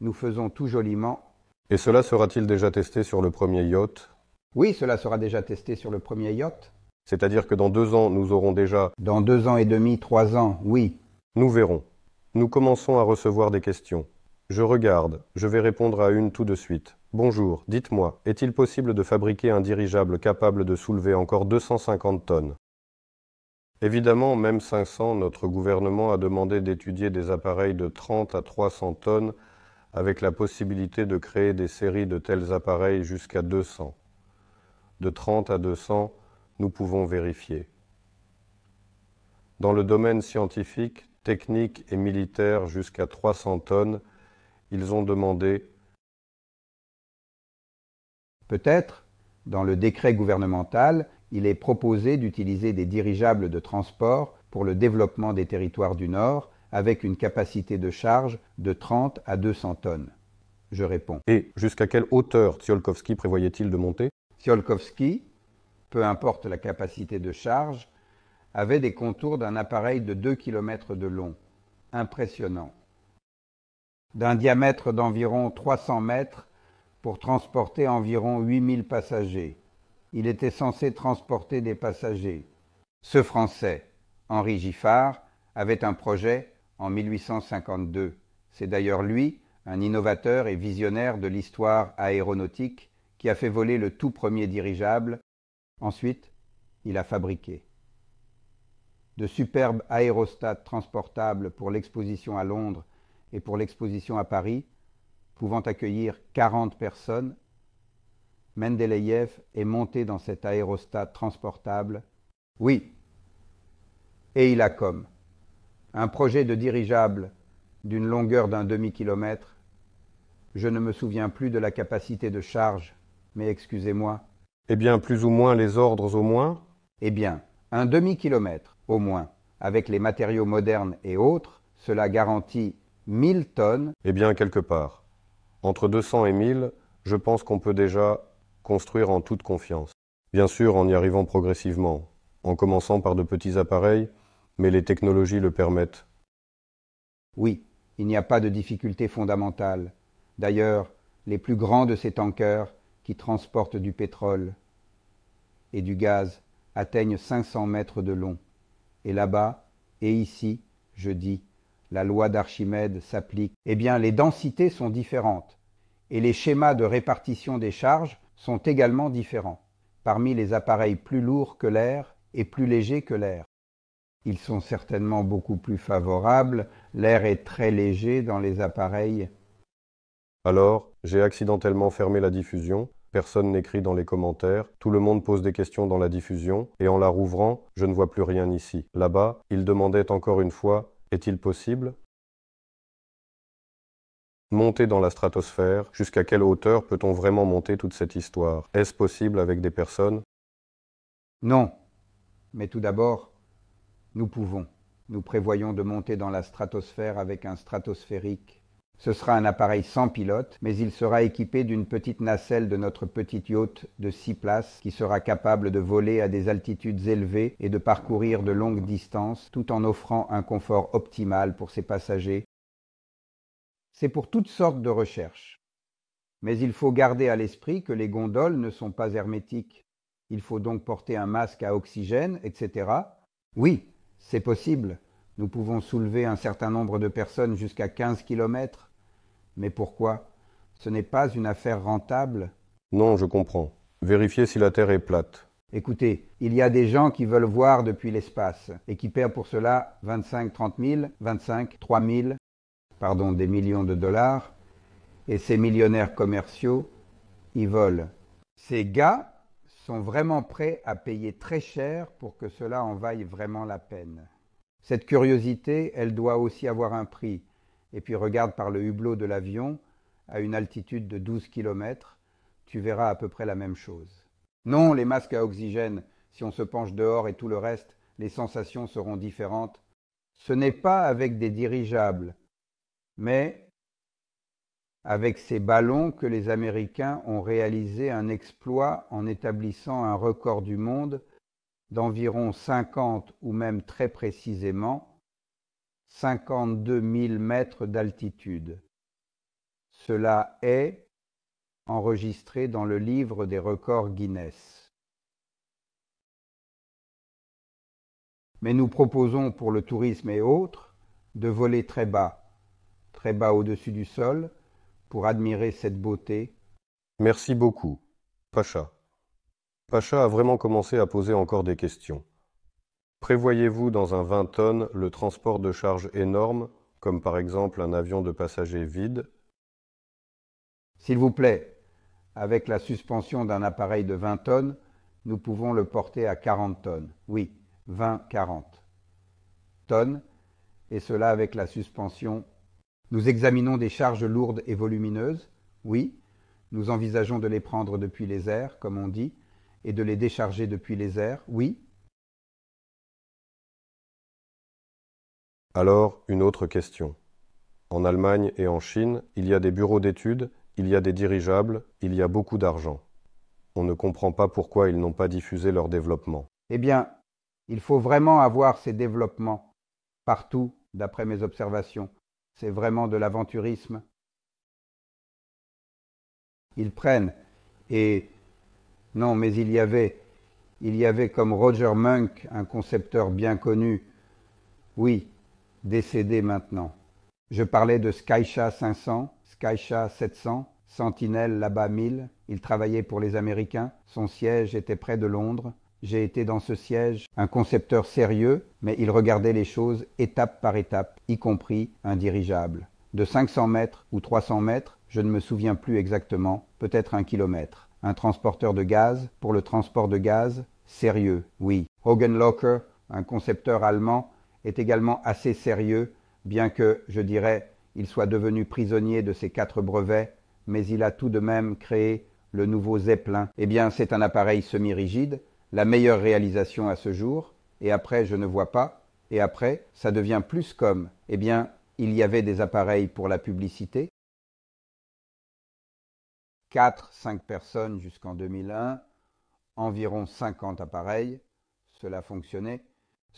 Nous faisons tout joliment. Et cela sera-t-il déjà testé sur le premier yacht oui, cela sera déjà testé sur le premier yacht. C'est-à-dire que dans deux ans, nous aurons déjà... Dans deux ans et demi, trois ans, oui. Nous verrons. Nous commençons à recevoir des questions. Je regarde, je vais répondre à une tout de suite. Bonjour, dites-moi, est-il possible de fabriquer un dirigeable capable de soulever encore 250 tonnes Évidemment, même 500, notre gouvernement a demandé d'étudier des appareils de 30 à 300 tonnes avec la possibilité de créer des séries de tels appareils jusqu'à 200 de 30 à 200, nous pouvons vérifier. Dans le domaine scientifique, technique et militaire jusqu'à 300 tonnes, ils ont demandé Peut-être, dans le décret gouvernemental, il est proposé d'utiliser des dirigeables de transport pour le développement des territoires du Nord avec une capacité de charge de 30 à 200 tonnes. Je réponds. Et jusqu'à quelle hauteur Tsiolkovski prévoyait-il de monter Tsiolkovsky, peu importe la capacité de charge, avait des contours d'un appareil de 2 km de long, impressionnant. D'un diamètre d'environ 300 mètres pour transporter environ 8000 passagers. Il était censé transporter des passagers. Ce Français, Henri Giffard, avait un projet en 1852. C'est d'ailleurs lui, un innovateur et visionnaire de l'histoire aéronautique, qui a fait voler le tout premier dirigeable. Ensuite, il a fabriqué de superbes aérostats transportables pour l'exposition à Londres et pour l'exposition à Paris, pouvant accueillir 40 personnes, Mendeleïev est monté dans cet aérostat transportable. Oui. Et il a comme un projet de dirigeable d'une longueur d'un demi-kilomètre. Je ne me souviens plus de la capacité de charge mais excusez-moi. Eh bien, plus ou moins les ordres au moins Eh bien, un demi-kilomètre au moins, avec les matériaux modernes et autres, cela garantit 1000 tonnes. Eh bien, quelque part. Entre 200 et 1000, je pense qu'on peut déjà construire en toute confiance. Bien sûr, en y arrivant progressivement, en commençant par de petits appareils, mais les technologies le permettent. Oui, il n'y a pas de difficulté fondamentale. D'ailleurs, les plus grands de ces tankers qui transportent du pétrole et du gaz atteignent 500 mètres de long. Et là-bas, et ici, je dis, la loi d'Archimède s'applique. Eh bien, les densités sont différentes et les schémas de répartition des charges sont également différents parmi les appareils plus lourds que l'air et plus légers que l'air. Ils sont certainement beaucoup plus favorables, l'air est très léger dans les appareils. Alors, j'ai accidentellement fermé la diffusion Personne n'écrit dans les commentaires, tout le monde pose des questions dans la diffusion, et en la rouvrant, je ne vois plus rien ici. Là-bas, il demandait encore une fois Est-il possible Monter dans la stratosphère, jusqu'à quelle hauteur peut-on vraiment monter toute cette histoire Est-ce possible avec des personnes Non. Mais tout d'abord, nous pouvons. Nous prévoyons de monter dans la stratosphère avec un stratosphérique ce sera un appareil sans pilote, mais il sera équipé d'une petite nacelle de notre petite yacht de 6 places qui sera capable de voler à des altitudes élevées et de parcourir de longues distances tout en offrant un confort optimal pour ses passagers. C'est pour toutes sortes de recherches. Mais il faut garder à l'esprit que les gondoles ne sont pas hermétiques. Il faut donc porter un masque à oxygène, etc. Oui, c'est possible. Nous pouvons soulever un certain nombre de personnes jusqu'à 15 kilomètres. Mais pourquoi Ce n'est pas une affaire rentable Non, je comprends. Vérifiez si la Terre est plate. Écoutez, il y a des gens qui veulent voir depuis l'espace et qui perdent pour cela 25-30 000, 25, 3 000, pardon, des millions de dollars. Et ces millionnaires commerciaux y volent. Ces gars sont vraiment prêts à payer très cher pour que cela en vaille vraiment la peine. Cette curiosité, elle doit aussi avoir un prix et puis regarde par le hublot de l'avion à une altitude de 12 km, tu verras à peu près la même chose. Non, les masques à oxygène, si on se penche dehors et tout le reste, les sensations seront différentes. Ce n'est pas avec des dirigeables, mais avec ces ballons que les Américains ont réalisé un exploit en établissant un record du monde d'environ 50 ou même très précisément 52 000 mètres d'altitude. Cela est enregistré dans le livre des records Guinness. Mais nous proposons pour le tourisme et autres de voler très bas, très bas au-dessus du sol, pour admirer cette beauté. Merci beaucoup, Pacha. Pacha a vraiment commencé à poser encore des questions. Prévoyez-vous dans un 20 tonnes le transport de charges énormes, comme par exemple un avion de passagers vide S'il vous plaît, avec la suspension d'un appareil de 20 tonnes, nous pouvons le porter à 40 tonnes. Oui, 20-40 tonnes, et cela avec la suspension. Nous examinons des charges lourdes et volumineuses. Oui, nous envisageons de les prendre depuis les airs, comme on dit, et de les décharger depuis les airs. Oui, Alors, une autre question. En Allemagne et en Chine, il y a des bureaux d'études, il y a des dirigeables, il y a beaucoup d'argent. On ne comprend pas pourquoi ils n'ont pas diffusé leur développement. Eh bien, il faut vraiment avoir ces développements partout, d'après mes observations. C'est vraiment de l'aventurisme. Ils prennent et non, mais il y avait il y avait comme Roger Munk, un concepteur bien connu. Oui, Décédé maintenant. Je parlais de Skysha 500, Skysha 700, Sentinelle là-bas 1000. Il travaillait pour les Américains. Son siège était près de Londres. J'ai été dans ce siège un concepteur sérieux, mais il regardait les choses étape par étape, y compris indirigeable. dirigeable. De 500 mètres ou 300 mètres, je ne me souviens plus exactement, peut-être un kilomètre. Un transporteur de gaz, pour le transport de gaz, sérieux, oui. Hogan un concepteur allemand, est également assez sérieux, bien que, je dirais, il soit devenu prisonnier de ses quatre brevets, mais il a tout de même créé le nouveau Zeppelin. Eh bien, c'est un appareil semi-rigide, la meilleure réalisation à ce jour, et après, je ne vois pas, et après, ça devient plus comme, eh bien, il y avait des appareils pour la publicité, 4-5 personnes jusqu'en 2001, environ 50 appareils, cela fonctionnait,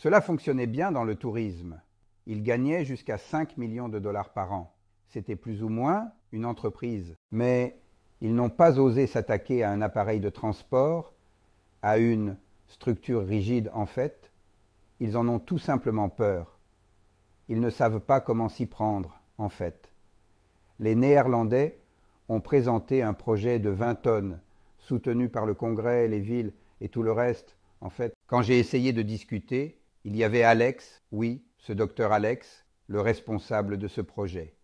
cela fonctionnait bien dans le tourisme. Ils gagnaient jusqu'à 5 millions de dollars par an. C'était plus ou moins une entreprise. Mais ils n'ont pas osé s'attaquer à un appareil de transport, à une structure rigide en fait. Ils en ont tout simplement peur. Ils ne savent pas comment s'y prendre en fait. Les Néerlandais ont présenté un projet de 20 tonnes, soutenu par le Congrès, les villes et tout le reste. En fait, quand j'ai essayé de discuter, il y avait Alex, oui, ce docteur Alex, le responsable de ce projet.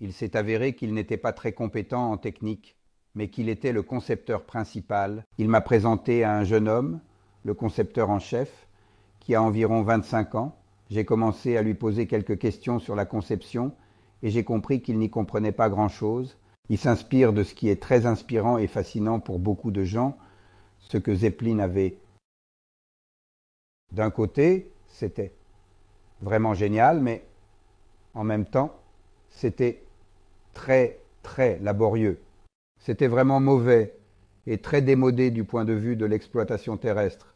Il s'est avéré qu'il n'était pas très compétent en technique, mais qu'il était le concepteur principal. Il m'a présenté à un jeune homme, le concepteur en chef, qui a environ 25 ans. J'ai commencé à lui poser quelques questions sur la conception et j'ai compris qu'il n'y comprenait pas grand-chose. Il s'inspire de ce qui est très inspirant et fascinant pour beaucoup de gens, ce que Zeppelin avait d'un côté, c'était vraiment génial, mais en même temps, c'était très, très laborieux. C'était vraiment mauvais et très démodé du point de vue de l'exploitation terrestre.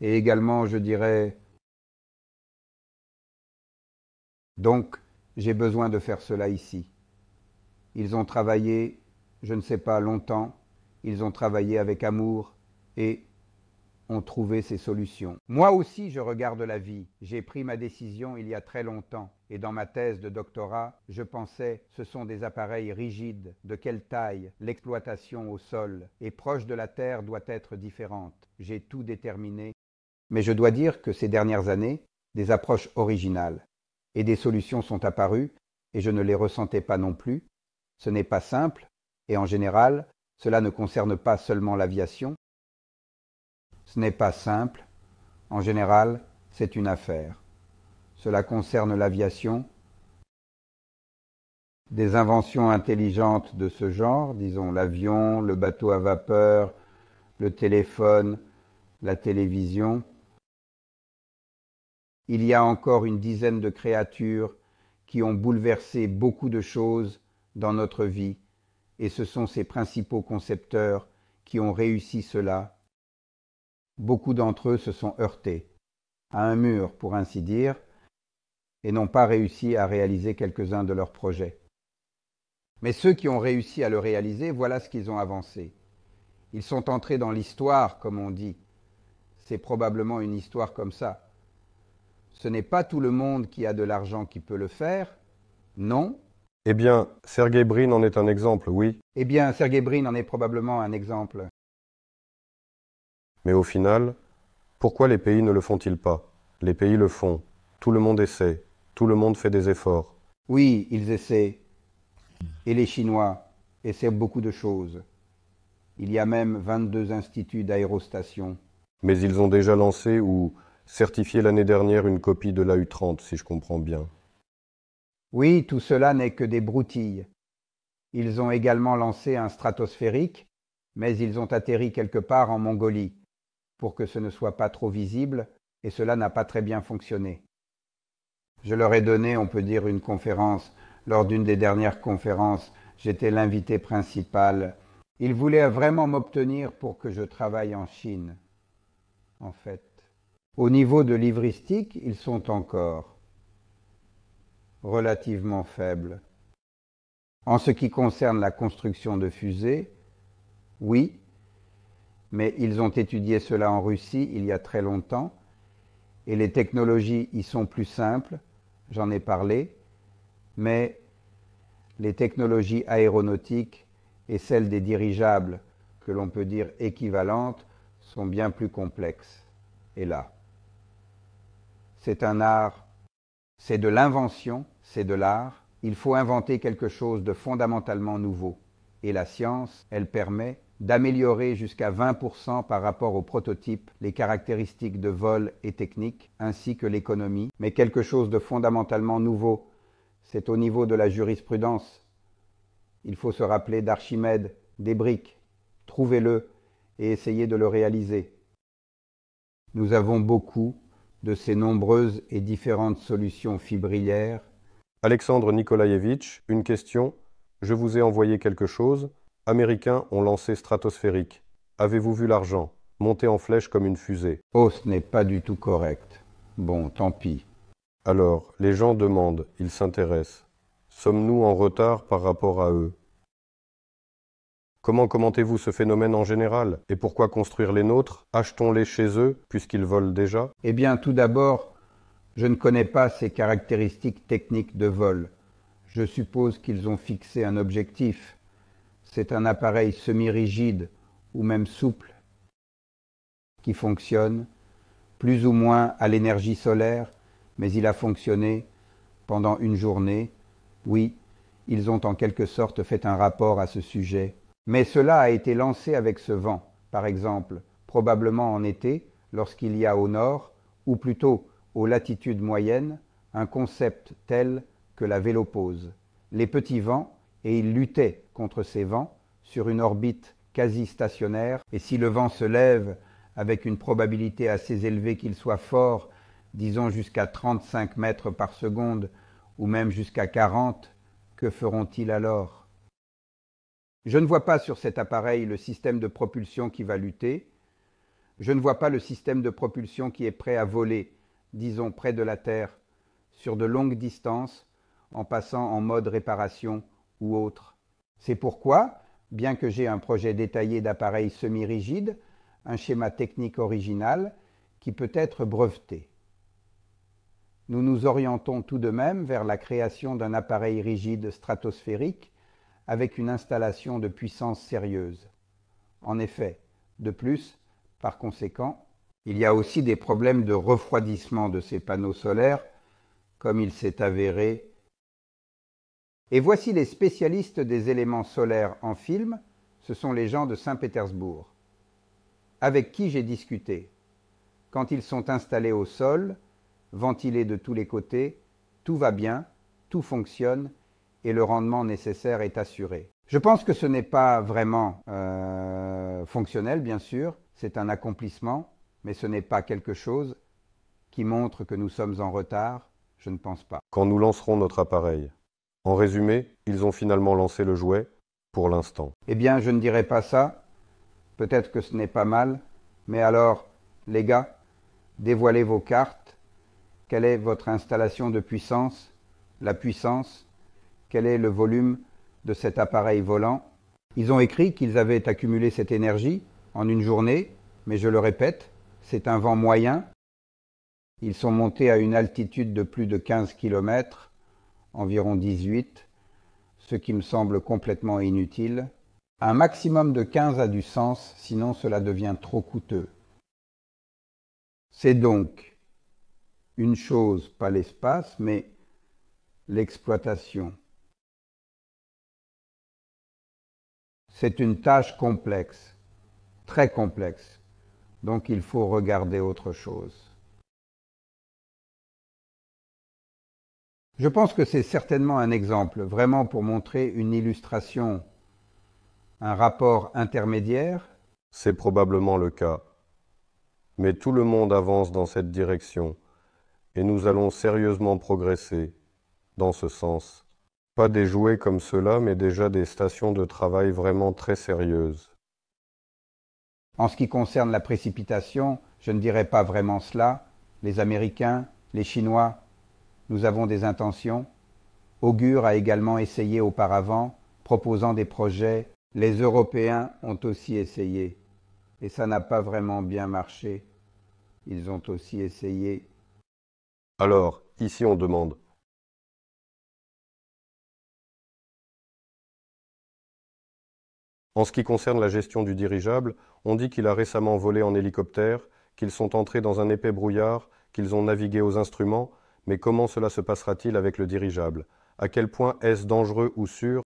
Et également, je dirais... Donc, j'ai besoin de faire cela ici. Ils ont travaillé, je ne sais pas, longtemps, ils ont travaillé avec amour, et ont trouvé ces solutions. Moi aussi, je regarde la vie. J'ai pris ma décision il y a très longtemps. Et dans ma thèse de doctorat, je pensais ce sont des appareils rigides, de quelle taille, l'exploitation au sol et proche de la Terre doit être différente. J'ai tout déterminé. Mais je dois dire que ces dernières années, des approches originales et des solutions sont apparues et je ne les ressentais pas non plus. Ce n'est pas simple et en général, cela ne concerne pas seulement l'aviation, ce n'est pas simple. En général, c'est une affaire. Cela concerne l'aviation. Des inventions intelligentes de ce genre, disons l'avion, le bateau à vapeur, le téléphone, la télévision. Il y a encore une dizaine de créatures qui ont bouleversé beaucoup de choses dans notre vie, et ce sont ces principaux concepteurs qui ont réussi cela Beaucoup d'entre eux se sont heurtés à un mur, pour ainsi dire, et n'ont pas réussi à réaliser quelques-uns de leurs projets. Mais ceux qui ont réussi à le réaliser, voilà ce qu'ils ont avancé. Ils sont entrés dans l'histoire, comme on dit. C'est probablement une histoire comme ça. Ce n'est pas tout le monde qui a de l'argent qui peut le faire, non Eh bien, Sergei Brin en est un exemple, oui. Eh bien, Sergei Brin en est probablement un exemple. Mais au final, pourquoi les pays ne le font-ils pas Les pays le font. Tout le monde essaie. Tout le monde fait des efforts. Oui, ils essaient. Et les Chinois essaient beaucoup de choses. Il y a même 22 instituts d'aérostation. Mais ils ont déjà lancé ou certifié l'année dernière une copie de l'AU-30, si je comprends bien. Oui, tout cela n'est que des broutilles. Ils ont également lancé un stratosphérique, mais ils ont atterri quelque part en Mongolie pour que ce ne soit pas trop visible, et cela n'a pas très bien fonctionné. Je leur ai donné, on peut dire, une conférence. Lors d'une des dernières conférences, j'étais l'invité principal. Ils voulaient vraiment m'obtenir pour que je travaille en Chine, en fait. Au niveau de l'ivristique, ils sont encore relativement faibles. En ce qui concerne la construction de fusées, oui, mais ils ont étudié cela en Russie il y a très longtemps, et les technologies y sont plus simples, j'en ai parlé, mais les technologies aéronautiques et celles des dirigeables, que l'on peut dire équivalentes, sont bien plus complexes. Et là, c'est un art, c'est de l'invention, c'est de l'art, il faut inventer quelque chose de fondamentalement nouveau. Et la science, elle permet d'améliorer jusqu'à 20% par rapport au prototype les caractéristiques de vol et technique, ainsi que l'économie. Mais quelque chose de fondamentalement nouveau, c'est au niveau de la jurisprudence. Il faut se rappeler d'Archimède, des briques, trouvez-le et essayez de le réaliser. Nous avons beaucoup de ces nombreuses et différentes solutions fibrillaires. Alexandre Nikolaevitch, une question. Je vous ai envoyé quelque chose. Américains ont lancé stratosphérique. Avez-vous vu l'argent Monté en flèche comme une fusée. Oh, ce n'est pas du tout correct. Bon, tant pis. Alors, les gens demandent, ils s'intéressent. Sommes-nous en retard par rapport à eux Comment commentez-vous ce phénomène en général Et pourquoi construire les nôtres Achetons-les chez eux, puisqu'ils volent déjà Eh bien, tout d'abord, je ne connais pas ces caractéristiques techniques de vol. Je suppose qu'ils ont fixé un objectif. C'est un appareil semi-rigide ou même souple qui fonctionne plus ou moins à l'énergie solaire, mais il a fonctionné pendant une journée. Oui, ils ont en quelque sorte fait un rapport à ce sujet. Mais cela a été lancé avec ce vent, par exemple, probablement en été, lorsqu'il y a au nord, ou plutôt aux latitudes moyennes, un concept tel que la vélopause. Les petits vents, et il luttait contre ces vents sur une orbite quasi stationnaire, et si le vent se lève avec une probabilité assez élevée qu'il soit fort, disons jusqu'à 35 mètres par seconde, ou même jusqu'à 40, que feront-ils alors Je ne vois pas sur cet appareil le système de propulsion qui va lutter, je ne vois pas le système de propulsion qui est prêt à voler, disons près de la Terre, sur de longues distances, en passant en mode réparation ou autre. C'est pourquoi, bien que j'ai un projet détaillé d'appareil semi-rigide, un schéma technique original qui peut être breveté. Nous nous orientons tout de même vers la création d'un appareil rigide stratosphérique avec une installation de puissance sérieuse. En effet, de plus, par conséquent, il y a aussi des problèmes de refroidissement de ces panneaux solaires, comme il s'est avéré et voici les spécialistes des éléments solaires en film, ce sont les gens de Saint-Pétersbourg, avec qui j'ai discuté. Quand ils sont installés au sol, ventilés de tous les côtés, tout va bien, tout fonctionne et le rendement nécessaire est assuré. Je pense que ce n'est pas vraiment euh, fonctionnel, bien sûr, c'est un accomplissement, mais ce n'est pas quelque chose qui montre que nous sommes en retard, je ne pense pas. Quand nous lancerons notre appareil, en résumé, ils ont finalement lancé le jouet, pour l'instant. Eh bien, je ne dirais pas ça. Peut-être que ce n'est pas mal. Mais alors, les gars, dévoilez vos cartes. Quelle est votre installation de puissance La puissance Quel est le volume de cet appareil volant Ils ont écrit qu'ils avaient accumulé cette énergie en une journée, mais je le répète, c'est un vent moyen. Ils sont montés à une altitude de plus de 15 km environ 18, ce qui me semble complètement inutile. Un maximum de 15 a du sens, sinon cela devient trop coûteux. C'est donc une chose, pas l'espace, mais l'exploitation. C'est une tâche complexe, très complexe, donc il faut regarder autre chose. Je pense que c'est certainement un exemple, vraiment pour montrer une illustration, un rapport intermédiaire. C'est probablement le cas. Mais tout le monde avance dans cette direction, et nous allons sérieusement progresser dans ce sens. Pas des jouets comme cela, mais déjà des stations de travail vraiment très sérieuses. En ce qui concerne la précipitation, je ne dirais pas vraiment cela. Les Américains, les Chinois, nous avons des intentions. Augure a également essayé auparavant, proposant des projets. Les Européens ont aussi essayé. Et ça n'a pas vraiment bien marché. Ils ont aussi essayé. Alors, ici on demande. En ce qui concerne la gestion du dirigeable, on dit qu'il a récemment volé en hélicoptère, qu'ils sont entrés dans un épais brouillard, qu'ils ont navigué aux instruments, mais comment cela se passera-t-il avec le dirigeable À quel point est-ce dangereux ou sûr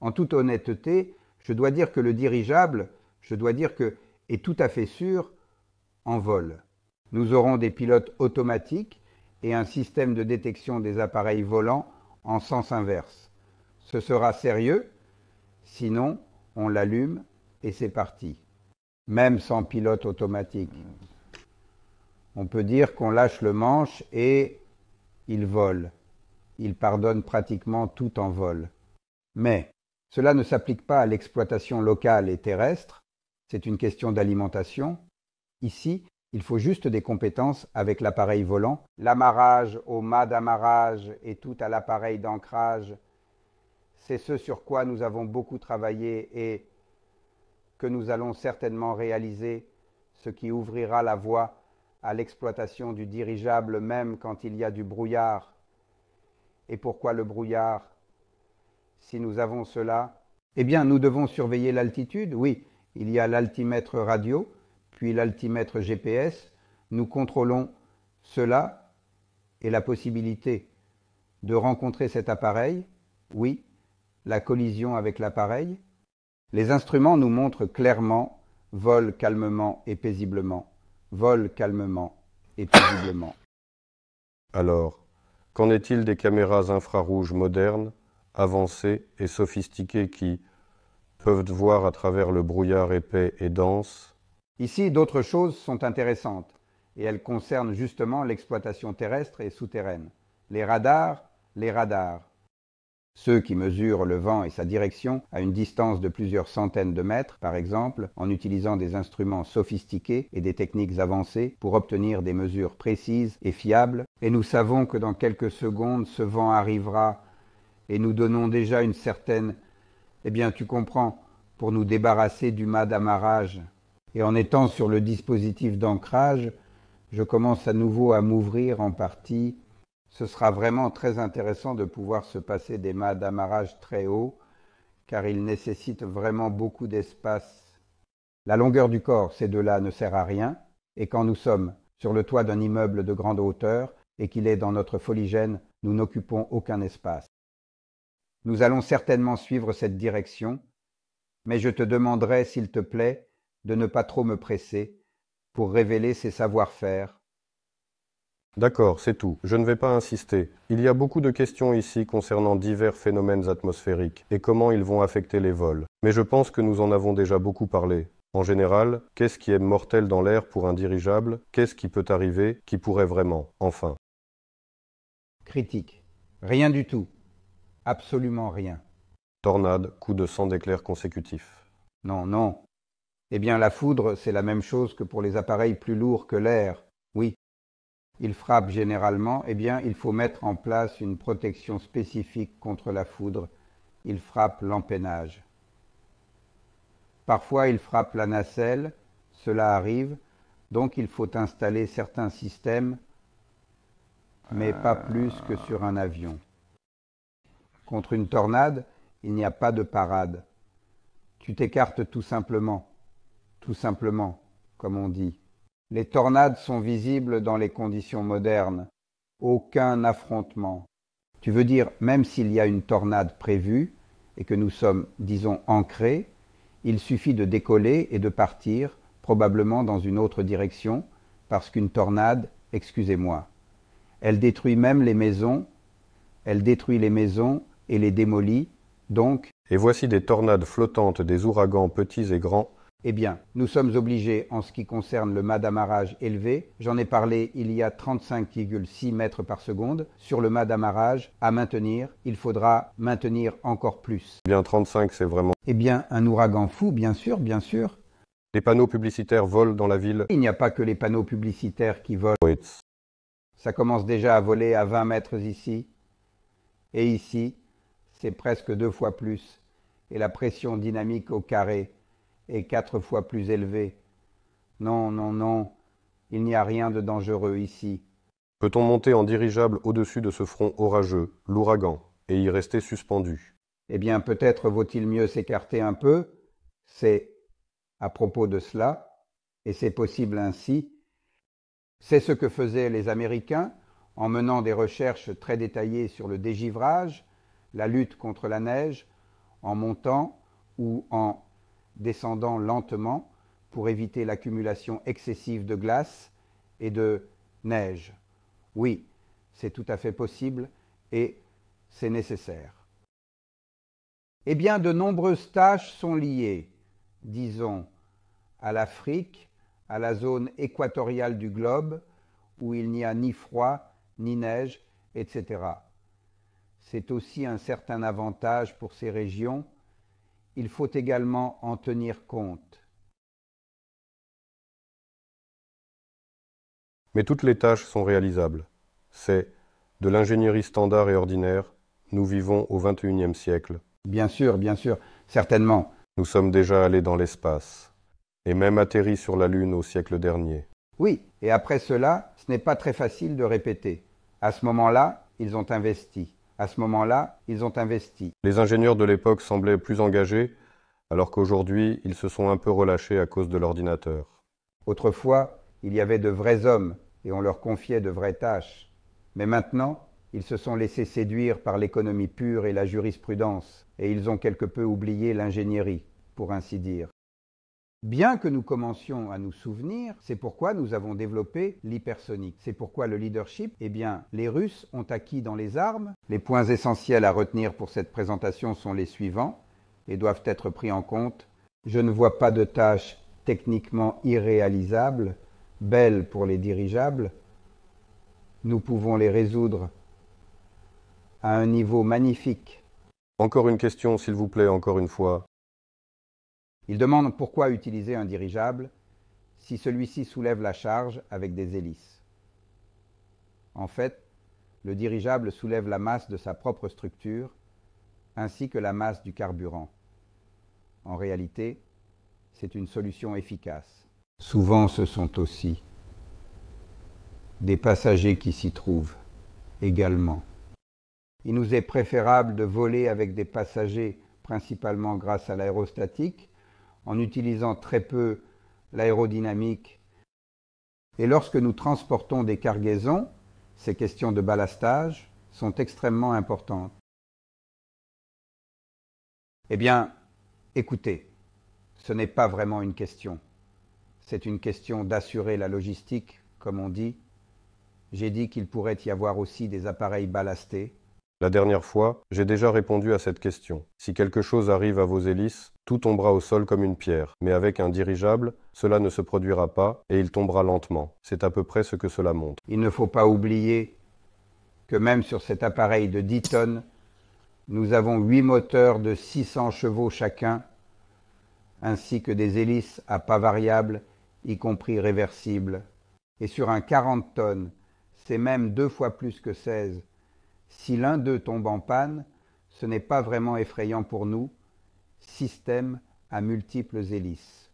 En toute honnêteté, je dois dire que le dirigeable, je dois dire que, est tout à fait sûr, en vol. Nous aurons des pilotes automatiques et un système de détection des appareils volants en sens inverse. Ce sera sérieux, sinon on l'allume et c'est parti, même sans pilote automatique on peut dire qu'on lâche le manche et il vole. Il pardonne pratiquement tout en vol. Mais cela ne s'applique pas à l'exploitation locale et terrestre, c'est une question d'alimentation. Ici, il faut juste des compétences avec l'appareil volant, l'amarrage au mât d'amarrage et tout à l'appareil d'ancrage. C'est ce sur quoi nous avons beaucoup travaillé et que nous allons certainement réaliser, ce qui ouvrira la voie à l'exploitation du dirigeable même quand il y a du brouillard. Et pourquoi le brouillard Si nous avons cela, eh bien nous devons surveiller l'altitude, oui, il y a l'altimètre radio, puis l'altimètre GPS, nous contrôlons cela et la possibilité de rencontrer cet appareil, oui, la collision avec l'appareil. Les instruments nous montrent clairement, volent calmement et paisiblement volent calmement et paisiblement. Alors, qu'en est-il des caméras infrarouges modernes, avancées et sophistiquées qui peuvent voir à travers le brouillard épais et dense Ici, d'autres choses sont intéressantes, et elles concernent justement l'exploitation terrestre et souterraine. Les radars, les radars, ceux qui mesurent le vent et sa direction à une distance de plusieurs centaines de mètres, par exemple, en utilisant des instruments sophistiqués et des techniques avancées pour obtenir des mesures précises et fiables, et nous savons que dans quelques secondes ce vent arrivera, et nous donnons déjà une certaine... Eh bien, tu comprends, pour nous débarrasser du mât d'amarrage. Et en étant sur le dispositif d'ancrage, je commence à nouveau à m'ouvrir en partie ce sera vraiment très intéressant de pouvoir se passer des mâts d'amarrage très hauts, car ils nécessitent vraiment beaucoup d'espace. La longueur du corps, ces deux-là, ne sert à rien, et quand nous sommes sur le toit d'un immeuble de grande hauteur et qu'il est dans notre foligène, nous n'occupons aucun espace. Nous allons certainement suivre cette direction, mais je te demanderai, s'il te plaît, de ne pas trop me presser pour révéler ces savoir-faire D'accord, c'est tout. Je ne vais pas insister. Il y a beaucoup de questions ici concernant divers phénomènes atmosphériques et comment ils vont affecter les vols. Mais je pense que nous en avons déjà beaucoup parlé. En général, qu'est-ce qui est mortel dans l'air pour un dirigeable Qu'est-ce qui peut arriver Qui pourrait vraiment Enfin. Critique. Rien du tout. Absolument rien. Tornade, coup de sang d'éclair consécutifs. Non, non. Eh bien, la foudre, c'est la même chose que pour les appareils plus lourds que l'air. Oui, il frappe généralement, eh bien, il faut mettre en place une protection spécifique contre la foudre. Il frappe l'empennage. Parfois, il frappe la nacelle, cela arrive, donc il faut installer certains systèmes, mais pas euh. plus que sur un avion. Contre une tornade, il n'y a pas de parade. Tu t'écartes tout simplement, tout simplement, comme on dit. Les tornades sont visibles dans les conditions modernes. Aucun affrontement. Tu veux dire, même s'il y a une tornade prévue, et que nous sommes, disons, ancrés, il suffit de décoller et de partir, probablement dans une autre direction, parce qu'une tornade, excusez-moi, elle détruit même les maisons, elle détruit les maisons et les démolit, donc... Et voici des tornades flottantes, des ouragans petits et grands, eh bien, nous sommes obligés, en ce qui concerne le mât d'amarrage élevé, j'en ai parlé il y a 35,6 mètres par seconde, sur le mât d'amarrage, à maintenir, il faudra maintenir encore plus. Eh Bien, 35, c'est vraiment... Eh bien, un ouragan fou, bien sûr, bien sûr. Les panneaux publicitaires volent dans la ville. Il n'y a pas que les panneaux publicitaires qui volent. Oh, Ça commence déjà à voler à 20 mètres ici. Et ici, c'est presque deux fois plus. Et la pression dynamique au carré et quatre fois plus élevé. Non, non, non, il n'y a rien de dangereux ici. Peut-on monter en dirigeable au-dessus de ce front orageux, l'ouragan, et y rester suspendu Eh bien, peut-être vaut-il mieux s'écarter un peu. C'est à propos de cela, et c'est possible ainsi. C'est ce que faisaient les Américains en menant des recherches très détaillées sur le dégivrage, la lutte contre la neige, en montant ou en descendant lentement pour éviter l'accumulation excessive de glace et de neige. Oui, c'est tout à fait possible et c'est nécessaire. Eh bien, de nombreuses tâches sont liées, disons, à l'Afrique, à la zone équatoriale du globe, où il n'y a ni froid, ni neige, etc. C'est aussi un certain avantage pour ces régions il faut également en tenir compte. Mais toutes les tâches sont réalisables. C'est de l'ingénierie standard et ordinaire, nous vivons au XXIe siècle. Bien sûr, bien sûr, certainement. Nous sommes déjà allés dans l'espace, et même atterris sur la Lune au siècle dernier. Oui, et après cela, ce n'est pas très facile de répéter. À ce moment-là, ils ont investi. À ce moment-là, ils ont investi. Les ingénieurs de l'époque semblaient plus engagés, alors qu'aujourd'hui, ils se sont un peu relâchés à cause de l'ordinateur. Autrefois, il y avait de vrais hommes et on leur confiait de vraies tâches. Mais maintenant, ils se sont laissés séduire par l'économie pure et la jurisprudence, et ils ont quelque peu oublié l'ingénierie, pour ainsi dire. Bien que nous commencions à nous souvenir, c'est pourquoi nous avons développé l'hypersonique. C'est pourquoi le leadership, eh bien, les Russes ont acquis dans les armes. Les points essentiels à retenir pour cette présentation sont les suivants et doivent être pris en compte. Je ne vois pas de tâches techniquement irréalisables, belles pour les dirigeables. Nous pouvons les résoudre à un niveau magnifique. Encore une question, s'il vous plaît, encore une fois. Il demande pourquoi utiliser un dirigeable si celui-ci soulève la charge avec des hélices. En fait, le dirigeable soulève la masse de sa propre structure ainsi que la masse du carburant. En réalité, c'est une solution efficace. Souvent ce sont aussi des passagers qui s'y trouvent également. Il nous est préférable de voler avec des passagers principalement grâce à l'aérostatique en utilisant très peu l'aérodynamique. Et lorsque nous transportons des cargaisons, ces questions de ballastage sont extrêmement importantes. Eh bien, écoutez, ce n'est pas vraiment une question. C'est une question d'assurer la logistique, comme on dit. J'ai dit qu'il pourrait y avoir aussi des appareils ballastés, la dernière fois, j'ai déjà répondu à cette question. Si quelque chose arrive à vos hélices, tout tombera au sol comme une pierre, mais avec un dirigeable, cela ne se produira pas et il tombera lentement. C'est à peu près ce que cela montre. Il ne faut pas oublier que même sur cet appareil de 10 tonnes, nous avons 8 moteurs de 600 chevaux chacun, ainsi que des hélices à pas variable, y compris réversibles. Et sur un 40 tonnes, c'est même deux fois plus que 16 si l'un d'eux tombe en panne, ce n'est pas vraiment effrayant pour nous, système à multiples hélices.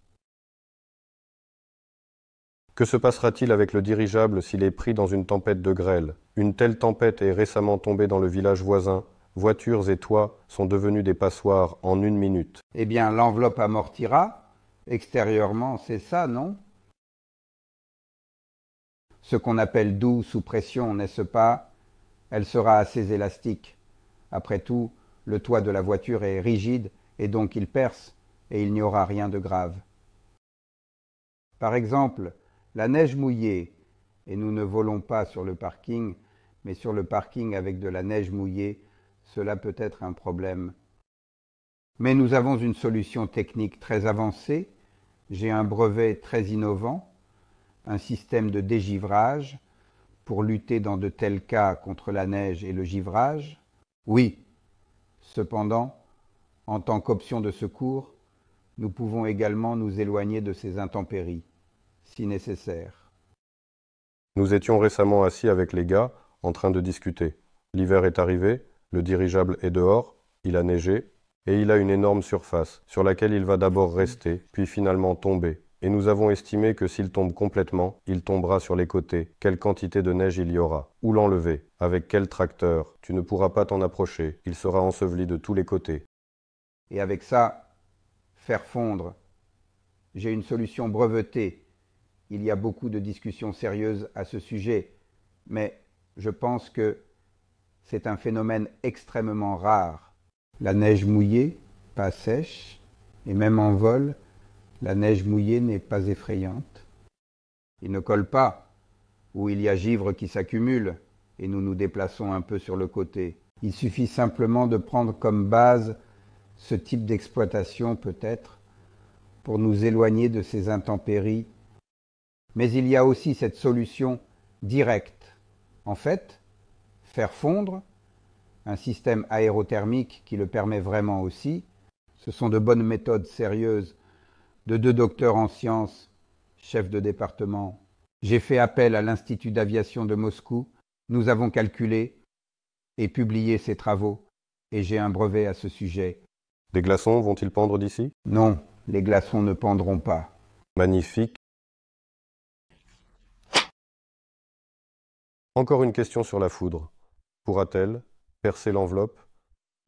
Que se passera-t-il avec le dirigeable s'il est pris dans une tempête de grêle Une telle tempête est récemment tombée dans le village voisin. Voitures et toits sont devenus des passoires en une minute. Eh bien, l'enveloppe amortira. Extérieurement, c'est ça, non Ce qu'on appelle doux sous pression, n'est-ce pas elle sera assez élastique. Après tout, le toit de la voiture est rigide et donc il perce, et il n'y aura rien de grave. Par exemple, la neige mouillée, et nous ne volons pas sur le parking, mais sur le parking avec de la neige mouillée, cela peut être un problème. Mais nous avons une solution technique très avancée, j'ai un brevet très innovant, un système de dégivrage, pour lutter dans de tels cas contre la neige et le givrage Oui. Cependant, en tant qu'option de secours, nous pouvons également nous éloigner de ces intempéries, si nécessaire. Nous étions récemment assis avec les gars, en train de discuter. L'hiver est arrivé, le dirigeable est dehors, il a neigé, et il a une énorme surface, sur laquelle il va d'abord rester, puis finalement tomber, et nous avons estimé que s'il tombe complètement, il tombera sur les côtés, quelle quantité de neige il y aura, où l'enlever, avec quel tracteur, tu ne pourras pas t'en approcher, il sera enseveli de tous les côtés. Et avec ça, faire fondre. J'ai une solution brevetée. Il y a beaucoup de discussions sérieuses à ce sujet, mais je pense que c'est un phénomène extrêmement rare. La neige mouillée, pas sèche, et même en vol, la neige mouillée n'est pas effrayante. Il ne colle pas, ou il y a givre qui s'accumule, et nous nous déplaçons un peu sur le côté. Il suffit simplement de prendre comme base ce type d'exploitation peut-être pour nous éloigner de ces intempéries. Mais il y a aussi cette solution directe. En fait, faire fondre, un système aérothermique qui le permet vraiment aussi, ce sont de bonnes méthodes sérieuses de deux docteurs en sciences, chef de département. J'ai fait appel à l'Institut d'aviation de Moscou, nous avons calculé et publié ces travaux, et j'ai un brevet à ce sujet. Des glaçons vont-ils pendre d'ici Non, les glaçons ne pendront pas. Magnifique. Encore une question sur la foudre. Pourra-t-elle percer l'enveloppe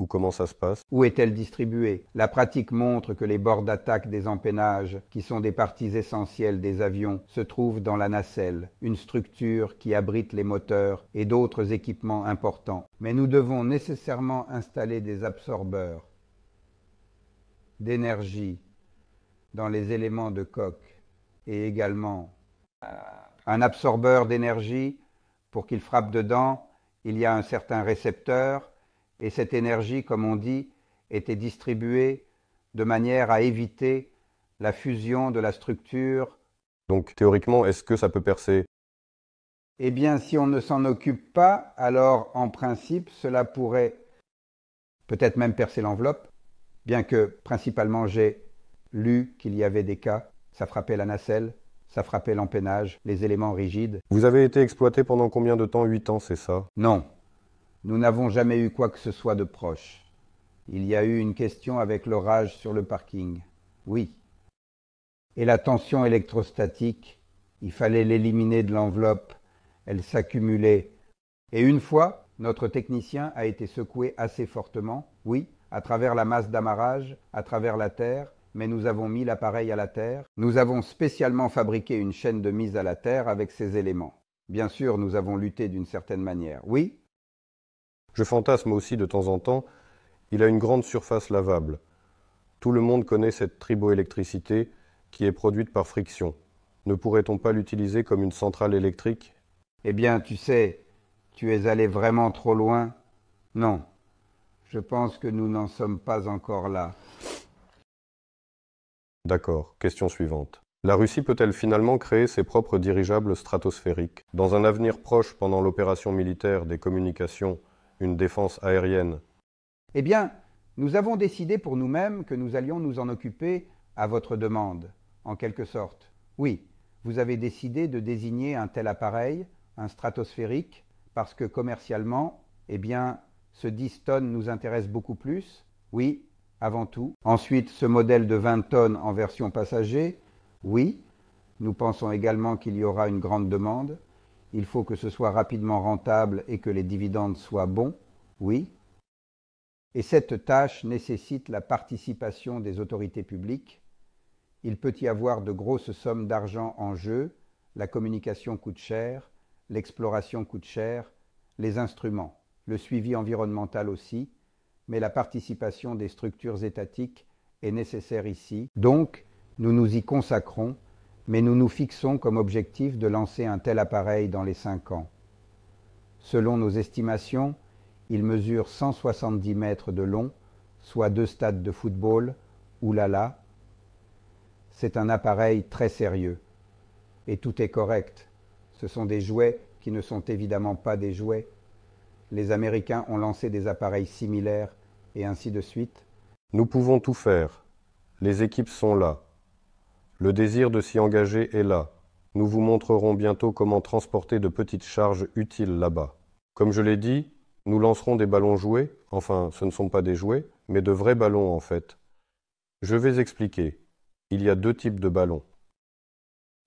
comment ça se passe Où est-elle distribuée La pratique montre que les bords d'attaque des empennages, qui sont des parties essentielles des avions, se trouvent dans la nacelle, une structure qui abrite les moteurs et d'autres équipements importants. Mais nous devons nécessairement installer des absorbeurs d'énergie dans les éléments de coque et également euh, un absorbeur d'énergie pour qu'il frappe dedans, il y a un certain récepteur et cette énergie, comme on dit, était distribuée de manière à éviter la fusion de la structure. Donc théoriquement, est-ce que ça peut percer Eh bien, si on ne s'en occupe pas, alors en principe, cela pourrait peut-être même percer l'enveloppe, bien que principalement j'ai lu qu'il y avait des cas, ça frappait la nacelle, ça frappait l'empennage, les éléments rigides. Vous avez été exploité pendant combien de temps 8 ans, c'est ça Non, nous n'avons jamais eu quoi que ce soit de proche. Il y a eu une question avec l'orage sur le parking. Oui. Et la tension électrostatique, il fallait l'éliminer de l'enveloppe. Elle s'accumulait. Et une fois, notre technicien a été secoué assez fortement, oui, à travers la masse d'amarrage, à travers la terre, mais nous avons mis l'appareil à la terre. Nous avons spécialement fabriqué une chaîne de mise à la terre avec ces éléments. Bien sûr, nous avons lutté d'une certaine manière. Oui, je fantasme aussi de temps en temps. Il a une grande surface lavable. Tout le monde connaît cette triboélectricité qui est produite par friction. Ne pourrait-on pas l'utiliser comme une centrale électrique Eh bien, tu sais, tu es allé vraiment trop loin. Non, je pense que nous n'en sommes pas encore là. D'accord, question suivante. La Russie peut-elle finalement créer ses propres dirigeables stratosphériques Dans un avenir proche pendant l'opération militaire des communications une défense aérienne Eh bien, nous avons décidé pour nous-mêmes que nous allions nous en occuper à votre demande, en quelque sorte. Oui, vous avez décidé de désigner un tel appareil, un stratosphérique, parce que commercialement, eh bien, ce 10 tonnes nous intéresse beaucoup plus. Oui, avant tout. Ensuite, ce modèle de 20 tonnes en version passager. Oui, nous pensons également qu'il y aura une grande demande il faut que ce soit rapidement rentable et que les dividendes soient bons, oui. Et cette tâche nécessite la participation des autorités publiques. Il peut y avoir de grosses sommes d'argent en jeu, la communication coûte cher, l'exploration coûte cher, les instruments, le suivi environnemental aussi, mais la participation des structures étatiques est nécessaire ici. Donc, nous nous y consacrons mais nous nous fixons comme objectif de lancer un tel appareil dans les cinq ans. Selon nos estimations, il mesure 170 mètres de long, soit deux stades de football, oulala. C'est un appareil très sérieux. Et tout est correct. Ce sont des jouets qui ne sont évidemment pas des jouets. Les Américains ont lancé des appareils similaires, et ainsi de suite. Nous pouvons tout faire. Les équipes sont là. Le désir de s'y engager est là. Nous vous montrerons bientôt comment transporter de petites charges utiles là-bas. Comme je l'ai dit, nous lancerons des ballons jouets, enfin ce ne sont pas des jouets, mais de vrais ballons en fait. Je vais expliquer. Il y a deux types de ballons.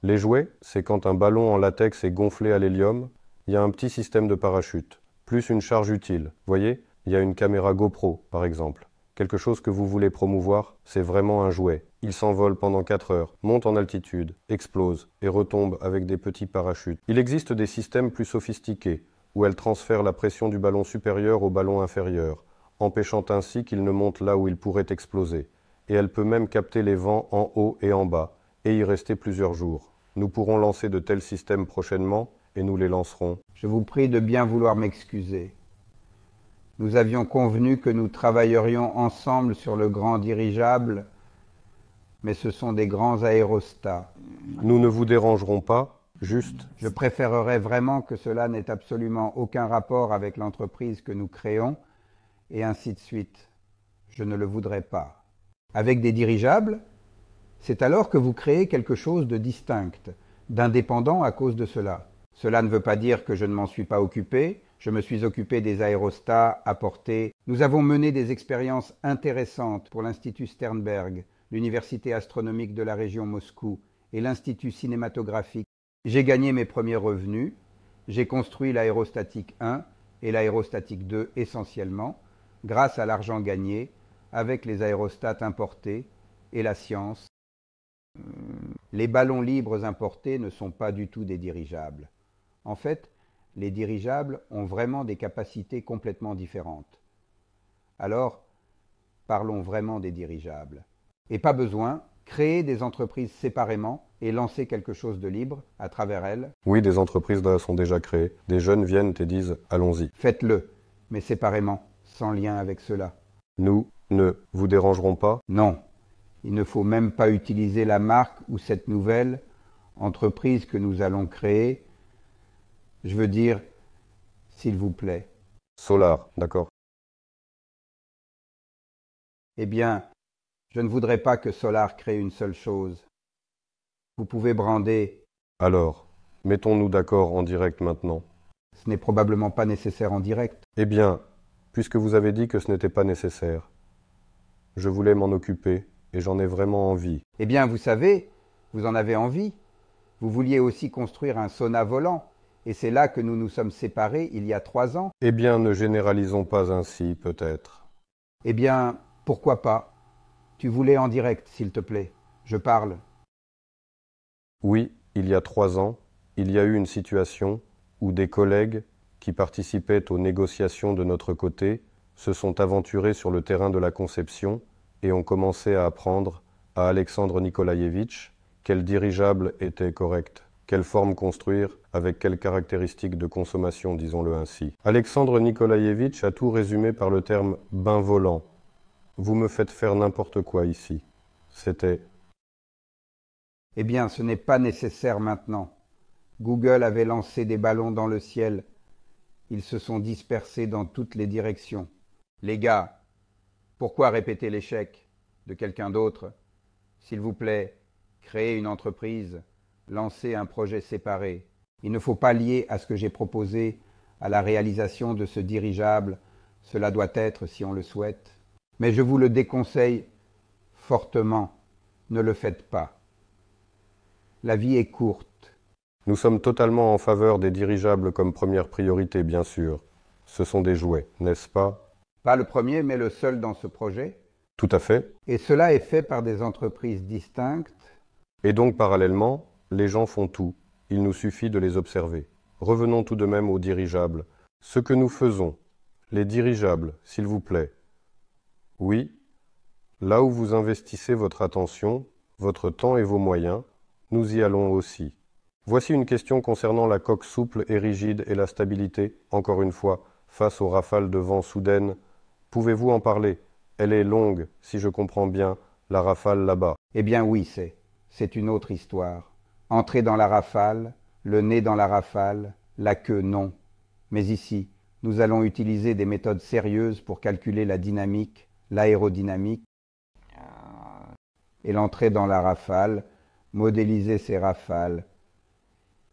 Les jouets, c'est quand un ballon en latex est gonflé à l'hélium, il y a un petit système de parachute, plus une charge utile, voyez, il y a une caméra GoPro par exemple quelque chose que vous voulez promouvoir, c'est vraiment un jouet. Il s'envole pendant 4 heures, monte en altitude, explose et retombe avec des petits parachutes. Il existe des systèmes plus sophistiqués, où elle transfère la pression du ballon supérieur au ballon inférieur, empêchant ainsi qu'il ne monte là où il pourrait exploser. Et elle peut même capter les vents en haut et en bas, et y rester plusieurs jours. Nous pourrons lancer de tels systèmes prochainement, et nous les lancerons. Je vous prie de bien vouloir m'excuser. Nous avions convenu que nous travaillerions ensemble sur le grand dirigeable, mais ce sont des grands aérostats. Nous ne vous dérangerons pas, juste Je préférerais vraiment que cela n'ait absolument aucun rapport avec l'entreprise que nous créons, et ainsi de suite. Je ne le voudrais pas. Avec des dirigeables, c'est alors que vous créez quelque chose de distinct, d'indépendant à cause de cela. Cela ne veut pas dire que je ne m'en suis pas occupé, je me suis occupé des aérostats apportés. Nous avons mené des expériences intéressantes pour l'Institut Sternberg, l'Université astronomique de la région Moscou et l'Institut cinématographique. J'ai gagné mes premiers revenus. J'ai construit l'aérostatique 1 et l'aérostatique 2 essentiellement grâce à l'argent gagné avec les aérostats importés et la science. Euh, les ballons libres importés ne sont pas du tout des dirigeables. En fait, les dirigeables ont vraiment des capacités complètement différentes. Alors, parlons vraiment des dirigeables. Et pas besoin, créer des entreprises séparément et lancer quelque chose de libre à travers elles. Oui, des entreprises sont déjà créées. Des jeunes viennent et disent allons-y. Faites-le, mais séparément, sans lien avec cela. Nous ne vous dérangerons pas Non. Il ne faut même pas utiliser la marque ou cette nouvelle entreprise que nous allons créer je veux dire, s'il vous plaît. Solar, d'accord. Eh bien, je ne voudrais pas que Solar crée une seule chose. Vous pouvez brander. Alors, mettons-nous d'accord en direct maintenant. Ce n'est probablement pas nécessaire en direct. Eh bien, puisque vous avez dit que ce n'était pas nécessaire, je voulais m'en occuper et j'en ai vraiment envie. Eh bien, vous savez, vous en avez envie. Vous vouliez aussi construire un sauna volant. Et c'est là que nous nous sommes séparés il y a trois ans. Eh bien, ne généralisons pas ainsi, peut-être. Eh bien, pourquoi pas Tu voulais en direct, s'il te plaît. Je parle. Oui, il y a trois ans, il y a eu une situation où des collègues qui participaient aux négociations de notre côté se sont aventurés sur le terrain de la conception et ont commencé à apprendre à Alexandre Nikolaïevitch quel dirigeable était correct. Quelle forme construire Avec quelles caractéristiques de consommation, disons-le ainsi Alexandre Nikolaïevitch a tout résumé par le terme bain volant. Vous me faites faire n'importe quoi ici. C'était. Eh bien, ce n'est pas nécessaire maintenant. Google avait lancé des ballons dans le ciel. Ils se sont dispersés dans toutes les directions. Les gars, pourquoi répéter l'échec de quelqu'un d'autre S'il vous plaît, créez une entreprise lancer un projet séparé. Il ne faut pas lier à ce que j'ai proposé à la réalisation de ce dirigeable. Cela doit être si on le souhaite. Mais je vous le déconseille fortement. Ne le faites pas. La vie est courte. Nous sommes totalement en faveur des dirigeables comme première priorité, bien sûr. Ce sont des jouets, n'est-ce pas Pas le premier, mais le seul dans ce projet. Tout à fait. Et cela est fait par des entreprises distinctes. Et donc parallèlement, les gens font tout, il nous suffit de les observer. Revenons tout de même aux dirigeables. Ce que nous faisons, les dirigeables, s'il vous plaît. Oui, là où vous investissez votre attention, votre temps et vos moyens, nous y allons aussi. Voici une question concernant la coque souple et rigide et la stabilité, encore une fois, face aux rafales de vent soudaines. Pouvez-vous en parler Elle est longue, si je comprends bien, la rafale là-bas. Eh bien oui, c'est. C'est une autre histoire entrer dans la rafale, le nez dans la rafale, la queue non. Mais ici, nous allons utiliser des méthodes sérieuses pour calculer la dynamique, l'aérodynamique et l'entrée dans la rafale, modéliser ces rafales.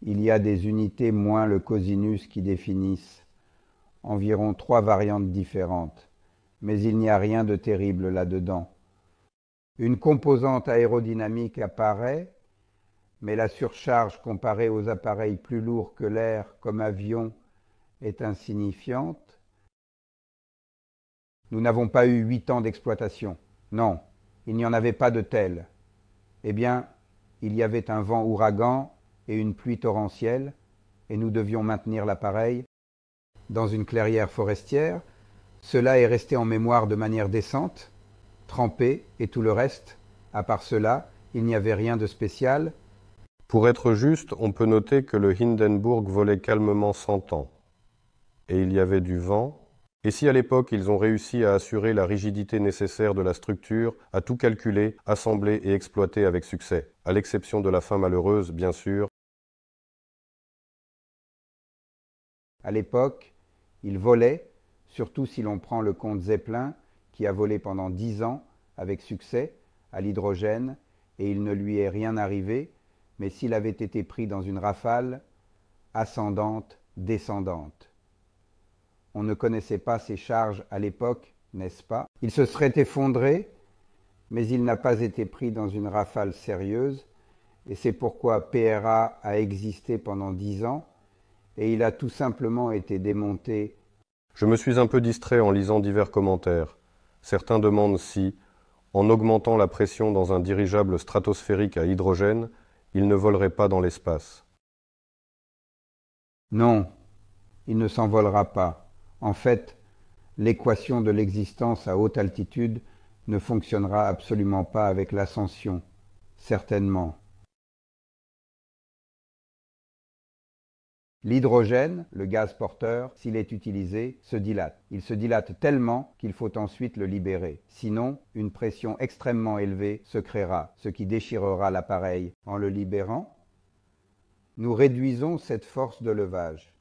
Il y a des unités moins le cosinus qui définissent environ trois variantes différentes, mais il n'y a rien de terrible là-dedans. Une composante aérodynamique apparaît mais la surcharge comparée aux appareils plus lourds que l'air comme avion, est insignifiante. Nous n'avons pas eu huit ans d'exploitation. Non, il n'y en avait pas de tel. Eh bien, il y avait un vent ouragan et une pluie torrentielle, et nous devions maintenir l'appareil dans une clairière forestière. Cela est resté en mémoire de manière décente, trempé et tout le reste. À part cela, il n'y avait rien de spécial, pour être juste, on peut noter que le Hindenburg volait calmement 100 ans. Et il y avait du vent. Et si à l'époque ils ont réussi à assurer la rigidité nécessaire de la structure, à tout calculer, assembler et exploiter avec succès, à l'exception de la fin malheureuse, bien sûr. À l'époque, ils volaient, surtout si l'on prend le compte Zeppelin, qui a volé pendant dix ans, avec succès, à l'hydrogène, et il ne lui est rien arrivé, mais s'il avait été pris dans une rafale, ascendante, descendante. On ne connaissait pas ces charges à l'époque, n'est-ce pas Il se serait effondré, mais il n'a pas été pris dans une rafale sérieuse, et c'est pourquoi PRA a existé pendant dix ans, et il a tout simplement été démonté. Je me suis un peu distrait en lisant divers commentaires. Certains demandent si, en augmentant la pression dans un dirigeable stratosphérique à hydrogène, il ne volerait pas dans l'espace. Non, il ne s'envolera pas. En fait, l'équation de l'existence à haute altitude ne fonctionnera absolument pas avec l'ascension, certainement. L'hydrogène, le gaz porteur, s'il est utilisé, se dilate. Il se dilate tellement qu'il faut ensuite le libérer. Sinon, une pression extrêmement élevée se créera, ce qui déchirera l'appareil. En le libérant, nous réduisons cette force de levage.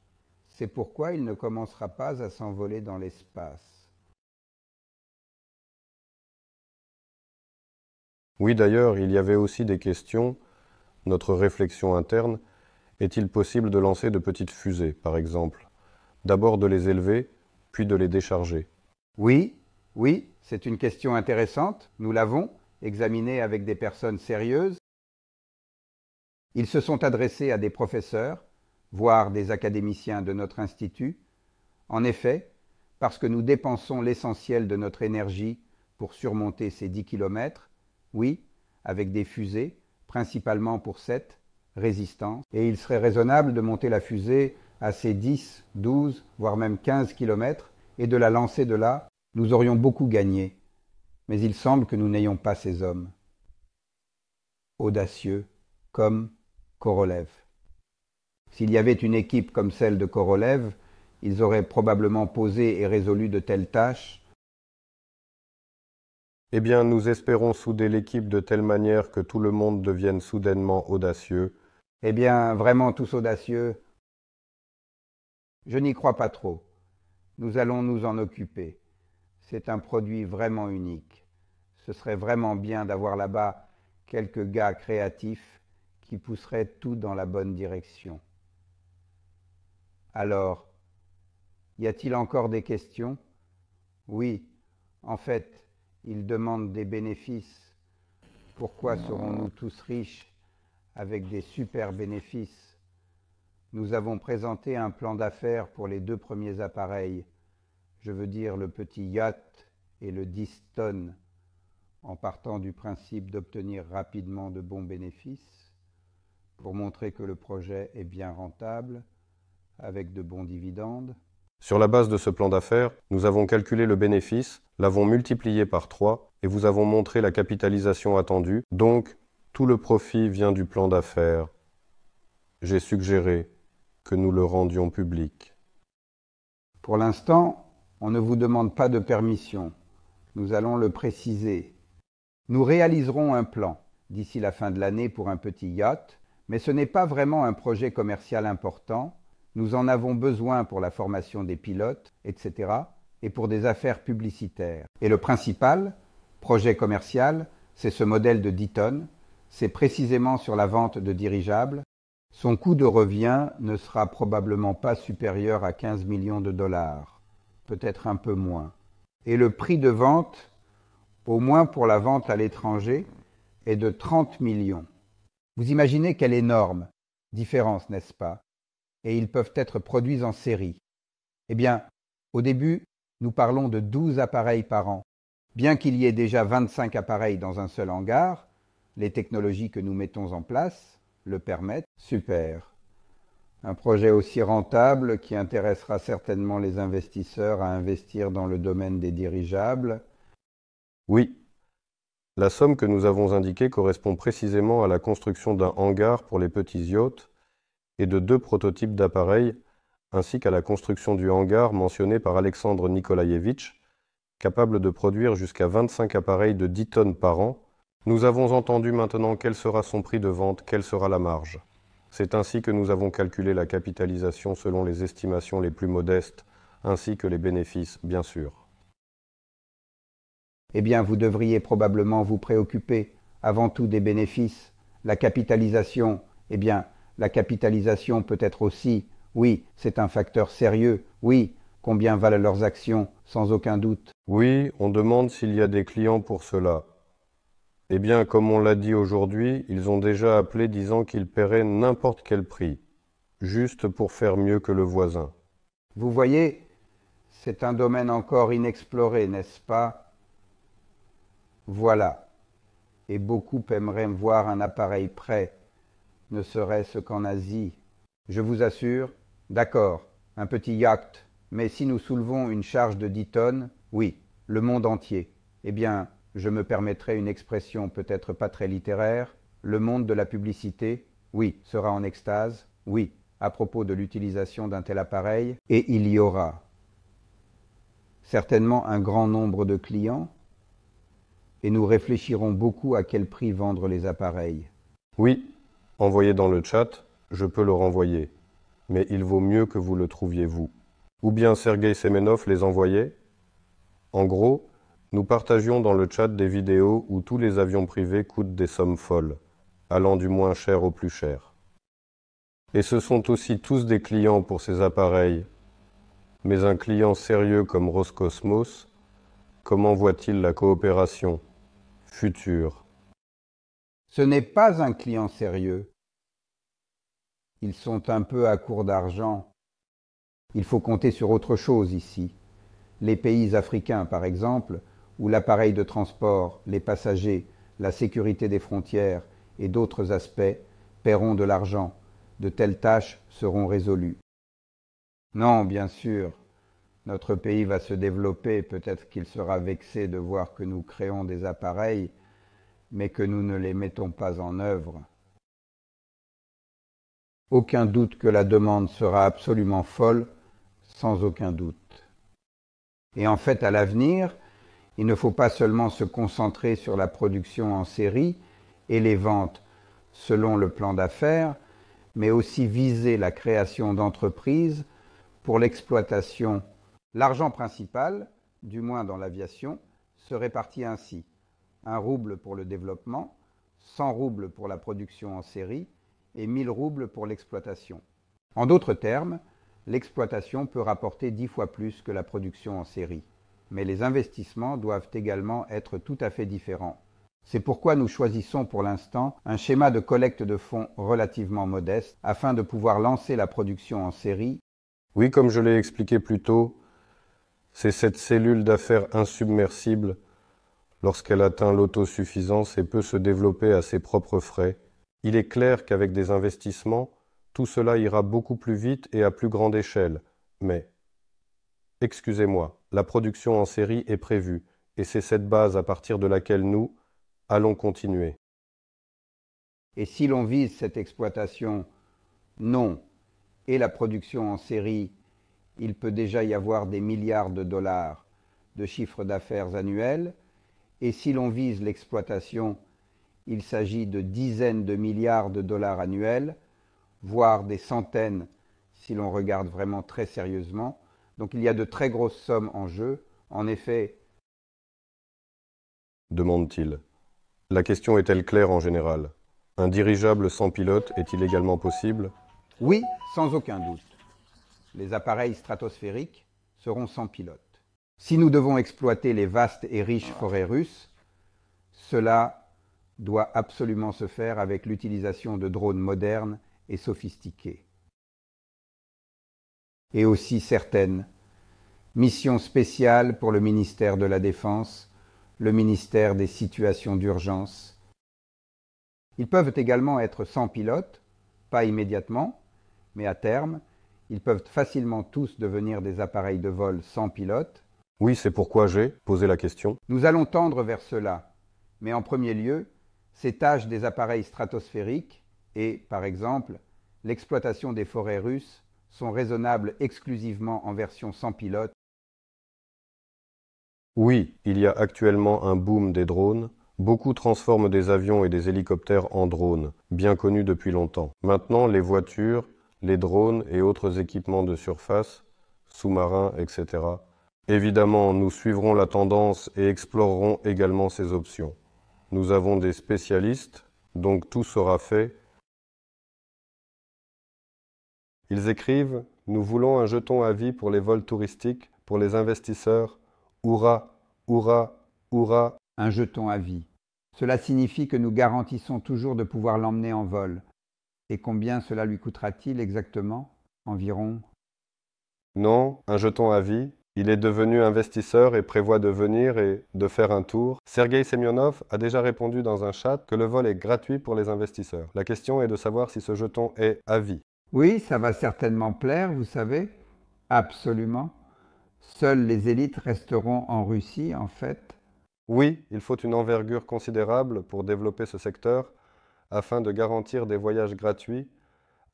C'est pourquoi il ne commencera pas à s'envoler dans l'espace. Oui, d'ailleurs, il y avait aussi des questions, notre réflexion interne, est-il possible de lancer de petites fusées, par exemple D'abord de les élever, puis de les décharger. Oui, oui, c'est une question intéressante. Nous l'avons examinée avec des personnes sérieuses. Ils se sont adressés à des professeurs, voire des académiciens de notre institut. En effet, parce que nous dépensons l'essentiel de notre énergie pour surmonter ces 10 km, oui, avec des fusées, principalement pour 7, résistance, et il serait raisonnable de monter la fusée à ces 10, 12, voire même 15 kilomètres, et de la lancer de là, nous aurions beaucoup gagné. Mais il semble que nous n'ayons pas ces hommes. Audacieux, comme Korolev. S'il y avait une équipe comme celle de Korolev, ils auraient probablement posé et résolu de telles tâches. Eh bien, nous espérons souder l'équipe de telle manière que tout le monde devienne soudainement audacieux eh bien, vraiment tous audacieux Je n'y crois pas trop. Nous allons nous en occuper. C'est un produit vraiment unique. Ce serait vraiment bien d'avoir là-bas quelques gars créatifs qui pousseraient tout dans la bonne direction. Alors, y a-t-il encore des questions Oui, en fait, ils demandent des bénéfices. Pourquoi serons-nous tous riches avec des super bénéfices. Nous avons présenté un plan d'affaires pour les deux premiers appareils, je veux dire le petit yacht et le 10 tonnes, en partant du principe d'obtenir rapidement de bons bénéfices, pour montrer que le projet est bien rentable, avec de bons dividendes. Sur la base de ce plan d'affaires, nous avons calculé le bénéfice, l'avons multiplié par 3 et vous avons montré la capitalisation attendue, donc tout le profit vient du plan d'affaires. J'ai suggéré que nous le rendions public. Pour l'instant, on ne vous demande pas de permission. Nous allons le préciser. Nous réaliserons un plan d'ici la fin de l'année pour un petit yacht, mais ce n'est pas vraiment un projet commercial important. Nous en avons besoin pour la formation des pilotes, etc., et pour des affaires publicitaires. Et le principal, projet commercial, c'est ce modèle de tonnes, c'est précisément sur la vente de dirigeables, son coût de revient ne sera probablement pas supérieur à 15 millions de dollars, peut-être un peu moins. Et le prix de vente, au moins pour la vente à l'étranger, est de 30 millions. Vous imaginez quelle énorme différence, n'est-ce pas Et ils peuvent être produits en série. Eh bien, au début, nous parlons de 12 appareils par an. Bien qu'il y ait déjà 25 appareils dans un seul hangar, les technologies que nous mettons en place le permettent. Super. Un projet aussi rentable qui intéressera certainement les investisseurs à investir dans le domaine des dirigeables. Oui. La somme que nous avons indiquée correspond précisément à la construction d'un hangar pour les petits yachts et de deux prototypes d'appareils, ainsi qu'à la construction du hangar mentionné par Alexandre Nikolaevitch, capable de produire jusqu'à 25 appareils de 10 tonnes par an, nous avons entendu maintenant quel sera son prix de vente, quelle sera la marge. C'est ainsi que nous avons calculé la capitalisation selon les estimations les plus modestes, ainsi que les bénéfices, bien sûr. Eh bien, vous devriez probablement vous préoccuper avant tout des bénéfices. La capitalisation, eh bien, la capitalisation peut être aussi, oui, c'est un facteur sérieux, oui, combien valent leurs actions, sans aucun doute. Oui, on demande s'il y a des clients pour cela. Eh bien, comme on l'a dit aujourd'hui, ils ont déjà appelé disant qu'ils paieraient n'importe quel prix, juste pour faire mieux que le voisin. Vous voyez, c'est un domaine encore inexploré, n'est-ce pas Voilà. Et beaucoup aimeraient voir un appareil prêt, ne serait-ce qu'en Asie. Je vous assure, d'accord, un petit yacht, mais si nous soulevons une charge de 10 tonnes, oui, le monde entier. Eh bien, je me permettrai une expression peut-être pas très littéraire, le monde de la publicité, oui, sera en extase, oui, à propos de l'utilisation d'un tel appareil, et il y aura certainement un grand nombre de clients, et nous réfléchirons beaucoup à quel prix vendre les appareils. Oui, envoyez dans le chat, je peux le renvoyer, mais il vaut mieux que vous le trouviez vous. Ou bien Sergei Semenov les envoyait. En gros, nous partagions dans le chat des vidéos où tous les avions privés coûtent des sommes folles, allant du moins cher au plus cher. Et ce sont aussi tous des clients pour ces appareils. Mais un client sérieux comme Roscosmos, comment voit-il la coopération future Ce n'est pas un client sérieux. Ils sont un peu à court d'argent. Il faut compter sur autre chose ici. Les pays africains, par exemple, où l'appareil de transport, les passagers, la sécurité des frontières et d'autres aspects paieront de l'argent, de telles tâches seront résolues. Non, bien sûr, notre pays va se développer, peut-être qu'il sera vexé de voir que nous créons des appareils, mais que nous ne les mettons pas en œuvre. Aucun doute que la demande sera absolument folle, sans aucun doute. Et en fait, à l'avenir, il ne faut pas seulement se concentrer sur la production en série et les ventes selon le plan d'affaires, mais aussi viser la création d'entreprises pour l'exploitation. L'argent principal, du moins dans l'aviation, se répartit ainsi. Un rouble pour le développement, 100 roubles pour la production en série et 1000 roubles pour l'exploitation. En d'autres termes, l'exploitation peut rapporter 10 fois plus que la production en série mais les investissements doivent également être tout à fait différents. C'est pourquoi nous choisissons pour l'instant un schéma de collecte de fonds relativement modeste afin de pouvoir lancer la production en série. Oui, comme je l'ai expliqué plus tôt, c'est cette cellule d'affaires insubmersible, lorsqu'elle atteint l'autosuffisance et peut se développer à ses propres frais. Il est clair qu'avec des investissements, tout cela ira beaucoup plus vite et à plus grande échelle, mais Excusez-moi, la production en série est prévue, et c'est cette base à partir de laquelle nous allons continuer. Et si l'on vise cette exploitation non et la production en série, il peut déjà y avoir des milliards de dollars de chiffre d'affaires annuel, et si l'on vise l'exploitation, il s'agit de dizaines de milliards de dollars annuels, voire des centaines si l'on regarde vraiment très sérieusement, donc il y a de très grosses sommes en jeu. En effet. Demande-t-il. La question est-elle claire en général Un dirigeable sans pilote est-il également possible Oui, sans aucun doute. Les appareils stratosphériques seront sans pilote. Si nous devons exploiter les vastes et riches forêts russes, cela doit absolument se faire avec l'utilisation de drones modernes et sophistiqués et aussi certaines. missions spéciales pour le ministère de la Défense, le ministère des situations d'urgence. Ils peuvent également être sans pilote, pas immédiatement, mais à terme, ils peuvent facilement tous devenir des appareils de vol sans pilote. Oui, c'est pourquoi j'ai posé la question. Nous allons tendre vers cela, mais en premier lieu, ces tâches des appareils stratosphériques et, par exemple, l'exploitation des forêts russes sont raisonnables exclusivement en version sans pilote Oui, il y a actuellement un boom des drones. Beaucoup transforment des avions et des hélicoptères en drones, bien connus depuis longtemps. Maintenant, les voitures, les drones et autres équipements de surface, sous-marins, etc. Évidemment, nous suivrons la tendance et explorerons également ces options. Nous avons des spécialistes, donc tout sera fait Ils écrivent Nous voulons un jeton à vie pour les vols touristiques, pour les investisseurs. Hurrah, hurrah, hurrah. Un jeton à vie. Cela signifie que nous garantissons toujours de pouvoir l'emmener en vol. Et combien cela lui coûtera-t-il exactement Environ Non, un jeton à vie. Il est devenu investisseur et prévoit de venir et de faire un tour. Sergei Semyonov a déjà répondu dans un chat que le vol est gratuit pour les investisseurs. La question est de savoir si ce jeton est à vie. Oui, ça va certainement plaire, vous savez. Absolument. Seules les élites resteront en Russie, en fait. Oui, il faut une envergure considérable pour développer ce secteur afin de garantir des voyages gratuits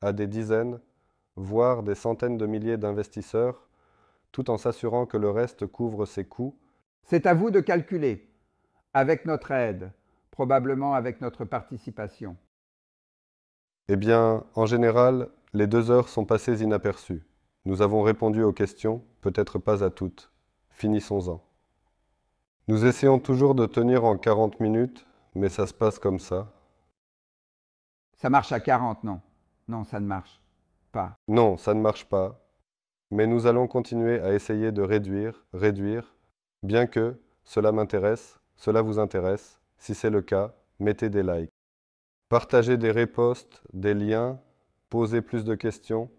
à des dizaines, voire des centaines de milliers d'investisseurs, tout en s'assurant que le reste couvre ses coûts. C'est à vous de calculer, avec notre aide, probablement avec notre participation. Eh bien, en général, les deux heures sont passées inaperçues. Nous avons répondu aux questions, peut-être pas à toutes. Finissons-en. Nous essayons toujours de tenir en 40 minutes, mais ça se passe comme ça. Ça marche à 40, non Non, ça ne marche pas. Non, ça ne marche pas. Mais nous allons continuer à essayer de réduire, réduire, bien que cela m'intéresse, cela vous intéresse. Si c'est le cas, mettez des likes. Partagez des répostes, des liens, Posez plus de questions,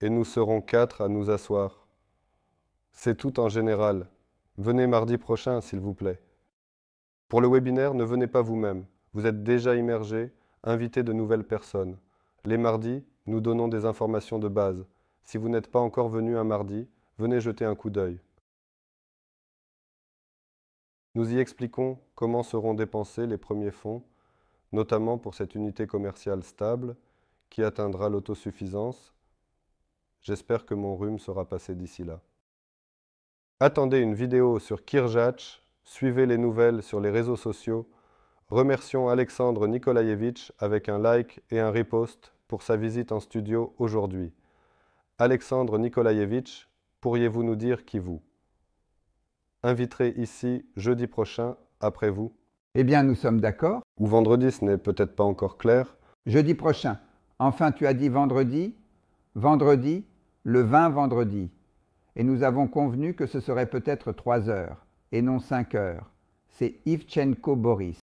et nous serons quatre à nous asseoir. C'est tout en général. Venez mardi prochain, s'il vous plaît. Pour le webinaire, ne venez pas vous-même. Vous êtes déjà immergé, invitez de nouvelles personnes. Les mardis, nous donnons des informations de base. Si vous n'êtes pas encore venu un mardi, venez jeter un coup d'œil. Nous y expliquons comment seront dépensés les premiers fonds, notamment pour cette unité commerciale stable, qui atteindra l'autosuffisance. J'espère que mon rhume sera passé d'ici là. Attendez une vidéo sur Kirjatch. suivez les nouvelles sur les réseaux sociaux. Remercions Alexandre Nikolaevitch avec un like et un repost pour sa visite en studio aujourd'hui. Alexandre Nikolaevitch, pourriez-vous nous dire qui vous Inviterez ici jeudi prochain, après vous Eh bien, nous sommes d'accord. Ou vendredi, ce n'est peut-être pas encore clair. Jeudi prochain. Enfin, tu as dit vendredi, vendredi, le 20 vendredi. Et nous avons convenu que ce serait peut-être trois heures, et non cinq heures. C'est Ivchenko Boris.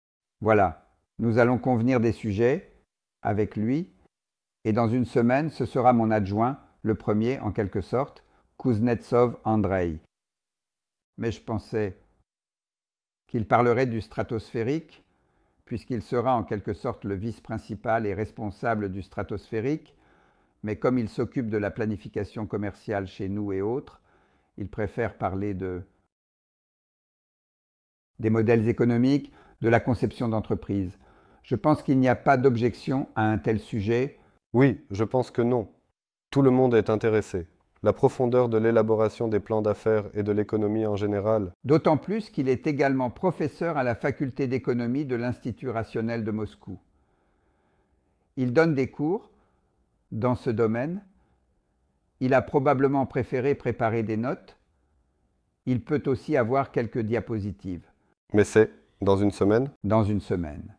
Voilà, nous allons convenir des sujets avec lui, et dans une semaine, ce sera mon adjoint, le premier en quelque sorte, Kuznetsov Andrei. Mais je pensais qu'il parlerait du stratosphérique, puisqu'il sera en quelque sorte le vice principal et responsable du stratosphérique, mais comme il s'occupe de la planification commerciale chez nous et autres, il préfère parler de des modèles économiques, de la conception d'entreprise. Je pense qu'il n'y a pas d'objection à un tel sujet. Oui, je pense que non. Tout le monde est intéressé la profondeur de l'élaboration des plans d'affaires et de l'économie en général. D'autant plus qu'il est également professeur à la faculté d'économie de l'Institut rationnel de Moscou. Il donne des cours dans ce domaine. Il a probablement préféré préparer des notes. Il peut aussi avoir quelques diapositives. Mais c'est dans une semaine Dans une semaine.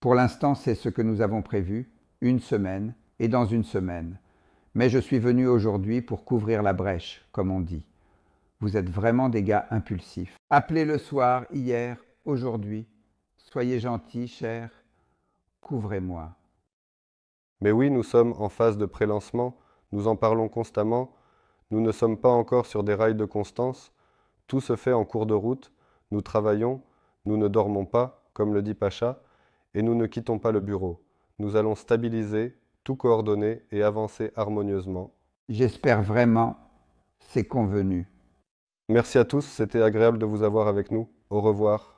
Pour l'instant, c'est ce que nous avons prévu, une semaine, et dans une semaine. Mais je suis venu aujourd'hui pour couvrir la brèche, comme on dit. Vous êtes vraiment des gars impulsifs. Appelez le soir, hier, aujourd'hui. Soyez gentils, chers. Couvrez-moi. Mais oui, nous sommes en phase de prélancement, nous en parlons constamment, nous ne sommes pas encore sur des rails de constance, tout se fait en cours de route, nous travaillons, nous ne dormons pas, comme le dit Pacha, et nous ne quittons pas le bureau. Nous allons stabiliser, tout coordonner et avancer harmonieusement. J'espère vraiment, c'est convenu. Merci à tous, c'était agréable de vous avoir avec nous. Au revoir.